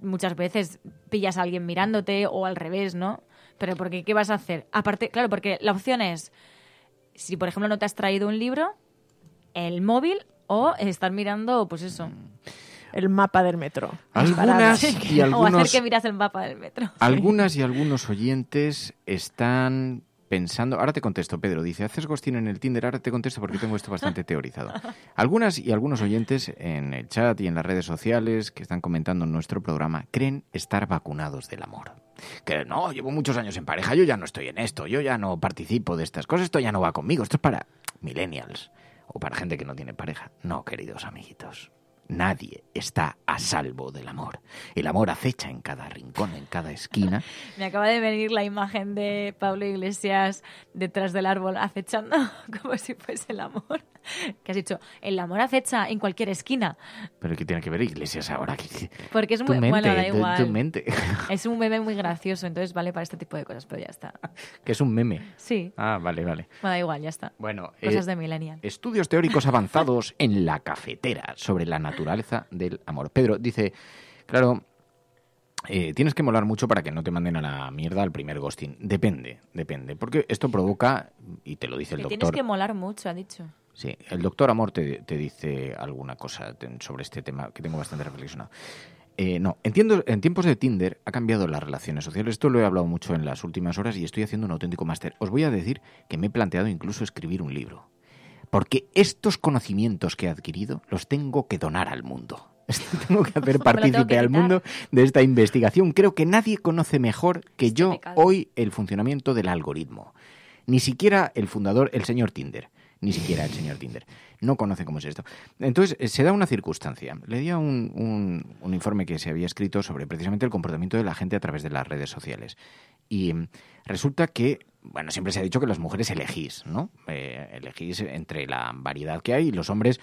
muchas veces pillas a alguien mirándote o al revés, ¿no? Pero porque, ¿qué vas a hacer? Aparte, claro, porque la opción es, si por ejemplo no te has traído un libro, el móvil o estar mirando, pues eso. El mapa del metro. Algunas y algunos, o hacer que miras el mapa del metro. Algunas y algunos oyentes están pensando, ahora te contesto, Pedro, dice, haces ghosting en el Tinder, ahora te contesto porque tengo esto bastante teorizado. Algunas y algunos oyentes en el chat y en las redes sociales que están comentando nuestro programa creen estar vacunados del amor. Que no, llevo muchos años en pareja, yo ya no estoy en esto, yo ya no participo de estas cosas, esto ya no va conmigo, esto es para millennials o para gente que no tiene pareja. No, queridos amiguitos. Nadie está a salvo del amor. El amor acecha en cada rincón, en cada esquina. Me acaba de venir la imagen de Pablo Iglesias detrás del árbol acechando como si fuese el amor. Que has dicho, el amor acecha en cualquier esquina. Pero ¿qué tiene que ver Iglesias ahora? Porque es muy mente, Tu, mente. Es un meme muy gracioso, entonces vale para este tipo de cosas, pero ya está. Que es un meme. Sí. Ah, vale, vale. Bueno, da igual, ya está. Bueno, cosas eh, de millennial. Estudios teóricos avanzados en la cafetera sobre la naturaleza naturaleza del amor. Pedro dice, claro, eh, tienes que molar mucho para que no te manden a la mierda al primer ghosting. Depende, depende. Porque esto provoca, y te lo dice el doctor. Tienes que molar mucho, ha dicho. Sí, el doctor Amor te, dice alguna cosa sobre este tema que tengo bastante reflexionado. Eh, no, entiendo, en tiempos de Tinder ha cambiado las relaciones sociales. Esto lo he hablado mucho en las últimas horas y estoy haciendo un auténtico máster. Os voy a decir que me he planteado incluso escribir un libro porque estos conocimientos que he adquirido los tengo que donar al mundo. tengo que hacer partícipe al mundo de esta investigación. Creo que nadie conoce mejor que este yo hoy el funcionamiento del algoritmo. Ni siquiera el fundador, el señor Tinder. Ni siquiera el señor Tinder. No conoce cómo es esto. Entonces, eh, se da una circunstancia. Le dio un informe que se había escrito sobre precisamente el comportamiento de la gente a través de las redes sociales. Y mm, resulta que bueno, siempre se ha dicho que las mujeres elegís, ¿no? Eh, elegís entre la variedad que hay y los hombres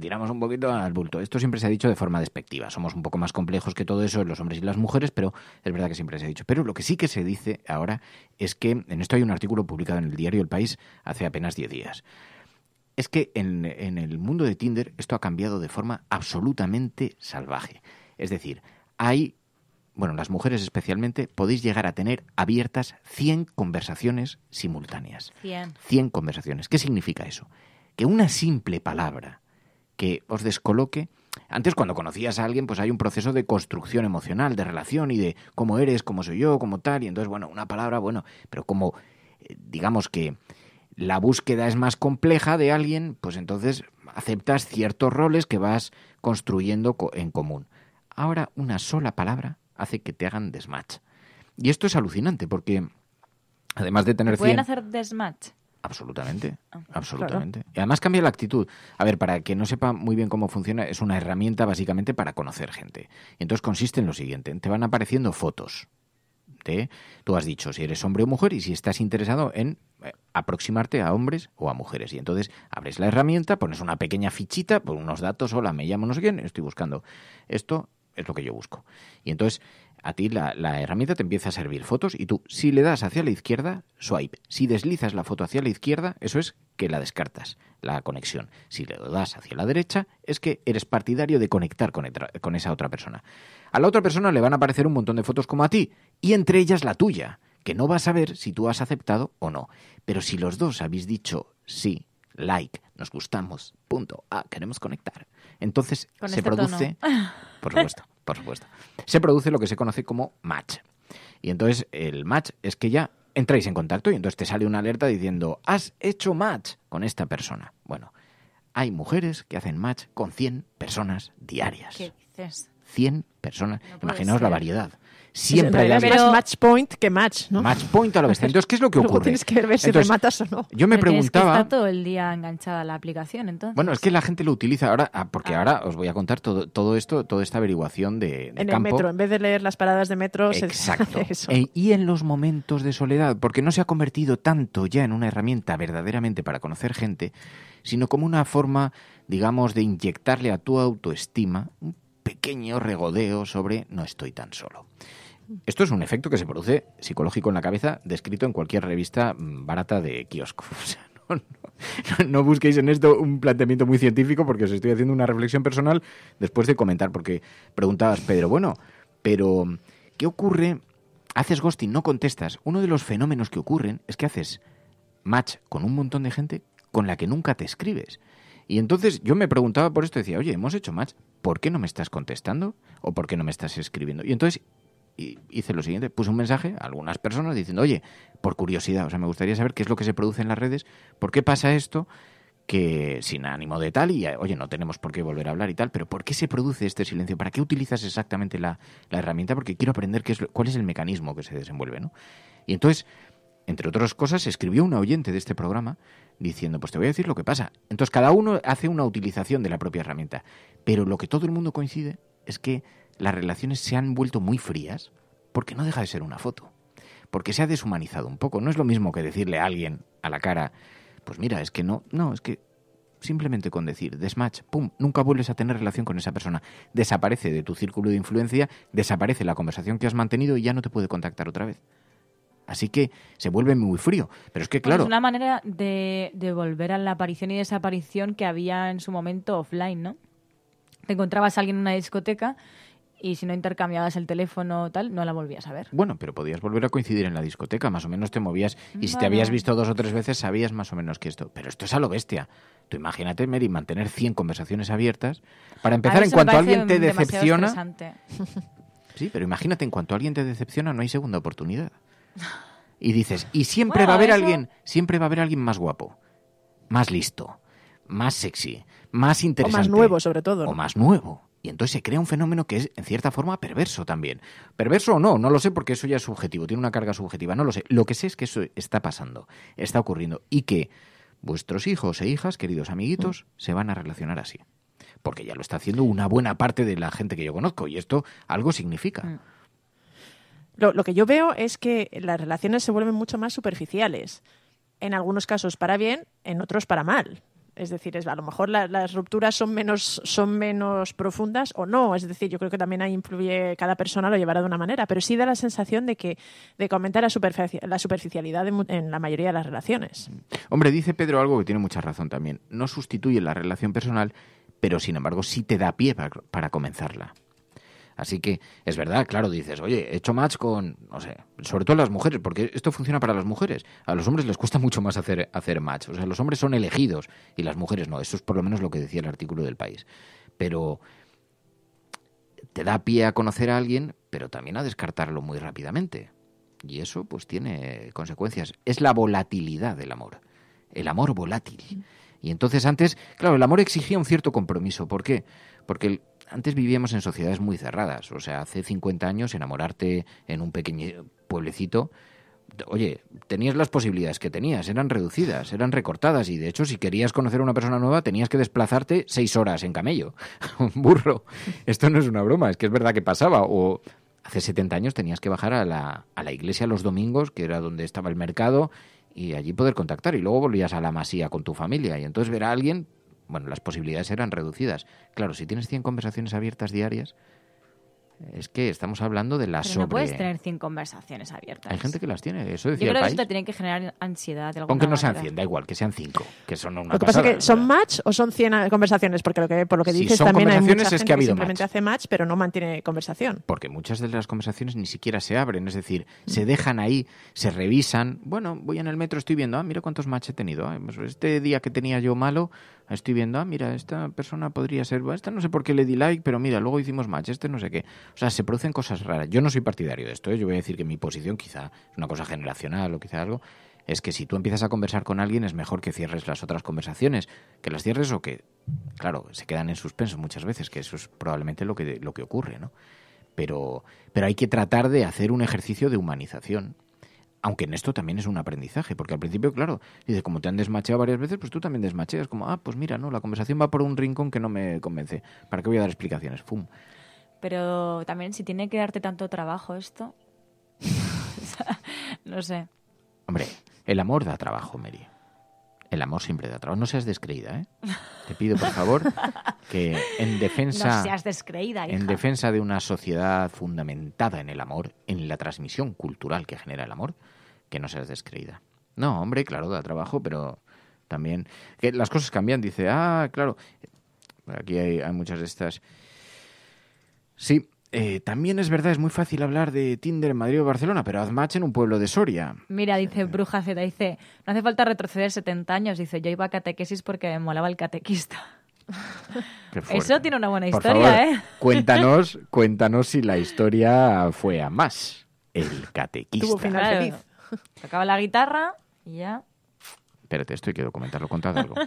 tiramos un poquito al bulto. Esto siempre se ha dicho de forma despectiva. Somos un poco más complejos que todo eso, los hombres y las mujeres, pero es verdad que siempre se ha dicho. Pero lo que sí que se dice ahora es que, en esto hay un artículo publicado en el diario El País hace apenas 10 días, es que en, en el mundo de Tinder esto ha cambiado de forma absolutamente salvaje. Es decir, hay bueno, las mujeres especialmente, podéis llegar a tener abiertas 100 conversaciones simultáneas. 100. 100 conversaciones. ¿Qué significa eso? Que una simple palabra que os descoloque, antes cuando conocías a alguien, pues hay un proceso de construcción emocional, de relación y de cómo eres, cómo soy yo, cómo tal, y entonces, bueno, una palabra, bueno, pero como eh, digamos que la búsqueda es más compleja de alguien, pues entonces aceptas ciertos roles que vas construyendo en común. Ahora una sola palabra hace que te hagan desmatch. Y esto es alucinante porque además de tener... ¿Pueden hacer desmatch? Absolutamente, ah, absolutamente. Y además cambia la actitud. A ver, para que no sepa muy bien cómo funciona, es una herramienta básicamente para conocer gente. entonces consiste en lo siguiente, te van apareciendo fotos. De, tú has dicho si eres hombre o mujer y si estás interesado en eh, aproximarte a hombres o a mujeres. Y entonces abres la herramienta, pones una pequeña fichita, por unos datos, hola, me llamo no sé quién, estoy buscando esto, es lo que yo busco. Y entonces a ti la, herramienta te empieza a servir fotos y tú, si le das hacia la izquierda, swipe. Si deslizas la foto hacia la izquierda, eso es que la descartas, la conexión. Si le das hacia la derecha, es que eres partidario de conectar con, esa otra persona. A la otra persona le van a aparecer un montón de fotos como a ti y entre ellas la tuya, que no vas a ver si tú has aceptado o no. Pero si los dos habéis dicho sí, like, nos gustamos, punto, ah, queremos conectar, entonces se este produce, por supuesto, por supuesto, se produce lo que se conoce como match. Y entonces el match es que ya entráis en contacto y entonces te sale una alerta diciendo, has hecho match con esta persona. Bueno, hay mujeres que hacen match con 100 personas diarias. ¿Qué dices? 100 personas. Imaginaos la variedad siempre hay las más match point que match, ¿no? Match point a lo bestia. Entonces, ¿qué es lo que ocurre? Luego tienes que ver si te matas o no. Yo me preguntaba... está todo el día enganchada la aplicación, entonces. Bueno, es que la gente lo utiliza ahora, ah, porque ah. ahora os voy a contar todo, esto, toda esta averiguación de, En el metro, en vez de leer las paradas de metro, Exacto. Eh, y en los momentos de soledad, porque no se ha convertido tanto ya en una herramienta verdaderamente para conocer gente, sino como una forma, digamos, de inyectarle a tu autoestima un pequeño regodeo sobre no estoy tan solo. Esto es un efecto que se produce psicológico en la cabeza, descrito en cualquier revista mm, barata de kiosco. no, busquéis en esto un planteamiento muy científico porque os estoy haciendo una reflexión personal después de comentar, porque preguntabas, Pedro, bueno, pero mm, ¿qué ocurre? Haces ghosting, no contestas. Uno de los fenómenos que ocurren es que haces match con un montón de gente con la que nunca te escribes. Y entonces yo me preguntaba por esto, decía, oye, hemos hecho match, ¿por qué no me estás contestando? ¿O por qué no me estás escribiendo? Y entonces y hice lo siguiente, puse un mensaje a algunas personas diciendo, oye, por curiosidad, o sea, me gustaría saber qué es lo que se produce en las redes, por qué pasa esto, que sin ánimo de tal, y oye, no tenemos por qué volver a hablar y tal, pero ¿por qué se produce este silencio? ¿Para qué utilizas exactamente la, herramienta? Porque quiero aprender qué es, cuál es el mecanismo que se desenvuelve, ¿no? Y entonces, entre otras cosas, escribió un oyente de este programa diciendo, pues te voy a decir lo que pasa. Entonces, cada uno hace una utilización de la propia herramienta, pero lo que todo el mundo coincide es que las relaciones se han vuelto muy frías porque no deja de ser una foto, porque se ha deshumanizado un poco. No es lo mismo que decirle a alguien a la cara, pues mira, es que no, no, es que simplemente con decir desmatch, pum, nunca vuelves a tener relación con esa persona. Desaparece de tu círculo de influencia, desaparece la conversación que has mantenido y ya no te puede contactar otra vez. Así que se vuelve muy frío. Pero es que, claro. es una manera de, de, volver a la aparición y desaparición que había en su momento offline, ¿no? Te encontrabas a alguien en una discoteca y si no intercambiabas el teléfono tal, no la volvías a ver. Bueno, pero podías volver a coincidir en la discoteca, más o menos te movías y si te habías visto dos o tres veces sabías más o menos que esto. Pero esto es a lo bestia. Tú imagínate, Mary, mantener 100 conversaciones abiertas. Para empezar, en cuanto alguien te decepciona... sí, pero imagínate, en cuanto alguien te decepciona no hay segunda oportunidad. Y dices, y siempre va a haber alguien, siempre va a haber alguien más guapo, más listo, más sexy, más interesante. más nuevo, sobre todo. O más nuevo. Y entonces se crea un fenómeno que es, en cierta forma, perverso también. Perverso o no, no lo sé porque eso ya es subjetivo, tiene una carga subjetiva, no lo sé. Lo que sé es que eso está pasando, está ocurriendo y que vuestros hijos e hijas, queridos amiguitos, mm. se van a relacionar así. Porque ya lo está haciendo una buena parte de la gente que yo conozco y esto algo significa. Mm. lo, que yo veo es que las relaciones se vuelven mucho más superficiales. En algunos casos para bien, en otros para mal. Es decir, es, a lo mejor las rupturas son menos, son menos profundas o no. Es decir, yo creo que también ahí influye, cada persona lo llevará de una manera, pero sí da la sensación de que, de aumenta la, superficialidad en, la mayoría de las relaciones. Hombre, dice Pedro algo que tiene mucha razón también. No sustituye la relación personal, pero sin embargo sí te da pie para comenzarla. Así que es verdad, claro, dices, oye, he hecho match con, no sé, sobre todo las mujeres, porque esto funciona para las mujeres. A los hombres les cuesta mucho más hacer, hacer match. O sea, los hombres son elegidos y las mujeres no. Eso es por lo menos lo que decía el artículo del país. Pero te da pie a conocer a alguien, pero también a descartarlo muy rápidamente. Y eso pues tiene consecuencias. Es la volatilidad del amor. El amor volátil. Y entonces antes, claro, el amor exigía un cierto compromiso. ¿Por qué? Porque antes vivíamos en sociedades muy cerradas. O sea, hace 50 años enamorarte en un pequeño pueblecito oye, tenías las posibilidades que tenías, eran reducidas, eran recortadas y de hecho si querías conocer a una persona nueva tenías que desplazarte seis horas en camello, un burro. Esto no es una broma, es que es verdad que pasaba. O hace 70 años tenías que bajar a la, a la iglesia los domingos, que era donde estaba el mercado, y allí poder contactar y luego volvías a la masía con tu familia y entonces ver a alguien bueno, las posibilidades eran reducidas. Claro, si tienes 100 conversaciones abiertas diarias, es que estamos hablando de las sobre... no puedes tener 100 conversaciones abiertas. Hay gente que las tiene, eso decía Yo creo que eso te tiene que generar ansiedad de Aunque no sean 100, da igual, que sean 5, que son una Lo que pasa es que son match o son 100 conversaciones, porque lo que, por lo que dices también hay mucha gente que, simplemente hace match pero no mantiene conversación. Porque muchas de las conversaciones ni siquiera se abren, es decir, mm. se dejan ahí, se revisan. Bueno, voy en el metro, estoy viendo, ah, mira cuántos match he tenido. Ah, pues este día que tenía yo malo, Estoy viendo, ah, mira, esta persona podría ser, esta no sé por qué le di like, pero mira, luego hicimos match, este no sé qué. O sea, se producen cosas raras. Yo no soy partidario de esto, ¿eh? yo voy a decir que mi posición quizá es una cosa generacional o quizá algo, es que si tú empiezas a conversar con alguien es mejor que cierres las otras conversaciones, que las cierres o que, claro, se quedan en suspenso muchas veces, que eso es probablemente lo que, lo que ocurre, ¿no? Pero, pero hay que tratar de hacer un ejercicio de humanización aunque en esto también es un aprendizaje, porque al principio, claro, de como te han desmacheado varias veces, pues tú también desmacheas, como, ah, pues mira, no, la conversación va por un rincón que no me convence. ¿Para qué voy a dar explicaciones? ¡Fum! Pero también, si tiene que darte tanto trabajo esto, no sé. Hombre, el amor da trabajo, Mary. El amor siempre da trabajo. No seas descreída, ¿eh? Te pido, por favor, que en defensa... No seas descreída, En defensa de una sociedad fundamentada en el amor, en la transmisión cultural que genera el amor, que no seas descreída. No, hombre, claro, da trabajo, pero también... Que las cosas cambian, dice, ah, claro. Aquí hay, muchas de estas. Sí, eh, también es verdad, es muy fácil hablar de Tinder en Madrid o Barcelona, pero haz match en un pueblo de Soria. Mira, dice eh, eh. Bruja Z, dice, no hace falta retroceder 70 años, dice, yo iba a catequesis porque me molaba el catequista. Eso tiene una buena historia, ¿eh? Cuéntanos, cuéntanos si la historia fue a más. El catequista. Acaba la guitarra y ya. Espérate, esto hay que documentarlo. contado algo.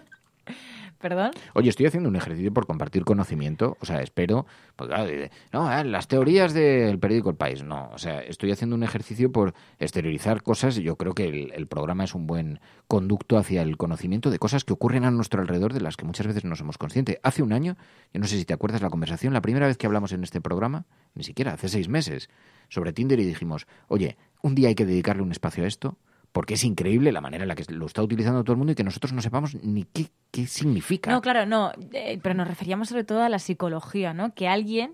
¿Perdón? Oye, estoy haciendo un ejercicio por compartir conocimiento. O sea, espero. Pues, ah, eh, no, ah, las teorías del periódico El País. No, o sea, estoy haciendo un ejercicio por exteriorizar cosas yo creo que el, el, programa es un buen conducto hacia el conocimiento de cosas que ocurren a nuestro alrededor de las que muchas veces no somos conscientes. Hace un año, yo no sé si te acuerdas la conversación, la primera vez que hablamos en este programa, ni siquiera hace seis meses, sobre Tinder y dijimos, oye, un día hay que dedicarle un espacio a esto, porque es increíble la manera en la que lo está utilizando todo el mundo y que nosotros no sepamos ni qué, qué significa. No, claro, no, eh, pero nos referíamos sobre todo a la psicología, ¿no? Que alguien,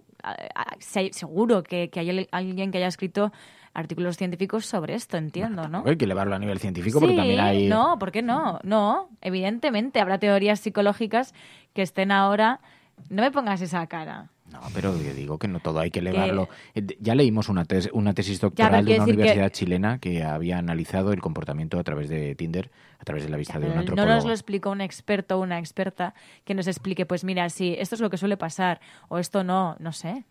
seguro que, hay alguien que haya escrito artículos científicos sobre esto, entiendo, ¿no? Hay que elevarlo a nivel científico porque también hay... No, ¿por qué no? No, evidentemente habrá teorías psicológicas que estén ahora... No me pongas esa cara. No, pero yo digo que no todo hay que elevarlo. Eh, ya leímos una, una tesis doctoral de una universidad chilena que había analizado el comportamiento a través de Tinder, a través de la vista de un antropólogo. No nos lo explicó un experto o una experta que nos explique, pues mira, si esto es lo que suele pasar o esto no, no sé.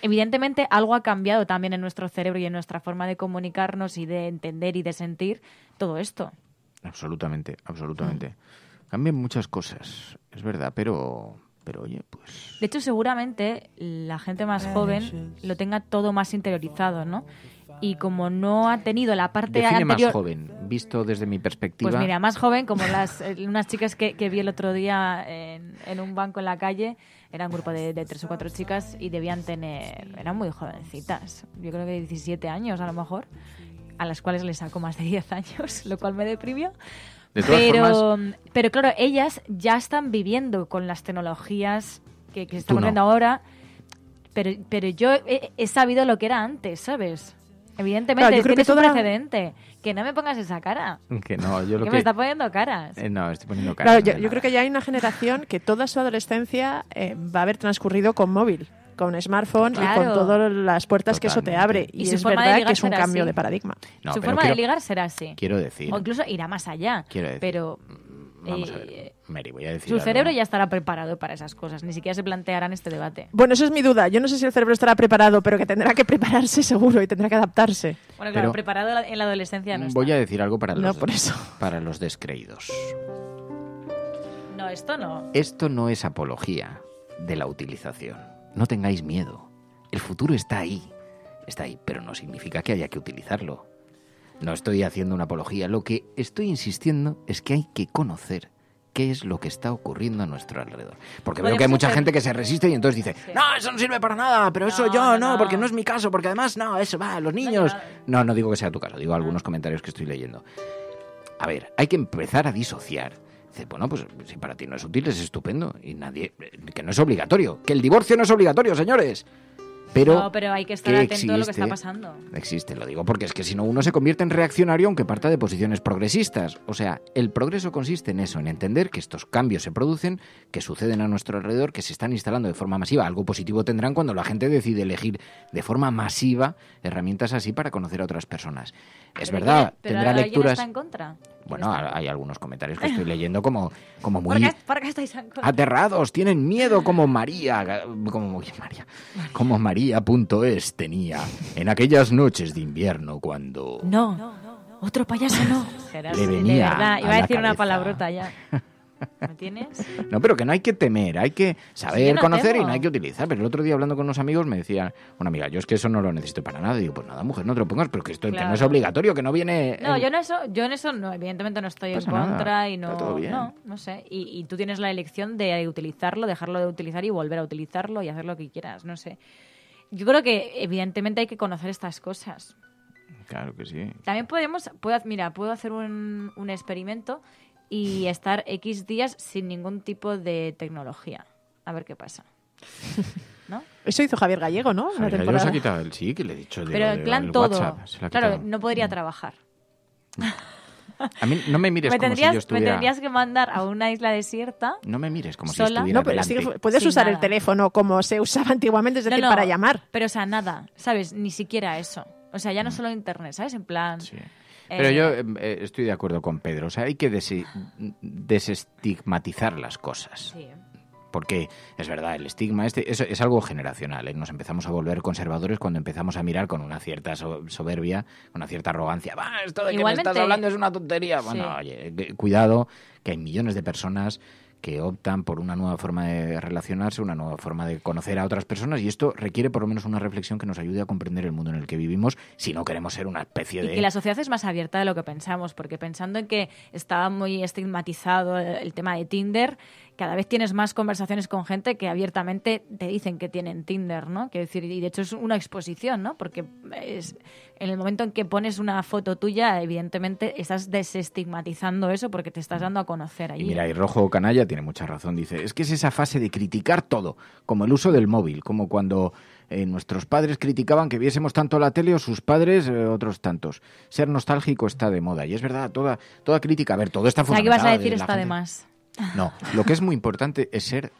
Evidentemente algo ha cambiado también en nuestro cerebro y en nuestra forma de comunicarnos y de entender y de sentir todo esto. Absolutamente, absolutamente. Cambian muchas cosas, es verdad, pero pues... De hecho, seguramente la gente más eh, joven lo tenga todo más interiorizado, ¿no? y como no ha tenido la parte Define anterior... más joven, visto desde mi perspectiva. Pues mira, más joven, como las eh, unas chicas que, que vi el otro día en, un banco en la calle, era un grupo de, de, tres o cuatro chicas y debían tener... eran muy jovencitas, yo creo que 17 años a lo mejor, a las cuales les saco más de 10 años, lo cual me deprimió pero, pero claro, ellas ya están viviendo con las tecnologías que, se están poniendo ahora, pero, pero yo he, sabido lo que era antes, ¿sabes? Evidentemente, que un precedente. Que no me pongas esa cara. Que yo me está poniendo caras. Eh, no, estoy poniendo caras. yo, creo que ya hay una generación que toda su adolescencia eh, va a haber transcurrido con móvil con smartphone y con todas las puertas que eso te abre. Y, es verdad que es un cambio de paradigma. su forma de ligar será así. Quiero decir. O incluso irá más allá. Quiero decir. Pero. Eh, su cerebro ya estará preparado para esas cosas, ni siquiera se plantearán este debate. Bueno, esa es mi duda. Yo no sé si el cerebro estará preparado, pero que tendrá que prepararse seguro y tendrá que adaptarse. Bueno, claro, preparado en la adolescencia no Voy a decir algo para para los descreídos. No, esto no. Esto no es apología de la utilización. No tengáis miedo. El futuro está ahí. Está ahí, pero no significa que haya que utilizarlo. No estoy haciendo una apología, lo que estoy insistiendo es que hay que conocer qué es lo que está ocurriendo a nuestro alrededor. Porque veo que hay mucha gente que se resiste y entonces dice, no, eso no sirve para nada, pero eso yo no, porque no es mi caso, porque además no, eso va, los niños. no, no digo que sea tu caso, digo ah. algunos comentarios que estoy leyendo. A ver, hay que empezar a disociar bueno, pues si para ti no es útil, es estupendo. Y nadie. Que no es obligatorio. Que el divorcio no es obligatorio, señores. Pero, pero hay que estar atento a lo que está pasando. Existe, lo digo porque es que si no uno se convierte en reaccionario aunque parta de posiciones progresistas. O sea, el progreso consiste en eso, en entender que estos cambios se producen, que suceden a nuestro alrededor, que se están instalando de forma masiva. Algo positivo tendrán cuando la gente decide elegir de forma masiva herramientas así para conocer a otras personas. Es verdad, tendrá lecturas. Está en contra. Bueno, hay algunos comentarios que estoy leyendo como, como muy... aterrados, tienen miedo como María, como María, como María.es tenía en aquellas noches de invierno cuando... No, otro payaso no. Le venía iba a, decir una palabrota ya. tienes? No, pero que no hay que temer, hay que pues saber conocer y no hay que utilizar. Pero el otro día hablando con unos amigos me decía una amiga, yo es que eso no lo necesito para nada. Y digo, pues nada, mujer, no te lo pongas, pero que esto no es obligatorio, que no viene. No, yo en eso, yo en eso no, evidentemente no estoy en contra y no. No, sé. Y, tú tienes la elección de utilizarlo, dejarlo de utilizar y volver a utilizarlo y hacer lo que quieras, no sé. Yo creo que evidentemente hay que conocer estas cosas. Claro que sí. También podemos, mira, puedo hacer un experimento y estar X días sin ningún tipo de tecnología. A ver qué pasa. ¿No? Eso hizo Javier Gallego, ¿no? Javier se ha quitado el sí, que le he dicho. Pero en plan todo. claro, no podría mm. trabajar. A mí no me mires como si estuviera... Me tendrías que mandar a una isla desierta. No me mires como si estuviera No, pero puedes usar el teléfono como se usaba antiguamente, es decir, para llamar. Pero, o sea, nada, ¿sabes? Ni siquiera eso. O sea, ya no mm. solo internet, ¿sabes? En plan, pero yo eh. Em, eh, estoy de acuerdo con Pedro. O sea, hay que desestigmatizar las cosas. porque es verdad, el estigma este es, algo generacional. ¿eh? Nos empezamos a volver conservadores cuando empezamos a mirar con una cierta soberbia soberbia, una cierta arrogancia. Va, esto de que me estás hablando es una tontería. cuidado, que hay millones de personas que optan por una nueva forma de relacionarse, una nueva forma de conocer a otras personas y esto requiere por lo menos una reflexión que nos ayude a comprender el mundo en el que vivimos si no queremos ser una especie de... Y que la sociedad es más abierta de lo que pensamos, porque pensando en que estaba muy estigmatizado el tema de Tinder, cada vez tienes más conversaciones con gente que abiertamente te dicen que tienen Tinder, ¿no? Quiero decir, y de hecho es una exposición, ¿no? Porque en el momento en que pones una foto tuya, evidentemente estás desestigmatizando eso porque te estás dando a conocer ahí. Y mira, y Rojo Canalla tiene mucha razón, dice, es que es esa fase de criticar todo, como el uso del móvil, como cuando... Eh, nuestros padres criticaban que viésemos tanto la tele o sus padres eh, otros tantos. Ser nostálgico está de moda y es verdad, toda, toda crítica, a ver, todo está fundamentado. ¿Qué vas a decir está de más? No, lo que es muy importante es ser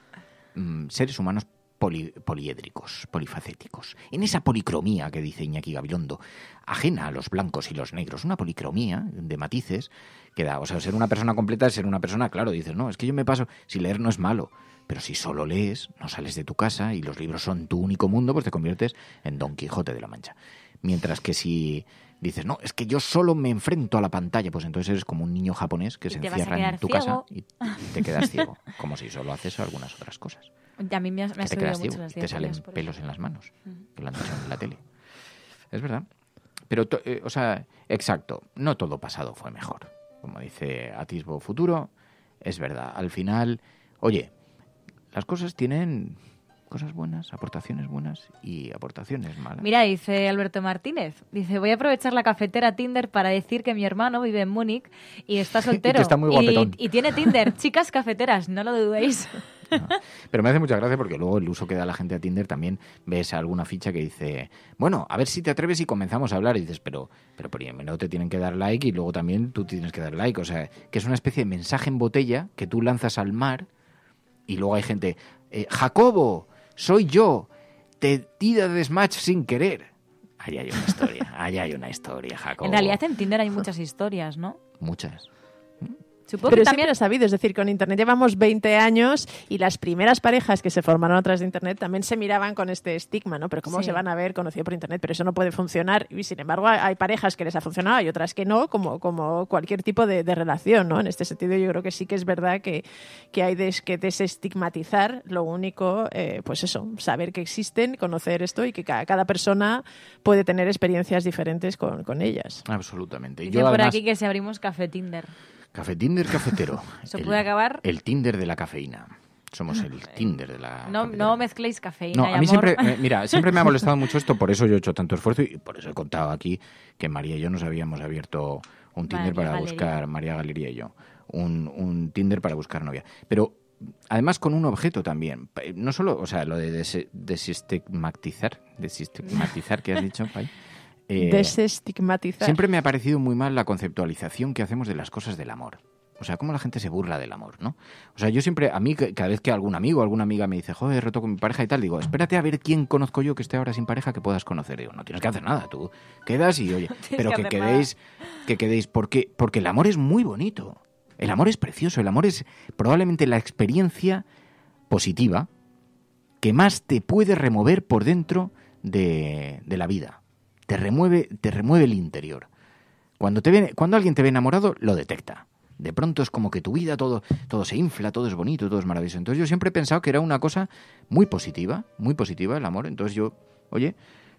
mm, seres humanos poli, poliédricos, polifacéticos. En esa policromía que dice Iñaki Gabilondo, ajena a los blancos y los negros, una policromía de matices que da, o sea, ser una persona completa es ser una persona, claro, dices, no, es que yo me paso, si leer no es malo, pero si solo lees, no sales de tu casa y los libros son tu único mundo, pues te conviertes en Don Quijote de la Mancha. Mientras que si dices, no, es que yo solo me enfrento a la pantalla, pues entonces eres como un niño japonés que se encierra en tu casa y te quedas ciego, como si solo haces algunas otras cosas. Y a mí me, has me te quedas te salen pelos en las manos, en la tele. Es verdad. Pero, eh, o sea, exacto, no todo pasado fue mejor. Como dice Atisbo Futuro, es verdad. Al final, oye, las cosas tienen cosas buenas, aportaciones buenas y aportaciones malas. Mira, dice Alberto Martínez, dice, voy a aprovechar la cafetera Tinder para decir que mi hermano vive en Múnich y está soltero. y, está muy y, y tiene Tinder, chicas cafeteras, no lo dudéis. Ah, pero me hace mucha gracia porque luego el uso que da la gente a Tinder también ves alguna ficha que dice, bueno, a ver si te atreves y comenzamos a hablar. Y dices, pero, pero primero te tienen que dar like y luego también tú tienes que dar like. O sea, que es una especie de mensaje en botella que tú lanzas al mar y luego hay gente, eh, Jacobo, soy yo, te tira de Smash sin querer. Allá hay una historia, allá hay una historia, Jacob. En realidad en Tinder hay muchas historias, ¿no? Muchas. Pero también lo sabido, es decir, con Internet llevamos 20 años y las primeras parejas que se formaron a través de Internet también se miraban con este estigma, ¿no? Pero cómo se van a ver conocido por Internet, pero eso no puede funcionar. Y sin embargo, hay parejas que les ha funcionado y otras que no, como, como cualquier tipo de, relación, ¿no? En este sentido, yo creo que sí que es verdad que, que hay que desestigmatizar. Lo único, eh, pues eso, saber que existen, conocer esto y que cada, persona puede tener experiencias diferentes con, con ellas. Absolutamente. Y yo, por aquí que si abrimos Café Tinder. Café, Tinder cafetero. puede acabar. El Tinder de la cafeína. Somos el eh, Tinder de la. No, no mezcléis cafeína. No, a mí siempre, mira, siempre me ha molestado mucho esto, por eso yo he hecho tanto esfuerzo y por eso he contado aquí que María y yo nos habíamos abierto un Tinder para buscar, María Galería y yo, un, Tinder para buscar novia. Pero además con un objeto también. No solo, o sea, lo de des desistigmatizar, desestigmatizar que has dicho, Pai. Eh, Desestigmatizar. Siempre me ha parecido muy mal la conceptualización que hacemos de las cosas del amor. O sea, cómo la gente se burla del amor, ¿no? O sea, yo siempre, a mí, cada vez que algún amigo, o alguna amiga me dice, joder, he roto con mi pareja y tal, digo, espérate a ver quién conozco yo que esté ahora sin pareja que puedas conocer. Digo, no tienes que hacer nada, tú quedas y oye, pero que, quedéis, que quedéis, porque, porque el amor es muy bonito. El amor es precioso, el amor es probablemente la experiencia positiva que más te puede remover por dentro de la vida te remueve, te remueve el interior. Cuando, te ve, cuando alguien te ve enamorado, lo detecta. De pronto es como que tu vida todo, todo se infla, todo es bonito, todo es maravilloso. Entonces yo siempre he pensado que era una cosa muy positiva, muy positiva el amor. Entonces yo, oye,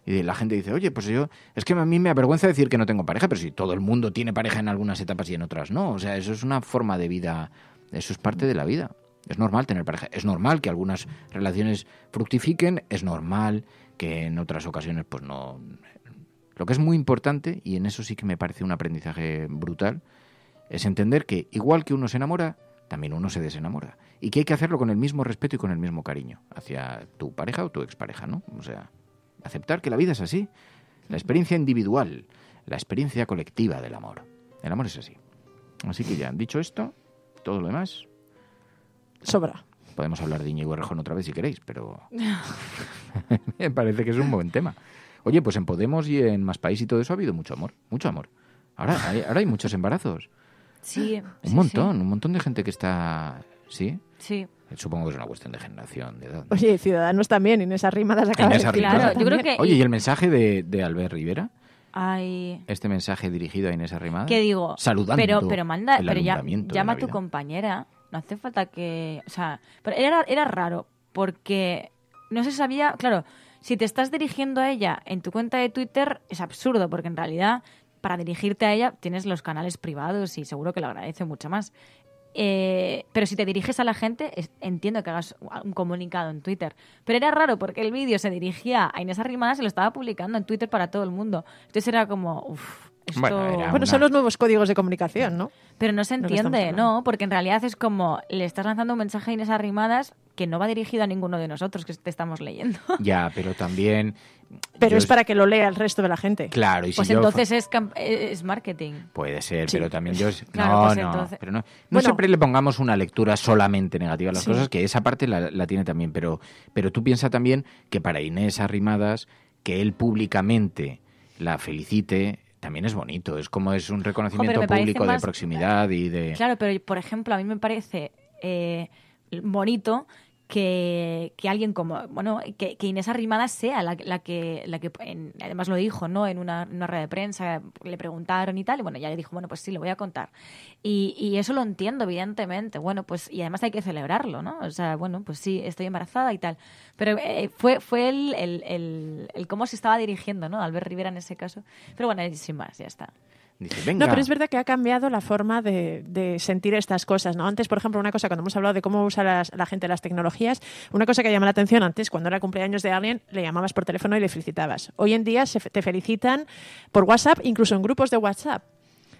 y la gente dice, oye, pues yo, es que a mí me avergüenza decir que no tengo pareja, pero si todo el mundo tiene pareja en algunas etapas y en otras no. O sea, eso es una forma de vida, eso es parte de la vida. Es normal tener pareja, es normal que algunas relaciones fructifiquen, es normal que en otras ocasiones pues no lo que es muy importante, y en eso sí que me parece un aprendizaje brutal, es entender que igual que uno se enamora, también uno se desenamora. Y que hay que hacerlo con el mismo respeto y con el mismo cariño hacia tu pareja o tu expareja, ¿no? O sea, aceptar que la vida es así. La experiencia individual, la experiencia colectiva del amor. El amor es así. Así que ya, dicho esto, todo lo demás. Sobra. Podemos hablar de Íñigo Rejón otra vez si queréis, pero. Me parece que es un buen tema. Oye, pues en Podemos y en Más País y todo eso ha habido mucho amor, mucho amor. Ahora hay, ahora hay muchos embarazos. Sí. Un montón, un montón de gente que está... Sí. Sí. Supongo que es una cuestión de generación, de edad. Oye, Ciudadanos también, Inés Arrimadas acaba de Claro, yo creo que... Oye, ¿y el mensaje de, Albert Rivera? Ay. Este mensaje dirigido a Inés Arrimadas. ¿Qué digo? Saludando Pero, pero manda, pero ya, llama a tu compañera. No hace falta que... O sea, pero era, era raro, porque no se sabía... Claro, si te estás dirigiendo a ella en tu cuenta de Twitter, es absurdo, porque en realidad para dirigirte a ella tienes los canales privados y seguro que lo agradece mucho más. Eh, pero si te diriges a la gente, entiendo que hagas un comunicado en Twitter. Pero era raro porque el vídeo se dirigía a Inés Arrimadas y lo estaba publicando en Twitter para todo el mundo. Entonces era como, uff, esto... Bueno, son los nuevos códigos de comunicación, ¿no? Pero no se entiende, ¿no? Porque en realidad es como, le estás lanzando un mensaje a Inés Arrimadas que no va dirigido a ninguno de nosotros que te estamos leyendo. Ya, pero también... Pero es para que lo lea el resto de la gente. Claro, y Pues entonces es, es, marketing. Puede ser, pero también yo... Pues no, no, no, siempre le pongamos una lectura solamente negativa a las cosas, que esa parte la, tiene también, pero, pero tú piensas también que para Inés Arrimadas, que él públicamente la felicite, también es bonito, es como es un reconocimiento público de proximidad y de... Claro, pero por ejemplo, a mí me parece eh, bonito que, que, alguien como, bueno, que, Inés arrimada sea la, la, que, la que además lo dijo, ¿no? En una, una de prensa, le preguntaron y tal, y bueno, ya le dijo, bueno, pues sí, le voy a contar. Y, y, eso lo entiendo, evidentemente, bueno, pues, y además hay que celebrarlo, ¿no? O sea, bueno, pues sí, estoy embarazada y tal. Pero eh, fue, fue el, el, el, el, cómo se estaba dirigiendo, ¿no? Albert Rivera en ese caso. Pero bueno, sin más, ya está. No, pero es verdad que ha cambiado la forma de, sentir estas cosas, ¿no? Antes, por ejemplo, una cosa, cuando hemos hablado de cómo usa la gente las tecnologías, una cosa que llama la atención antes, cuando era cumpleaños de alguien, le llamabas por teléfono y le felicitabas. Hoy en día se, te felicitan por WhatsApp, incluso en grupos de WhatsApp.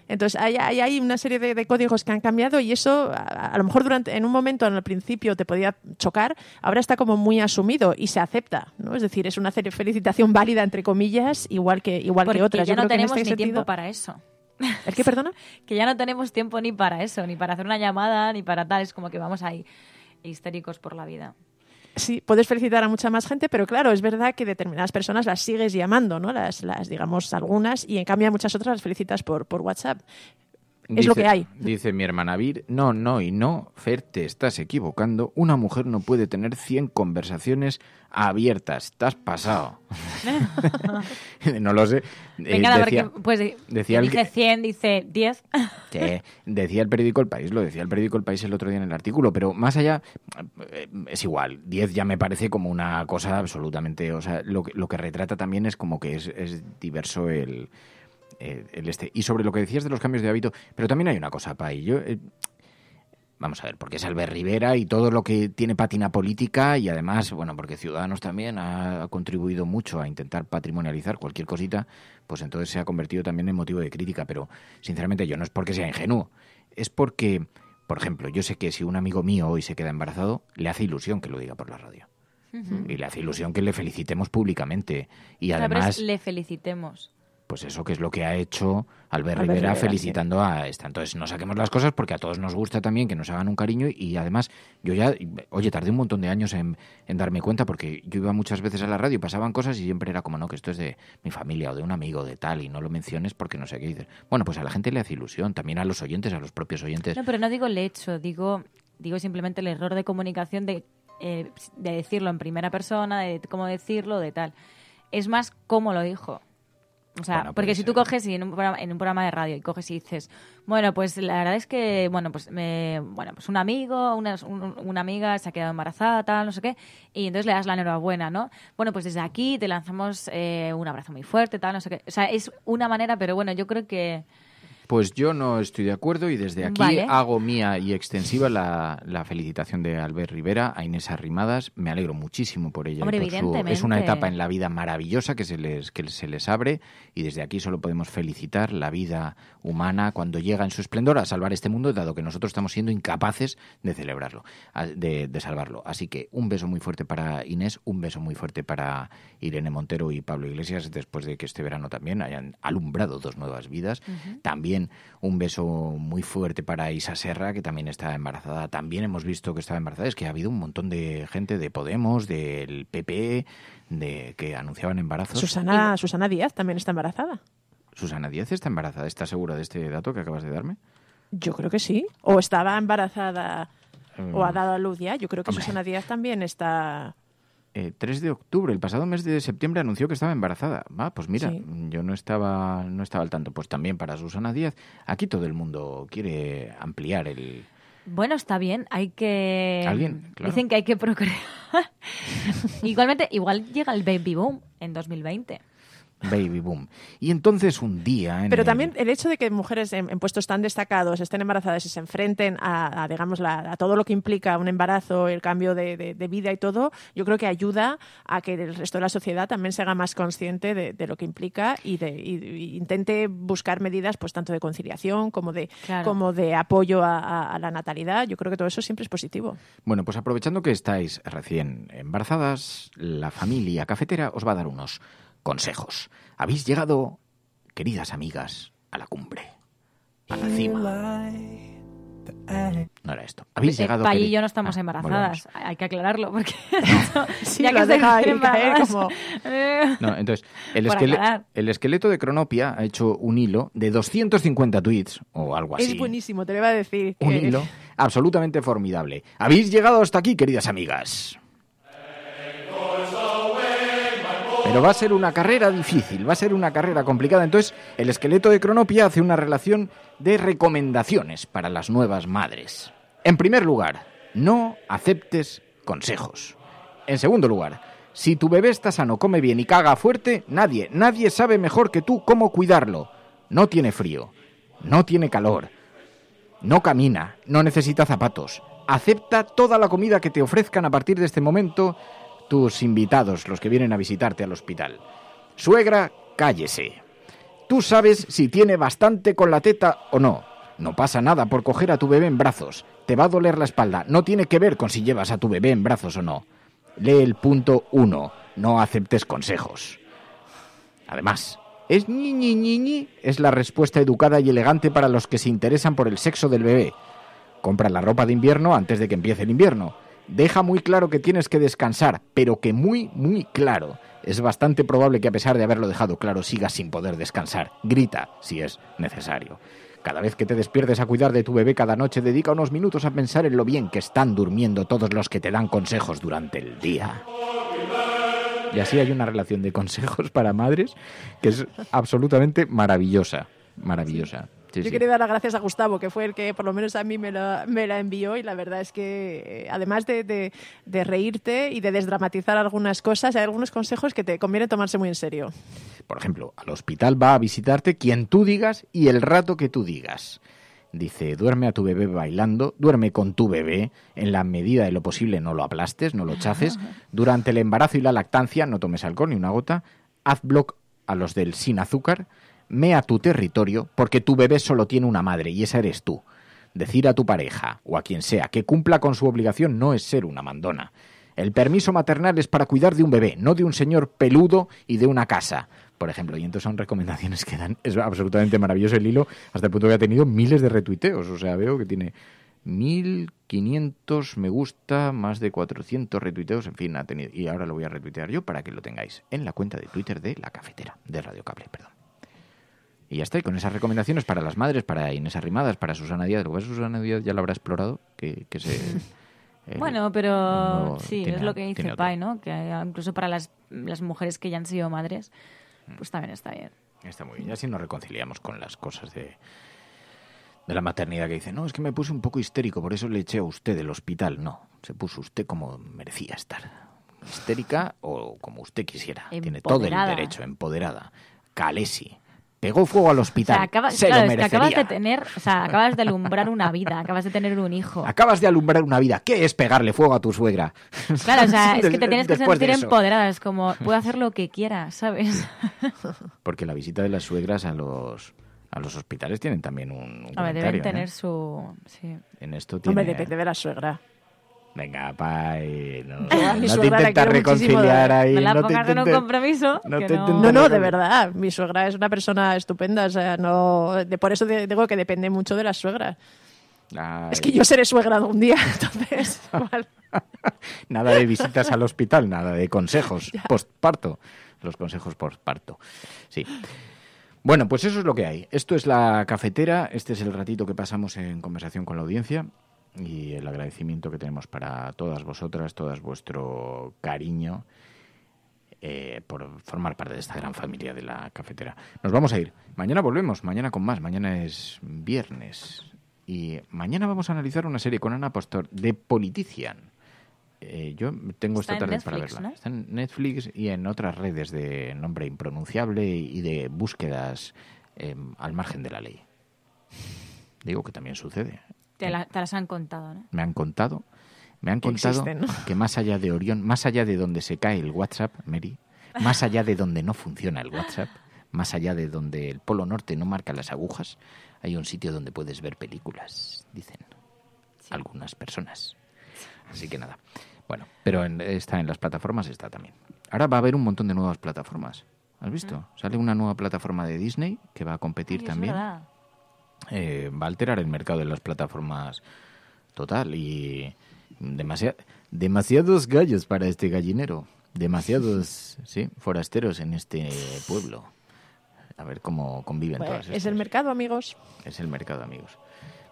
Entonces, hay, una serie de, códigos que han cambiado y eso, a, lo mejor durante, en un momento, en el principio, te podía chocar, ahora está como muy asumido y se acepta, ¿no? Es decir, es una felicitación válida, entre comillas, igual que, igual que otras. Ya no tenemos este tiempo para eso. es qué, perdona? que ya no tenemos tiempo ni para eso, ni para hacer una llamada, ni para tal. Es como que vamos ahí histéricos por la vida sí, puedes felicitar a mucha más gente, pero claro, es verdad que determinadas personas las sigues llamando, ¿no? Las, digamos, algunas, y en cambio a muchas otras las felicitas por WhatsApp es lo que hay. Dice mi hermana Vir, no, no y no, Fer, te estás equivocando. Una mujer no puede tener 100 conversaciones abiertas. Estás pasado. no lo sé. Eh, Venga, decía, pues, el, 100, dice 10. sí, decía el periódico El País, lo decía el periódico El País el otro día en el artículo, pero más allá eh, es igual. 10 ya me parece como una cosa absolutamente... O sea, lo, lo que retrata también es como que es diverso el eh, este. Y sobre lo que decías de los cambios de hábito, pero también hay una cosa, Pai. Yo, eh, vamos a ver, porque es Albert Rivera y todo lo que tiene patina política y además, bueno, porque Ciudadanos también ha contribuido mucho a intentar patrimonializar cualquier cosita, pues entonces se ha convertido también en motivo de crítica, pero sinceramente yo no es porque sea ingenuo, es porque, por ejemplo, yo sé que si un amigo mío hoy se queda embarazado, le hace ilusión que lo diga por la radio. Y le hace ilusión que le felicitemos públicamente. Y además. le felicitemos pues eso que es lo que ha hecho Albert, Rivera, felicitando a esta. Entonces, no saquemos las cosas porque a todos nos gusta también que nos hagan un cariño y además yo ya, oye, tardé un montón de años en, darme cuenta porque yo iba muchas veces a la radio y pasaban cosas y siempre era como, no, que esto es de mi familia o de un amigo de tal y no lo menciones porque no sé qué dices. Bueno, pues a la gente le hace ilusión, también a los oyentes, a los propios oyentes. No, pero no digo el hecho, digo, digo simplemente el error de comunicación de, eh, de decirlo en primera persona, de cómo decirlo, de tal. Es más cómo lo dijo. O sea, porque si tú coges en un, programa, de radio y coges y dices, bueno, pues la verdad es que, bueno, pues bueno, pues un amigo, una, amiga se ha quedado embarazada, tal, no sé qué, y entonces le das la enhorabuena, ¿no? Bueno, pues desde aquí te lanzamos eh, un abrazo muy fuerte, tal, no sé qué. O sea, es una manera, pero bueno, yo creo que pues yo no estoy de acuerdo y desde aquí hago mía y extensiva la, felicitación de Albert Rivera a Inés Arrimadas. Me alegro muchísimo por ella. es una etapa en la vida maravillosa que se, les, que se les abre y desde aquí solo podemos felicitar la vida humana cuando llega en su esplendor a salvar este mundo, dado que nosotros estamos siendo incapaces de celebrarlo, de, salvarlo. Así que un beso muy fuerte para Inés, un beso muy fuerte para Irene Montero y Pablo Iglesias, después de que este verano también hayan alumbrado dos nuevas vidas. También un beso muy fuerte para Isa Serra, que también está embarazada. También hemos visto que estaba embarazada. Es que ha habido un montón de gente de Podemos, del PP, de que anunciaban embarazos. Susana, Susana Díaz también está embarazada. Susana Díaz está embarazada. ¿Estás segura de este dato que acabas de darme? Yo creo que sí. O estaba embarazada o ha mm. dado a luz ya. Yo creo que Susana Díaz también está 3 eh, de octubre, el pasado mes de septiembre anunció que estaba embarazada. Ah, pues mira, yo no estaba, no estaba al tanto. Pues también para Susana Díaz, aquí todo el mundo quiere ampliar el... Bueno, está bien, hay que... ¿Alguien? Dicen que hay que procrear. Igualmente, igual llega el baby boom en 2020 baby boom. Y entonces un día... Pero también el hecho de que mujeres en, puestos tan destacados estén embarazadas y se enfrenten a, digamos, a todo lo que implica un embarazo, el cambio de, vida y todo, yo creo que ayuda a que el resto de la sociedad también se haga más consciente de, lo que implica y, de, intente buscar medidas pues tanto de conciliación como de, como de apoyo a la natalidad. Yo creo que todo eso siempre es positivo. Bueno, pues aprovechando que estáis recién embarazadas, la familia cafetera os va a dar unos consejos. Habéis llegado, queridas amigas, a la cumbre, a la cima. No era esto. Habéis eh, llegado. yo no estamos ah, embarazadas. Hay que aclararlo porque. ya que os ahí como... no, entonces, el, esqueleto, de Cronopia ha hecho un hilo de 250 tweets o algo así. Es buenísimo, te lo iba a decir. Un hilo absolutamente formidable. Habéis llegado hasta aquí, queridas amigas. Pero va a ser una carrera difícil, va a ser una carrera complicada. Entonces, el esqueleto de Cronopia hace una relación de recomendaciones para las nuevas madres. En primer lugar, no aceptes consejos. En segundo lugar, si tu bebé está sano, come bien y caga fuerte, nadie, nadie sabe mejor que tú cómo cuidarlo. No tiene frío, no tiene calor, no camina, no necesita zapatos. Acepta toda la comida que te ofrezcan a partir de este momento tus invitados, los que vienen a visitarte al hospital. Suegra, cállese. Tú sabes si tiene bastante con la teta o no. No pasa nada por coger a tu bebé en brazos. Te va a doler la espalda. No tiene que ver con si llevas a tu bebé en brazos o no. Lee el punto 1. No aceptes consejos. Además, es ñi ñi ñi es la respuesta educada y elegante para los que se interesan por el sexo del bebé. Compra la ropa de invierno antes de que empiece el invierno deja muy claro que tienes que descansar, pero que muy, muy claro. Es bastante probable que a pesar de haberlo dejado claro sigas sin poder descansar. Grita si es necesario. Cada vez que te despiertes a cuidar de tu bebé cada noche, dedica unos minutos a pensar en lo bien que están durmiendo todos los que te dan consejos durante el día. Y así hay una relación de consejos para madres que es absolutamente maravillosa, maravillosa. Yo quería dar las gracias a Gustavo, que fue el que por lo menos a mí me la, envió y la verdad es que eh, además de, de, reírte y de desdramatizar algunas cosas, hay algunos consejos que te conviene tomarse muy en serio. Por ejemplo, al hospital va a visitarte quien tú digas y el rato que tú digas. Dice, duerme a tu bebé bailando, duerme con tu bebé, en la medida de lo posible no lo aplastes, no lo ah. chaces, durante el embarazo y la lactancia no tomes alcohol ni una gota, haz block a los del sin azúcar, me a tu territorio porque tu bebé solo tiene una madre y esa eres tú. Decir a tu pareja o a quien sea que cumpla con su obligación no es ser una mandona. El permiso maternal es para cuidar de un bebé, no de un señor peludo y de una casa por ejemplo. Y entonces son recomendaciones que dan. Es absolutamente maravilloso el hilo, hasta el punto que ha tenido miles de retuiteos. O sea, veo que tiene 1500 me gusta, más de 400 retuiteos, en fin, ha tenido. Y ahora lo voy a retuitear yo para que lo tengáis en la cuenta de Twitter de la cafetera, de Radio Cable, perdón. Y ya está, y con esas recomendaciones para las madres, para Inés Arrimadas, para Susana Díaz, lo que Susana Díaz ya lo habrá explorado, que, eh, bueno, pero sí, es lo que dice Pai, ¿no? Que incluso para las, mujeres que ya han sido madres, pues también está bien. Está muy bien, ya si nos reconciliamos con las cosas de, de la maternidad que dice, no, es que me puse un poco histérico, por eso le eché a usted del hospital. No, se puso usted como merecía estar. Histérica o como usted quisiera. Tiene todo el derecho, empoderada. Calesi pegó fuego al hospital. se acabas de tener, acabas de alumbrar una vida, acabas de tener un hijo. Acabas de alumbrar una vida. ¿Qué es pegarle fuego a tu suegra? Claro, o sea, es que te tienes que sentir empoderada, es como puedo hacer lo que quiera, ¿sabes? Porque la visita de las suegras a los a los hospitales tienen también un, un deben ¿eh? tener su en esto tiene... Hombre, depende de la suegra Venga, pa, no, no te reconciliar ahí. no te en un compromiso. No, no... de verdad. Mi suegra es una persona estupenda. O sea, no... por eso digo que depende mucho de las suegras. Es que yo seré suegra algún día, entonces. nada de visitas al hospital, nada de consejos postparto. Los consejos postparto. Sí. Bueno, pues eso es lo que hay. Esto es la cafetera, este es el ratito que pasamos en conversación con la audiencia y el agradecimiento que tenemos para todas vosotras, todas vuestro cariño eh, por formar parte de esta gran familia de la cafetera. Nos vamos a ir. Mañana volvemos, mañana con más. Mañana es viernes. Y mañana vamos a analizar una serie con Ana Pastor de Politician. Eh, yo tengo esta tarde para verla. Está en Netflix y en otras redes de nombre impronunciable y de búsquedas eh, al margen de la ley. Digo que también sucede. Te, las han contado, ¿no? Me han contado. Me han contado que más allá de Orión, más allá de donde se cae el WhatsApp, Mary, más allá de donde no funciona el WhatsApp, más allá de donde el Polo Norte no marca las agujas, hay un sitio donde puedes ver películas, dicen algunas personas. Así que nada. Bueno, pero está en las plataformas, está también. Ahora va a haber un montón de nuevas plataformas. ¿Has visto? Ah. Sale una nueva plataforma de Disney que va a competir también. Eh, va a alterar el mercado de las plataformas total y demasiados gallos para este gallinero, demasiados sí, forasteros en este pueblo. A ver cómo conviven todos pues, todas. Es el mercado, amigos. Es el mercado, amigos.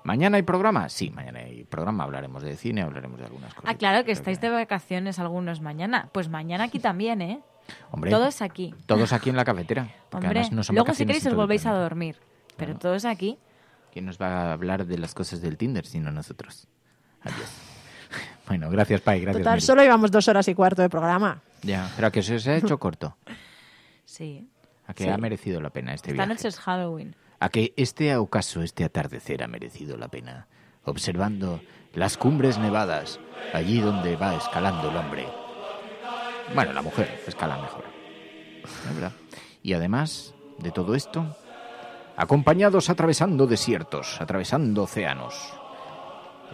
¿Mañana hay programa? Sí, mañana hay programa. Hablaremos de cine, hablaremos de algunas cosas. Ah, claro, que estáis de vacaciones algunos mañana. Pues mañana aquí también, ¿eh? Hombre, todos aquí. Todos aquí en la cafetera. Hombre, luego si queréis os volvéis a dormir. Pero todos aquí. ¿Quién nos va a hablar de las cosas del Tinder sino nosotros? Adiós. bueno, gracias, Pai. Gracias, Total, solo íbamos dos horas y cuarto de programa. Ya, pero que se ha hecho corto. Sí. A que ha merecido la pena este Esta noche es Halloween. A que este ocaso, este atardecer ha merecido la pena. Observando las cumbres nevadas, allí donde va escalando el hombre. Bueno, la mujer escala mejor. ¿verdad? Y además de todo esto, acompañados atravesando desiertos, atravesando océanos.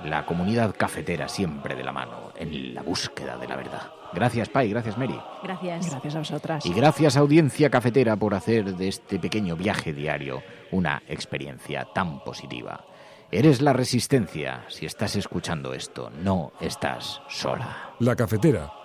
La comunidad cafetera siempre de la mano, en la búsqueda de la verdad. Gracias, Pai, gracias, Mary. Gracias. Gracias a vosotras. Y gracias, audiencia cafetera, por hacer de este pequeño viaje diario una experiencia tan positiva. Eres la resistencia. Si estás escuchando esto, no estás sola. La cafetera